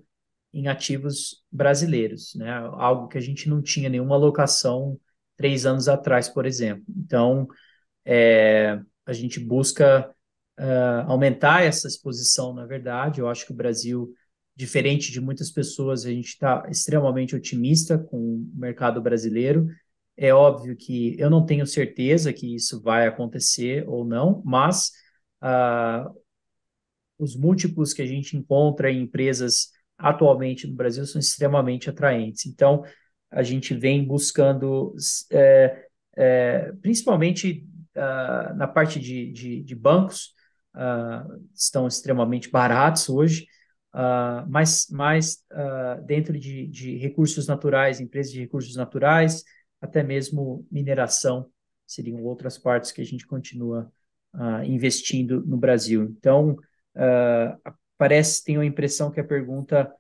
em ativos brasileiros, né? Algo que a gente não tinha nenhuma alocação três anos atrás, por exemplo. Então, é, a gente busca uh, aumentar essa exposição, na verdade. Eu acho que o Brasil, diferente de muitas pessoas, a gente está extremamente otimista com o mercado brasileiro. É óbvio que eu não tenho certeza que isso vai acontecer ou não, mas uh, os múltiplos que a gente encontra em empresas atualmente no Brasil são extremamente atraentes. Então, a gente vem buscando, é, é, principalmente uh, na parte de, de, de bancos, uh, estão extremamente baratos hoje, uh, mas, mas uh, dentro de, de, recursos naturais, empresas de recursos naturais, até mesmo mineração, seriam outras partes que a gente continua investindo no Brasil. Então, parece, tenho a impressão que a pergunta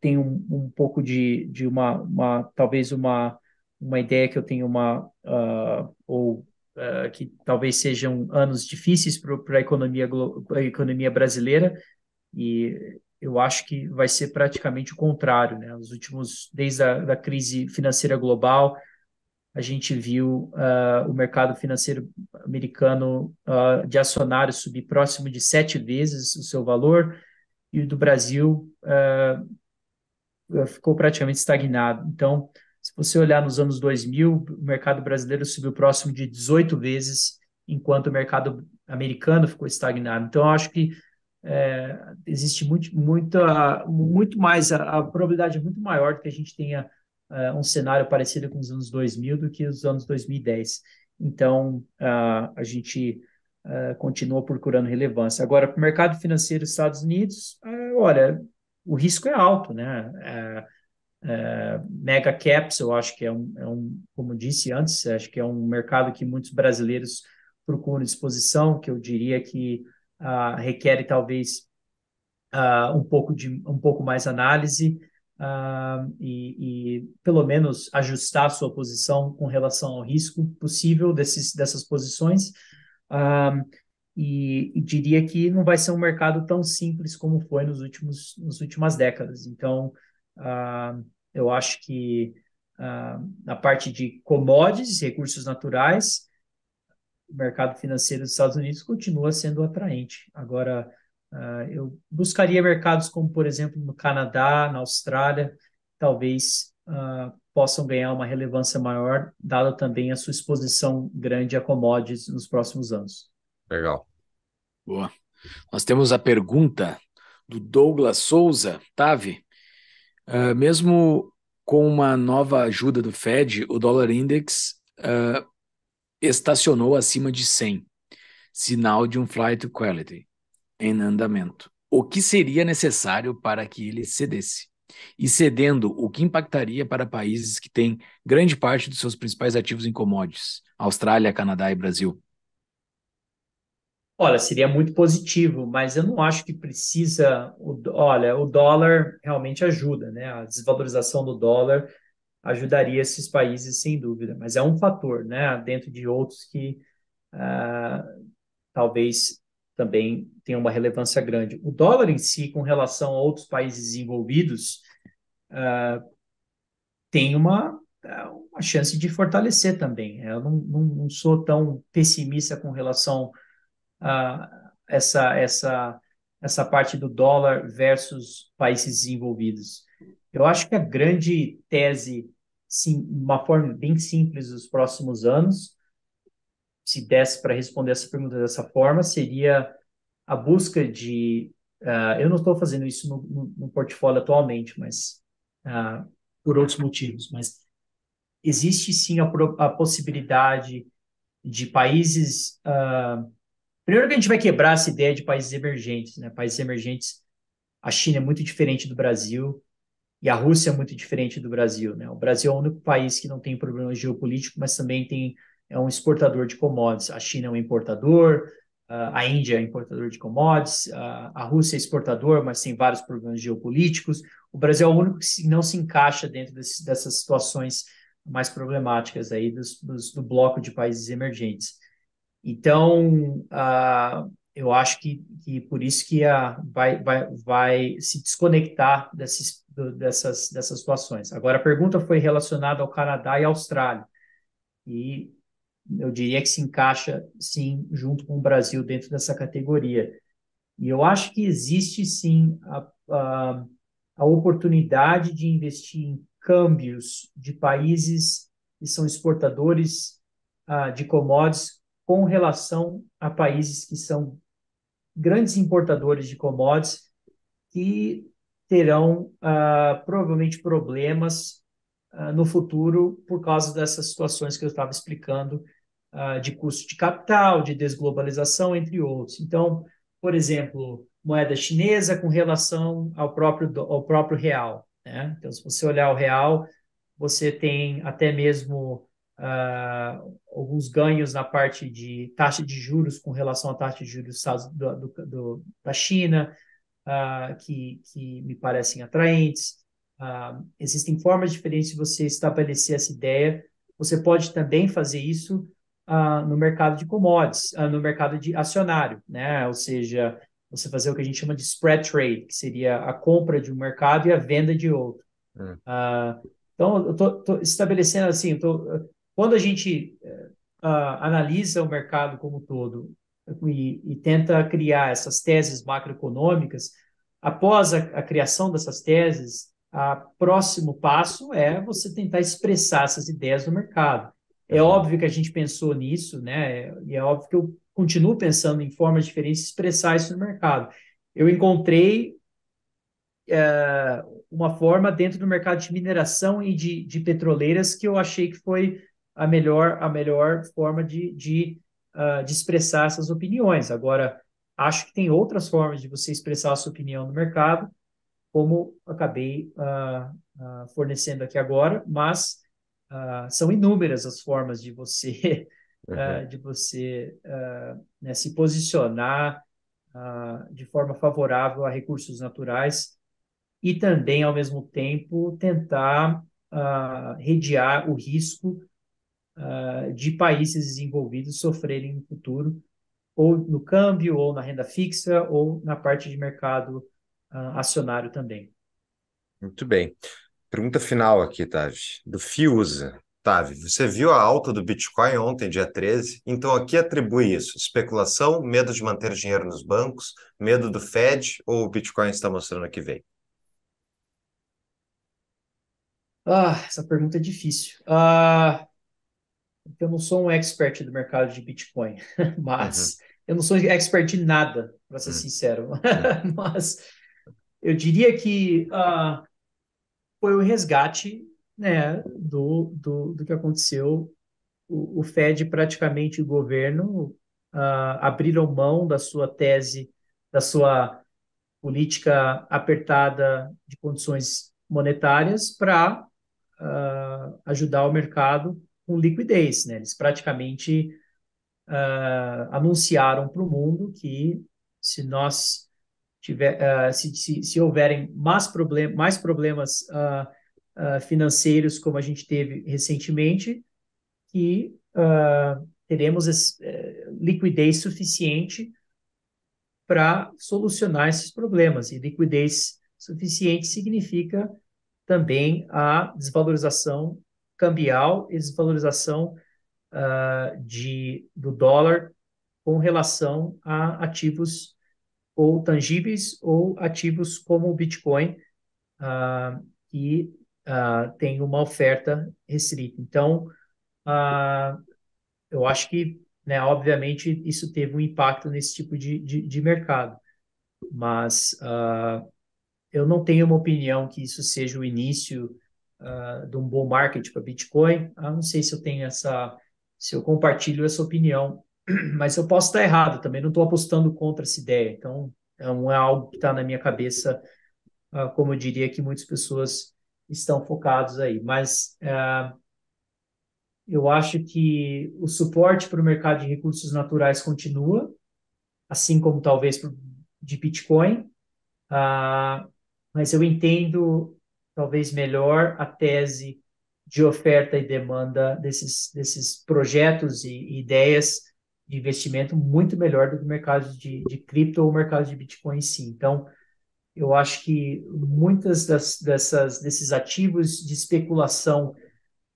tem um, um pouco de, de uma, uma, talvez uma, uma ideia que eu tenho uma, ou uh, que talvez sejam anos difíceis para a economia, economia brasileira, e eu acho que vai ser praticamente o contrário, né? Nos últimos, desde a da crise financeira global, a gente viu uh, o mercado financeiro americano uh, de acionários subir próximo de sete vezes o seu valor e o do Brasil uh, ficou praticamente estagnado. Então, você olhar nos anos 2000, o mercado brasileiro subiu próximo de 18 vezes, enquanto o mercado americano ficou estagnado. Então, acho que é, existe muito, muita, muito mais, a, a, probabilidade é muito maior de que a gente tenha é, um cenário parecido com os anos 2000 do que os anos 2010. Então, a gente é, continua procurando relevância. Agora, para o mercado financeiro dos Estados Unidos, é, olha, o risco é alto, né? mega caps, eu acho que é um, é um, como disse antes, acho que é um mercado que muitos brasileiros procuram disposição, que eu diria que uh, requer talvez uh, um pouco de um pouco mais análise uh, e, e, pelo menos ajustar a sua posição com relação ao risco possível desses, dessas posições. E, e, diria que não vai ser um mercado tão simples como foi nos últimos nas últimas décadas. Então ah, eu acho que uh, na parte de commodities, recursos naturais, o mercado financeiro dos Estados Unidos continua sendo atraente. Agora, uh, eu buscaria mercados como, por exemplo, no Canadá, na Austrália, talvez possam ganhar uma relevância maior, dada também a sua exposição grande a commodities nos próximos anos. Legal. Boa. Nós temos a pergunta do Douglas Souza. Tavi, Uh, mesmo com uma nova ajuda do Fed, o dólar index uh, estacionou acima de 100, sinal de um flight quality em andamento. O que seria necessário para que ele cedesse? E cedendo, o que impactaria para países que têm grande parte dos seus principais ativos em commodities, Austrália, Canadá e Brasil? Olha, seria muito positivo, mas eu não acho que precisa. O, olha, o dólar realmente ajuda, né? A desvalorização do dólar ajudaria esses países, sem dúvida, mas é um fator, né? Dentro de outros que uh, talvez também tenha uma relevância grande. O dólar em si, com relação a outros países envolvidos, uh, tem uma, uma chance de fortalecer também. Eu não, não, não sou tão pessimista com relação essa, essa, essa parte do dólar versus países desenvolvidos. Eu acho que a grande tese, sim, uma forma bem simples dos próximos anos, se desse para responder essa pergunta dessa forma, seria a busca de. Uh, eu não estou fazendo isso no, no, no, portfólio atualmente, mas uh, por outros motivos. Mas existe sim a, a possibilidade de países uh, Primeiro que a gente vai quebrar essa ideia de países emergentes, né? Países emergentes, a China é muito diferente do Brasil e a Rússia é muito diferente do Brasil, né? O Brasil é o único país que não tem problemas geopolíticos, mas também tem é um exportador de commodities. A China é um importador, a Índia é importador de commodities, a Rússia é exportador, mas tem vários problemas geopolíticos. O Brasil é o único que não se encaixa dentro desse, dessas situações mais problemáticas aí dos, dos, do bloco de países emergentes. Então, uh, eu acho que, que por isso que a, vai, vai, vai se desconectar desses, dessas, dessas situações. Agora, a pergunta foi relacionada ao Canadá e Austrália. E eu diria que se encaixa, sim, junto com o Brasil dentro dessa categoria. E eu acho que existe, sim, a, a, a oportunidade de investir em câmbios de países que são exportadores uh, de commodities com relação a países que são grandes importadores de commodities que terão ah, provavelmente problemas ah, no futuro por causa dessas situações que eu estava explicando ah, de custo de capital, de desglobalização, entre outros. Então, por exemplo, moeda chinesa com relação ao próprio, ao próprio real. Né? Então, se você olhar o real, você tem até mesmo uh, alguns ganhos na parte de taxa de juros com relação à taxa de juros do, do, do, da China, uh, que, que me parecem atraentes. Uh, existem formas diferentes de você estabelecer essa ideia. Você pode também fazer isso no mercado de commodities, no mercado de acionário, né? ou seja, você fazer o que a gente chama de spread trade, que seria a compra de um mercado e a venda de outro. Hum. então, eu estou estabelecendo assim, eu tô, quando a gente uh, analisa o mercado como um todo e, e, tenta criar essas teses macroeconômicas, após a, a criação dessas teses, o próximo passo é você tentar expressar essas ideias no mercado. É uhum. óbvio que a gente pensou nisso, né? E é óbvio que eu continuo pensando em formas diferentes de expressar isso no mercado. Eu encontrei é, uma forma dentro do mercado de mineração e de, de petroleiras que eu achei que foi a melhor, a melhor forma de, de, uh, de expressar essas opiniões. Agora, acho que tem outras formas de você expressar a sua opinião no mercado, como acabei uh, uh, fornecendo aqui agora, mas são inúmeras as formas de você, [LAUGHS] uhum. de você né, se posicionar de forma favorável a recursos naturais e também, ao mesmo tempo, tentar uh, o risco uh, de países desenvolvidos sofrerem no futuro, ou no câmbio, ou na renda fixa, ou na parte de mercado uh, acionário também. Muito bem. Pergunta final aqui, Tavi, do Fiusa. Tavi, você viu a alta do Bitcoin ontem, dia 13? Então, a que atribui isso? Especulação, medo de manter dinheiro nos bancos, medo do Fed ou o Bitcoin está mostrando que vem? Ah, essa pergunta é difícil. Ah, eu não sou um expert do mercado de Bitcoin, [LAUGHS] mas uhum. eu não sou expert em nada, para ser uhum. sincero. Uhum. [LAUGHS] mas eu diria que uh, foi o resgate né, do, do, do que aconteceu. O, o Fed, praticamente o governo, uh, abriram mão da sua tese, da sua política apertada de condições monetárias para uh, ah, ajudar o mercado com liquidez, né? Eles praticamente uh, anunciaram para o mundo que se nós tiver, uh, se, se, se, houverem mais, problem mais problemas uh, financeiros como a gente teve recentemente, que teremos eh, liquidez suficiente para solucionar esses problemas. E liquidez suficiente significa também a desvalorização cambial e desvalorização uh, de, do dólar com relação a ativos ou tangíveis ou ativos como o Bitcoin, uh, ah, que uh, ah, tem uma oferta restrita. Então, uh, eu acho que, né, obviamente, isso teve um impacto nesse tipo de, de, de mercado, mas eu não tenho uma opinião que isso seja o início uh, de um bom market para Bitcoin. Ah, não sei se eu tenho essa, se eu compartilho essa opinião, [CLEARS THROAT] mas eu posso estar errado também. Não estou apostando contra essa ideia. Então, não é, é algo que está na minha cabeça, uh, como eu diria que muitas pessoas estão focados aí. Mas uh, eu acho que o suporte para o mercado de recursos naturais continua, assim como talvez pro, de Bitcoin. Uh, mas eu entendo talvez melhor a tese de oferta e demanda desses, desses projetos e, e ideias de investimento muito melhor do que o mercado de, de cripto ou o mercado de Bitcoin em si. Então, eu acho que muitas das, dessas, desses ativos de especulação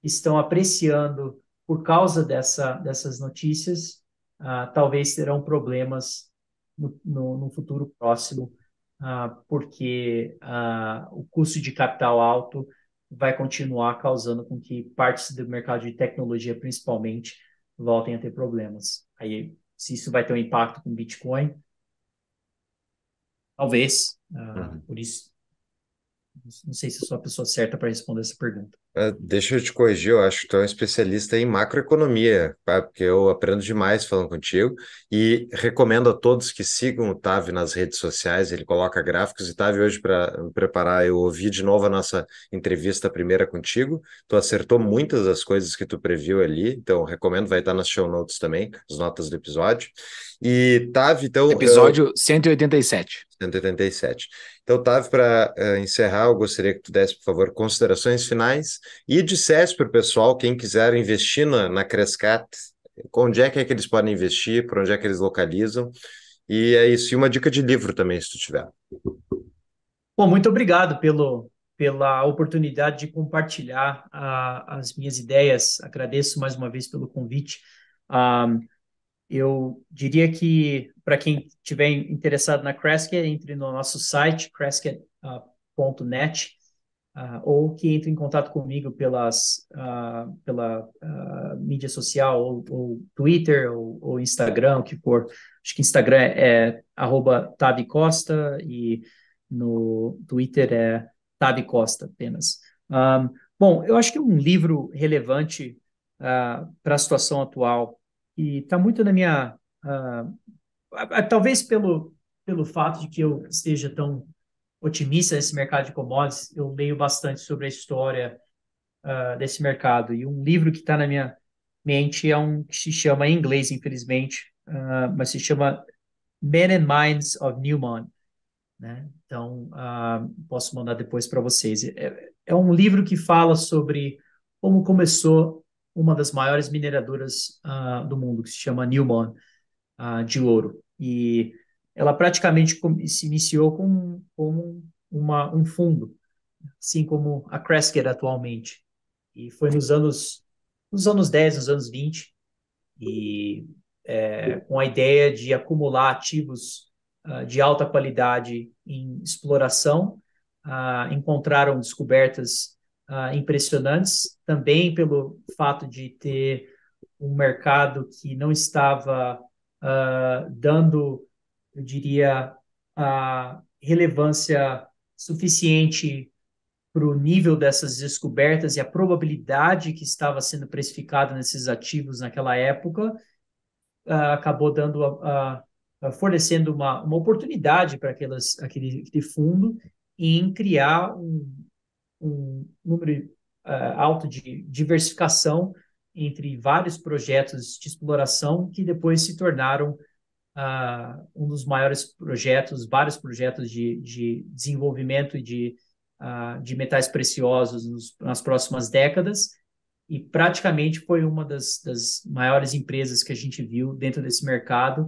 estão apreciando por causa dessa, dessas notícias, uh, talvez terão problemas no, no, no futuro próximo ah, porque ah, o custo de capital alto vai continuar causando com que partes do mercado de tecnologia, principalmente, voltem a ter problemas. Aí, se isso vai ter um impacto com Bitcoin, talvez. Ah, uhum. Por isso, não sei se eu sou a pessoa certa para responder essa pergunta. Ah, deixa eu te corrigir, eu acho que tu é um especialista em macroeconomia, tá? porque eu aprendo demais falando contigo e recomendo a todos que sigam o Tavi nas redes sociais, ele coloca gráficos e Tavi hoje para preparar, eu ouvi de novo a nossa entrevista primeira contigo, tu acertou muitas das coisas que tu previu ali, então recomendo, vai estar nas show notes também, as notas do episódio. E Tavi, então... Episódio 187. 187. Então, Tavi, para uh, ah, encerrar, eu gostaria que tu desse, por favor, considerações finais e dissesse para o pessoal, quem quiser investir na, na Crescat, onde é que, é que eles podem investir, para onde é que eles localizam. E é isso. E uma dica de livro também, se tu tiver. Bom, muito obrigado pelo, pela oportunidade de compartilhar a, ah, as minhas ideias. Agradeço mais uma vez pelo convite. Um, eu diria que, para quem estiver interessado na Crescat, entre no nosso site, crescat.net. Ah, uh, ou que entram em contato comigo pelas, uh, pela uh, mídia social, ou, ou Twitter, ou, ou, Instagram, o que for. Acho que Instagram é, é arroba Tavi Costa e no Twitter é Tavi Costa apenas. Um, bom, eu acho que é um livro relevante para a situação atual e está muito na minha... talvez pelo, pelo fato de que eu esteja tão otimista desse mercado de commodities, eu leio bastante sobre a história uh, desse mercado. E um livro que está na minha mente é um que se chama, em inglês, infelizmente, uh, mas se chama Men and Minds of Newman. Né? Então, uh, posso mandar depois para vocês. É, é, um livro que fala sobre como começou uma das maiores mineradoras do mundo, que se chama Newmont, de ouro. E ela praticamente se iniciou como, uma, um fundo, assim como a Cresker atualmente. E foi nos anos, nos anos 10, nos anos 20, e é, com a ideia de acumular ativos uh, de alta qualidade em exploração, uh, encontraram descobertas uh, impressionantes, também pelo fato de ter um mercado que não estava dando eu diria, a relevância suficiente para o nível dessas descobertas e a probabilidade que estava sendo precificada nesses ativos naquela época, uh, acabou dando a, a, a fornecendo uma, uma oportunidade para aquelas, aquele, aquele fundo em criar um, um número uh, alto de diversificação entre vários projetos de exploração que depois se tornaram uh, um dos maiores projetos, vários projetos de, de desenvolvimento de, uh, de metais preciosos nos, nas próximas décadas e praticamente foi uma das, das maiores empresas que a gente viu dentro desse mercado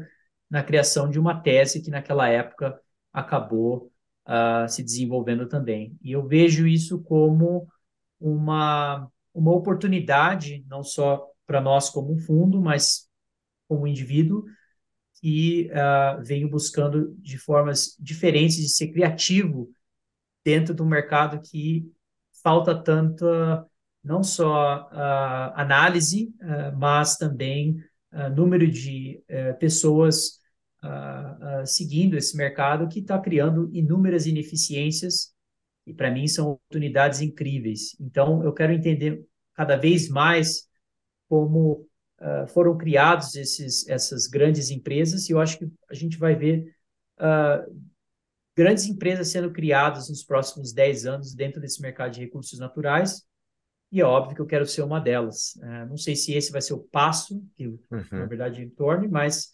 na criação de uma tese que naquela época acabou uh, se desenvolvendo também. E eu vejo isso como uma, uma oportunidade, não só para nós como fundo, mas como indivíduo, e uh, venho buscando de formas diferentes de ser criativo dentro do mercado que falta tanto não só uh, análise, uh, mas também número de eh, pessoas seguindo esse mercado que está criando inúmeras ineficiências e para mim são oportunidades incríveis. Então eu quero entender cada vez mais como eh, foram criados esses, essas grandes empresas, e eu acho que a gente vai ver uh, grandes empresas sendo criadas nos próximos 10 anos dentro desse mercado de recursos naturais, e é óbvio que eu quero ser uma delas. Uh, não sei se esse vai ser o passo que, uhum. na verdade, torne, mas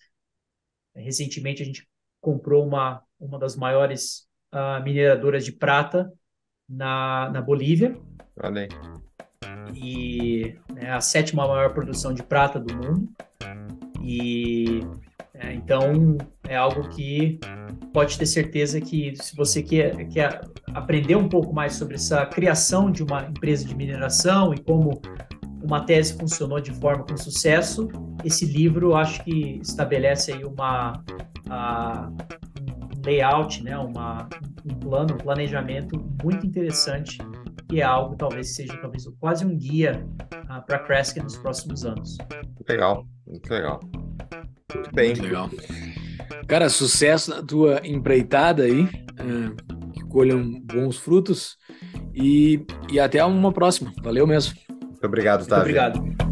eh, recentemente a gente comprou uma, uma das maiores ah, mineradoras de prata na, na Bolívia. Valeu. É. e é a sétima maior produção de prata do mundo. E é, então é algo que pode ter certeza que se você quer, quer aprender um pouco mais sobre essa criação de uma empresa de mineração e como uma tese funcionou de forma com sucesso, esse livro acho que estabelece aí uma a, um layout, né, uma, um plano, um planejamento muito interessante que é algo talvez seja talvez quase um guia uh, ah, para Cresc nos próximos anos. Legal, muito legal. Muito bem. Muito legal. Cara, sucesso na tua empreitada aí, uh, ah, que colham bons frutos e, e até uma próxima. Valeu mesmo. Muito obrigado, Muito Obrigado.